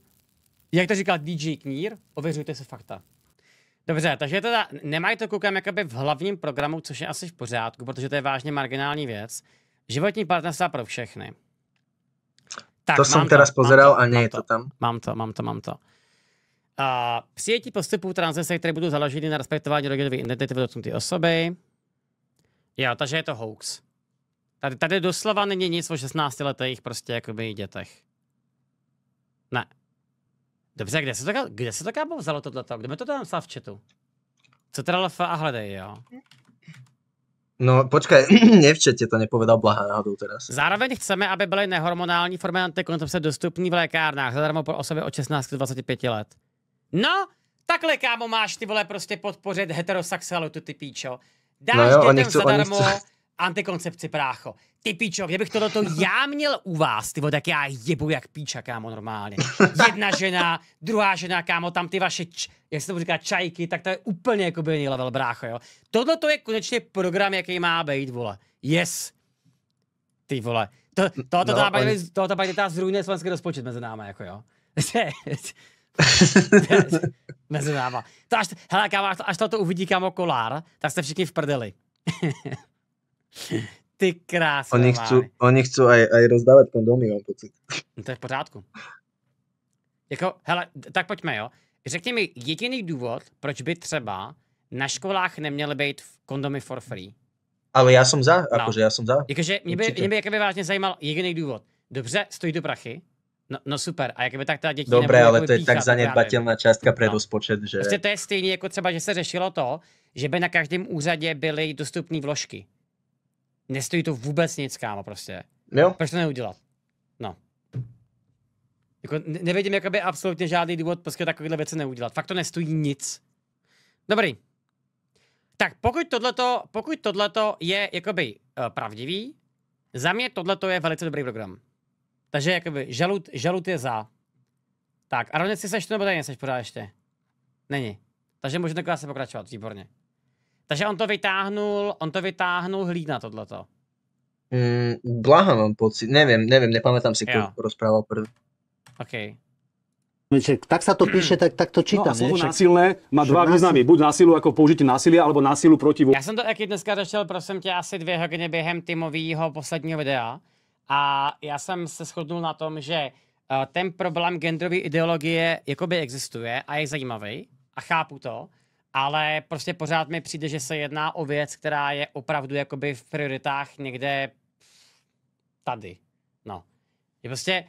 jak to říkal DJ Knír, ověřujte se fakta. Dobře, takže teda nemají to koukám jakoby v hlavním programu, což je asi v pořádku, protože to je vážně marginální věc. Životní partnerstva pro všechny. Tak, to jsem teraz pozeral a nie je to, to tam. Mám to, mám to, mám to. Mám to. A přijetí postupů transese, které budou založeny na respektování rodinové identity dotknuté osoby. Jo, takže je to hoax. Tady, tady doslova není nic o 16 letých prostě jakoby dětech. Ne. Dobře, kde se to, kde se to kámo vzalo tohleto? Kde mi to tam napsal v chatu? Co teda LF a hledej, jo? No počkaj, nevčete to nepovedal Blaha náhodou teraz. Zároveň chceme, aby byly nehormonální formy antikoncepce dostupný v lékárnách zadarmo pro osoby od 16 do 25 let. No, takhle, kámo, máš ty vole prostě podpořit heterosexualitu, ty píčo. Dáš no jo, dětem nechci, zadarmo antikoncepci prácho. Ty píčo, kdybych toto to já měl u vás, ty vole, tak já jebu jak píča, kámo, normálně. Jedna žena, druhá žena, kámo, tam ty vaše, č, jak se to říká, čajky, tak to je úplně jako jiný level, brácho, jo. Tohle to je konečně program, jaký má být, vole. Yes. Ty vole. To, tohoto no, on... tohoto, tohoto, tohoto, tohoto, tohoto, tohoto, tohoto, jo. Mezi náma. To až, hele, kámo, až to, uvidí kámo kolár, tak jste všichni v prdeli. Ty krásne. Oni chcú, oni chcú aj, aj rozdávať kondomy, mám pocit. No to je v pořádku. Jako, hele, tak pojďme, jo. Řekni mi jediný důvod, proč by třeba na školách neměly být kondomy for free. Ale já jsem za, no. akože já jsem za. Jakože mě by, mě by vážně zajímal jediný důvod. Dobře, stojí do prachy, No, no super, a jak by tak teda děti Dobré, ale to je píchat, tak zanedbatelná částka pro no. rozpočet, že... Prostě to je stejné jako třeba, že se řešilo to, že by na každém úřadě byly dostupné vložky. Nestojí to vůbec nic, kámo, prostě. Jo. Proč to neudělat? No. Jako nevidím jakoby absolutně žádný důvod prostě takovéhle věci neudělat. Fakt to nestojí nic. Dobrý. Tak pokud tohleto, pokud tohleto je jakoby uh, pravdivý, za mě tohleto je velice dobrý program. Takže jakoby žalud, žalud je za. Tak, a rovně si seš tu nebo tady seš pořád ještě? Není. Takže můžu takhle se pokračovat, výborně. Takže on to vytáhnul, on to vytáhnul hlídna tohleto. Mm, blaha mám pocit, nevím, nevím. nepamätám si, kdo rozprával prvý. OK. tak sa to mm. píše, tak, tak to no, čítam. No a slovo násilné má dva významy. Buď násilu ako použitie násilia, alebo násilu proti... Ja som to aký dneska došiel, prosím tě, asi dvě hodiny během týmového posledního videa. A já jsem se shodnul na tom, že eh, ten problém genderové ideologie jakoby existuje a je zajímavý a chápu to, ale prostě pořád mi přijde, že se jedná o věc, která je opravdu jakoby v prioritách někde tady. No. Je prostě,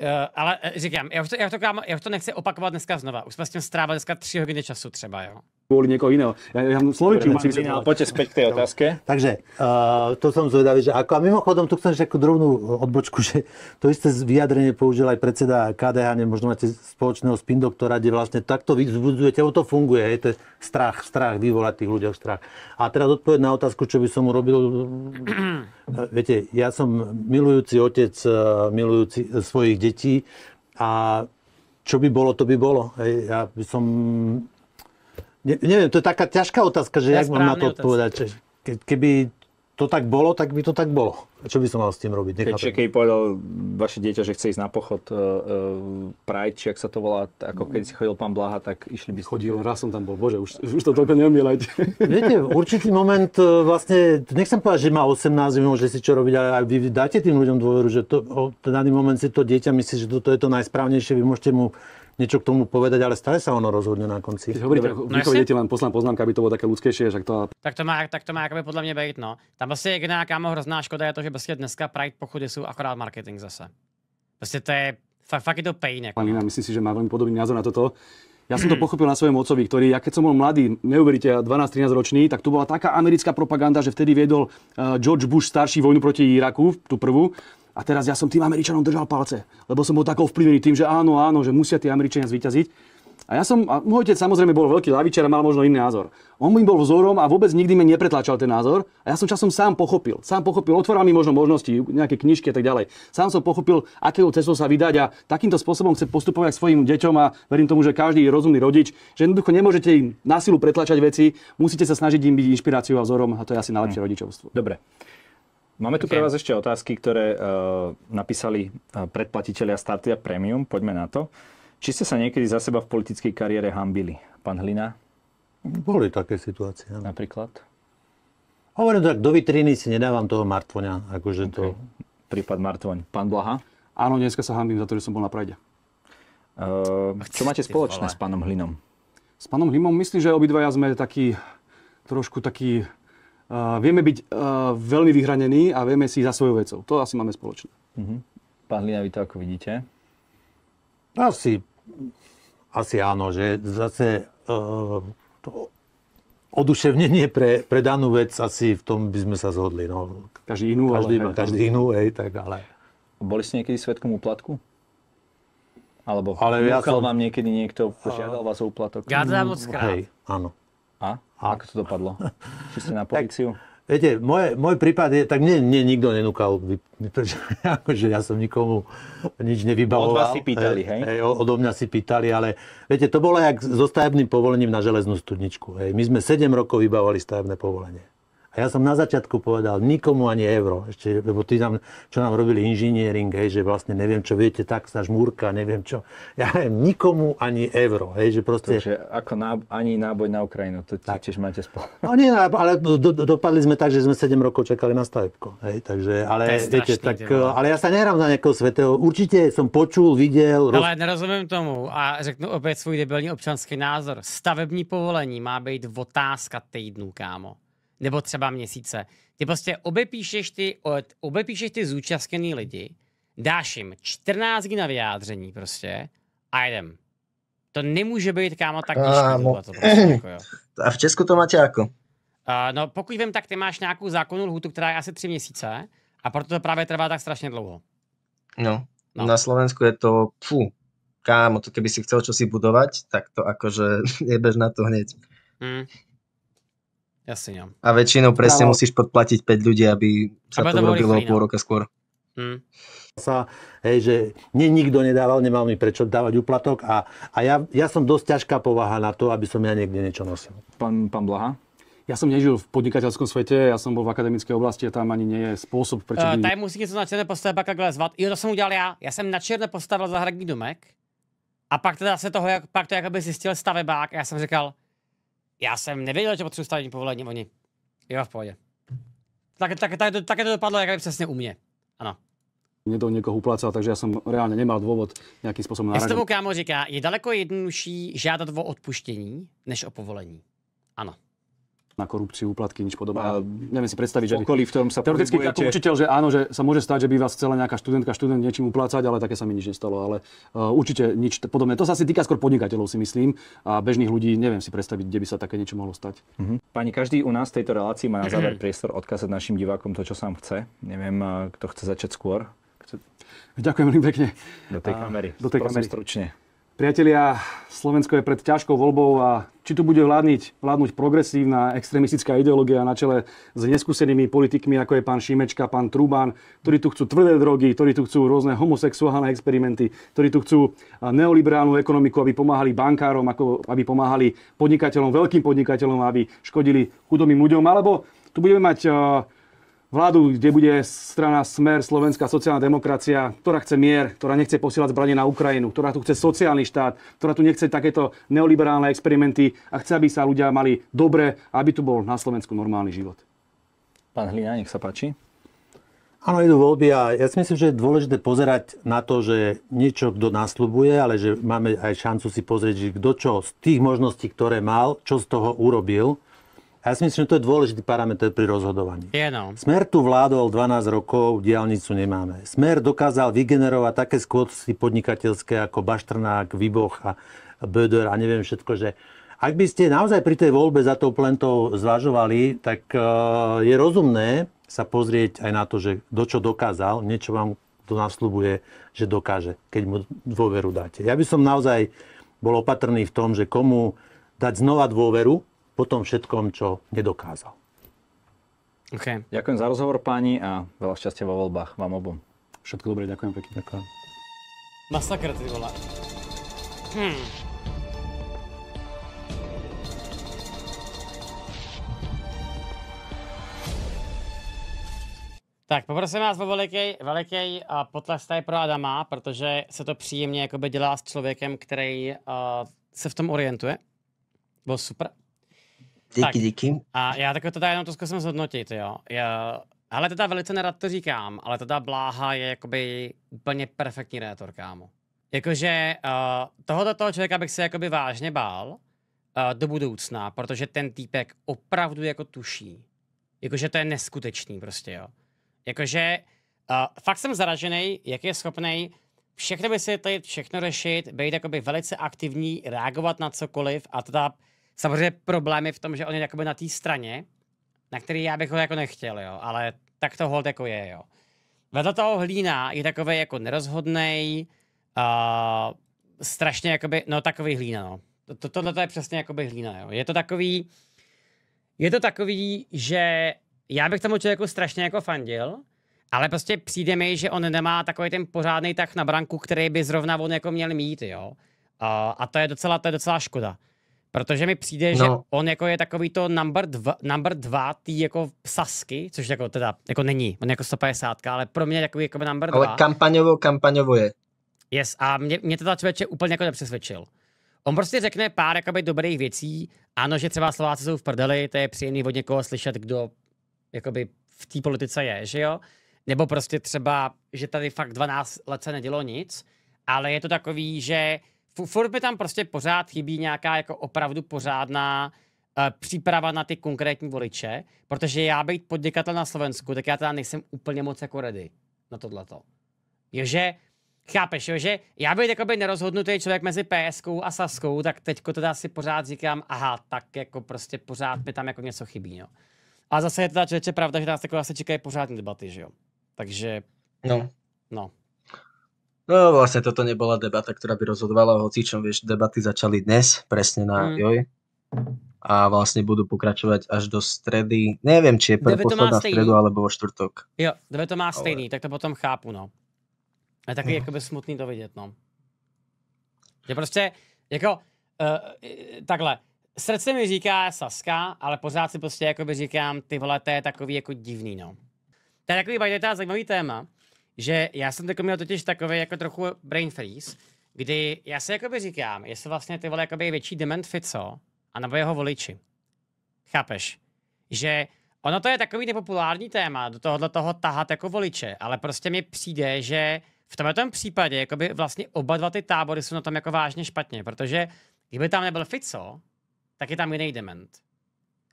uh, ale eh, říkám, já už, to, já, už to, já už to nechci opakovat dneska znova. Už jsme s tím strávali dneska tři hodiny času třeba, jo kvôli niekoho iného. Ja, ja mám iné, ale poďte späť k tej otázke. Takže, uh, to som zvedavý, že ako, a mimochodom, tu chcem ako drobnú odbočku, že to isté vyjadrenie použil aj predseda KDH, ne, možno máte spoločného spin doktora, kde vlastne takto vzbudzujete, to funguje, je to strach, strach, vyvolať tých ľuďoch strach. A teraz odpoveď na otázku, čo by som urobil. Eh, viete, ja som milujúci otec, eh, milujúci svojich detí a čo by bolo, to by bolo. Ja by som Ne, neviem, to je taká ťažká otázka, že ja jak mám na to odpovedať. Ke, keby to tak bolo, tak by to tak bolo. A čo by som mal s tým robiť? Keď, keď povedal vaše dieťa, že chce ísť na pochod uh, Pride, či ak sa to volá, ako no. keď si chodil pán Blaha, tak išli by ste... Chodil, raz som tam bol, bože, už, už to toľko neomielajte. Viete, určitý moment e, vlastne, nechcem povedať, že má 18, môže si čo robiť, ale aj vy dáte tým ľuďom dôveru, že to, o, daný moment si to dieťa myslí, že toto je to najsprávnejšie, vy môžete mu niečo k tomu povedať, ale stále sa ono rozhodne na konci. Keď hovoríte, no vypovedete len poslám poznámka, aby to bolo také ľudskejšie, že to... Tak to má, tak to má akoby podle mě být, no. Tam prostě jediná kámo hrozná škoda je to, že vlastne dneska Pride pochode jsou akorát marketing zase. Prostě to je, fakt, fakt je to pejne. Jako. myslím si, že má veľmi podobný názor na toto. Ja som to pochopil na svojom ocovi, ktorý, ja keď som bol mladý, neuveríte, 12-13 ročný, tak tu bola taká americká propaganda, že vtedy viedol eh, George Bush starší vojnu proti Iraku, tú prvú. A teraz ja som tým Američanom držal palce, lebo som bol takou vplyvený tým, že áno, áno, že musia tí Američania zvíťaziť. A ja som, a môj otec samozrejme bol veľký lavičer a mal možno iný názor. On mi bol vzorom a vôbec nikdy mi nepretláčal ten názor. A ja som časom sám pochopil. Sám pochopil, otváral mi možno možnosti, nejaké knižky a tak ďalej. Sám som pochopil, akého cestou sa vydať a takýmto spôsobom chcem postupovať svojim deťom a verím tomu, že každý rozumný rodič, že jednoducho nemôžete im na silu pretlačať veci, musíte sa snažiť im byť inšpiráciou a vzorom a to je asi najlepšie mm. rodičovstvo. Dobre. Máme tu okay. pre vás ešte otázky, ktoré uh, napísali uh, predplatitelia Startia Premium. Poďme na to. Či ste sa niekedy za seba v politickej kariére hambili, pán Hlina? Boli také situácie. Ale... Napríklad? Hovorím tak, do vitriny si nedávam toho Martvoňa. Akože okay. to... Prípad Martvoň. Pán Blaha? Áno, dneska sa hambím za to, že som bol na Prajde. Uh, čo máte spoločné s pánom Hlinom? S pánom Hlinom myslím, že obidvaja sme takí trošku takí uh, vieme byť uh, veľmi vyhranení a vieme si za svojou vecou. To asi máme spoločné. Uh-huh. Pán Lina, vy to ako vidíte? Asi, asi áno, že zase uh, to oduševnenie pre, pre danú vec asi v tom by sme sa zhodli. No. Každý inú, každý, ale... Každý inú, hej, tak ale... Boli ste niekedy svetkom úplatku? Alebo ale ja som... vám niekedy niekto, požiadal vás o úplatok? Ja teda moc Hej, áno. A? A ako to dopadlo? Či ste na policiu? Tak, viete, moje, môj prípad je, tak mne, mne nikto nenúkal, pretože akože ja som nikomu nič nevybavoval. Od vás si pýtali, hej? hej odo mňa si pýtali, ale viete, to bolo jak so stavebným povolením na železnú studničku. Hej. My sme 7 rokov vybavovali stavebné povolenie. A ja som na začiatku povedal, nikomu ani euro, ešte, lebo tí nám, čo nám robili inžiniering, hej, že vlastne neviem čo, viete, tak sa žmúrka, neviem čo. Ja neviem, nikomu ani euro, hej, že proste... Takže ako ná, ani náboj na Ukrajinu, to tak. tiež máte spolu. No nie, no, ale do, do, dopadli sme tak, že sme 7 rokov čakali na stavebko, hej, takže, ale, viete, tak, no. ale ja sa nehrám na nejakého svetého, určite som počul, videl... Roz... Ale nerozumím tomu a řeknu opäť svůj debilní občanský názor. Stavební povolení má být otázka týdnu, kámo nebo třeba měsíce. Ty prostě obepíšeš ty, obepíšeš ty zúčastněný lidi, dáš jim 14 dní na vyjádření prostě a jdem. To nemůže být, kámo, tak těžké. No. To prostě, jako, jo. A v Česku to máte jako? Uh, no pokud vím, tak ty máš nějakou zákonnou lhutu, která je asi 3 měsíce a proto to právě trvá tak strašně dlouho. No, no. na Slovensku je to, fú, kámo, to keby si chcel čo si budovať, tak to akože jebeš na to hneď. Mm. Jasne, ja. A väčšinou presne no. musíš podplatiť 5 ľudí, aby sa aby to, to urobilo pol no. roka skôr. Hmm. Sa, hej, že nie, nikto nedával, nemal mi prečo dávať úplatok a, a ja, ja som dosť ťažká povaha na to, aby som ja niekde niečo nosil. Pán, pán Blaha? Ja som nežil v podnikateľskom svete, ja som bol v akademickej oblasti a tam ani nie je spôsob, prečo... Uh, by... Tady musíte sa na černé postave pak takhle zvat. Jo, to som udělal ja. Ja som na černé postavil zahradní domek a pak teda sa toho, pak to jakoby zistil stavebák a já jsem říkal, ja som nevedel, že potrebujú stavební povolenie, oni. Jo, v pohode. Také, tak, tak, tak to dopadlo, jak presne u mne. Áno. to niekoho uplácal, takže ja som reálne nemal dôvod nejakým spôsobom naražať. S tomu kámo říká, je daleko jednodušší žádat o odpuštění, než o povolení. Ano na korupciu, úplatky, nič podobné. A neviem si predstaviť, že... Okolí, v ktorom sa Teoreticky ako učiteľ, že áno, že sa môže stať, že by vás chcela nejaká študentka, študent niečím uplácať, ale také sa mi nič nestalo. Ale uh, určite nič podobné. To sa asi týka skôr podnikateľov, si myslím. A bežných ľudí neviem si predstaviť, kde by sa také niečo mohlo stať. Uh-huh. Pani, každý u nás v tejto relácii má na záver priestor odkázať našim divákom to, čo sám chce. Neviem, eh, kto chce začať skôr. Ďakujem veľmi pekne. Do tej kamery. Do tej kamery. Stručne. Priatelia, Slovensko je pred ťažkou voľbou a či tu bude vládniť, vládnuť progresívna extrémistická ideológia na čele s neskúsenými politikmi, ako je pán Šimečka, pán Trúban, ktorí tu chcú tvrdé drogy, ktorí tu chcú rôzne homosexuálne experimenty, ktorí tu chcú neoliberálnu ekonomiku, aby pomáhali bankárom, ako aby pomáhali podnikateľom, veľkým podnikateľom, aby škodili chudobným ľuďom, alebo tu budeme mať vládu, kde bude strana Smer, Slovenská sociálna demokracia, ktorá chce mier, ktorá nechce posielať zbranie na Ukrajinu, ktorá tu chce sociálny štát, ktorá tu nechce takéto neoliberálne experimenty a chce, aby sa ľudia mali dobre aby tu bol na Slovensku normálny život. Pán Hlina, nech sa páči. Áno, idú voľby a ja si myslím, že je dôležité pozerať na to, že niečo kto nasľubuje, ale že máme aj šancu si pozrieť, že kto čo z tých možností, ktoré mal, čo z toho urobil ja si myslím, že to je dôležitý parameter pri rozhodovaní. Yeah, no. Smer tu vládol 12 rokov, diálnicu nemáme. Smer dokázal vygenerovať také skôdci podnikateľské ako baštrnák, Vyboch a Böder a neviem všetko, že ak by ste naozaj pri tej voľbe za tou plentou zvažovali, tak e, je rozumné sa pozrieť aj na to, že do čo dokázal, niečo vám to nasľubuje, že dokáže, keď mu dôveru dáte. Ja by som naozaj bol opatrný v tom, že komu dať znova dôveru, po tom všetkom, čo nedokázal. Okay. Ďakujem za rozhovor páni a veľa šťastia vo voľbách vám obom. Všetko dobré, ďakujem pekne. Ďakujem. Masakr, ty vole. Hmm. Tak poprosím vás o veliký, veliký uh, potlestaj pro Adama, protože se to příjemně jakoby dělá s člověkem, který uh, se v tom orientuje. Bylo super. Díky, tak. díky. A já takhle teda jenom to zkusím zhodnotit, jo. Já, ale teda velice nerad to říkám, ale teda Bláha je jakoby úplně perfektní rétor, kámo. Jakože uh, tohoto toho člověka bych se jakoby vážně bál uh, do budoucna, protože ten týpek opravdu jako tuší. Jakože to je neskutečný prostě, jo. Jakože uh, fakt jsem zaražený, jak je schopný všechno vysvětlit, všechno řešit, být jakoby velice aktivní, reagovat na cokoliv a teda Samozřejmě problém je v tom, že on je jakoby na té straně, na který já bych ho jako nechtěl, jo, ale tak to hold jako je, jo. Vedle toho Hlína je takový jako nerozhodnej, uh, strašně jakoby, no takový Hlína, no. To, tohle to je přesně jakoby Hlína, jo. Je to takový, je to takový, že já bych tomu člověku strašně jako fandil, ale prostě přijde mi, že on nemá takový ten pořádný tak na branku, který by zrovna on jako měl mít, jo. Uh, a to je docela, to je docela škoda. Protože mi přijde, no. že on jako je takový to number dva, number dva tý jako sasky, což jako teda jako není, on je jako 150, ale pro mě takový jako number ale dva. Ale kampaňovo, kampaňovo je. Yes, a mě, mě teda člověče úplně jako nepřesvědčil. On prostě řekne pár jakoby dobrých věcí, ano, že třeba Slováci jsou v prdeli, to je příjemný od někoho slyšet, kdo jakoby v té politice je, že jo? Nebo prostě třeba, že tady fakt 12 let se nedělo nic, ale je to takový, že furt by tam prostě pořád chybí nějaká jako opravdu pořádná uh, příprava na ty konkrétní voliče, protože já být podnikatel na Slovensku, tak já teda nejsem úplně moc jako ready na tohleto. že, chápeš, jo, že já být jakoby nerozhodnutý člověk mezi PSK a Saskou, tak teďko teda si pořád říkám, aha, tak jako prostě pořád mi tam jako něco chybí, jo. No. A zase je teda člověče pravda, že nás takové asi čekají pořádní debaty, že jo. Takže... No. No. No vlastne toto nebola debata, ktorá by rozhodovala o hocičom, vieš, debaty začali dnes, presne na mm. joj. A vlastne budú pokračovať až do stredy, neviem, či je posledná stredu alebo o štvrtok. Jo, má Ale... Stejný, tak to potom chápu, no. A taký mm. smutný to vidieť, no. Že prostě, jako, uh, takhle, srdce mi říká Saska, ale pořád si prostě jakoby říkám, ty vole, to je takový jako divný, no. To je takový, bajde, to je zajímavý téma, že já jsem takový měl totiž takový jako trochu brain freeze, kdy já si jakoby říkám, jestli vlastně ty vole jakoby větší dement Fico, a nebo jeho voliči. Chápeš? Že ono to je takový nepopulární téma, do tohohle toho tahat jako voliče, ale prostě mi přijde, že v tomto případě jakoby vlastně oba dva ty tábory jsou na tom jako vážně špatně, protože kdyby tam nebyl Fico, tak je tam jiný dement.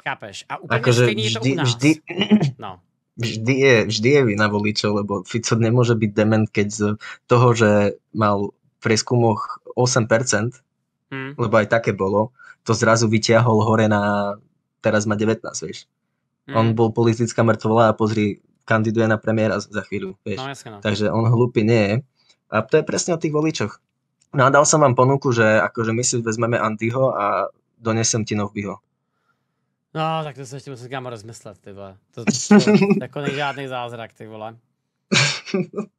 Chápeš? A úplně stejný je to u nás. Vždy, no vždy je, vždy je vina voličov, lebo Fico nemôže byť dement, keď z toho, že mal v preskumoch 8%, mm. Hm. lebo aj také bolo, to zrazu vyťahol hore na, teraz má 19, vieš. Mm. On bol politická mŕtvola a pozri, kandiduje na premiéra za chvíľu, vieš. No, no. Takže on hlupý nie je. A to je presne o tých voličoch. No a dal som vám ponuku, že akože my si vezmeme Antiho a donesem ti Novbyho. No, tak to se ještě musím kámo rozmyslet, ty vole. To, to, to jako žádný zázrak, ty vole.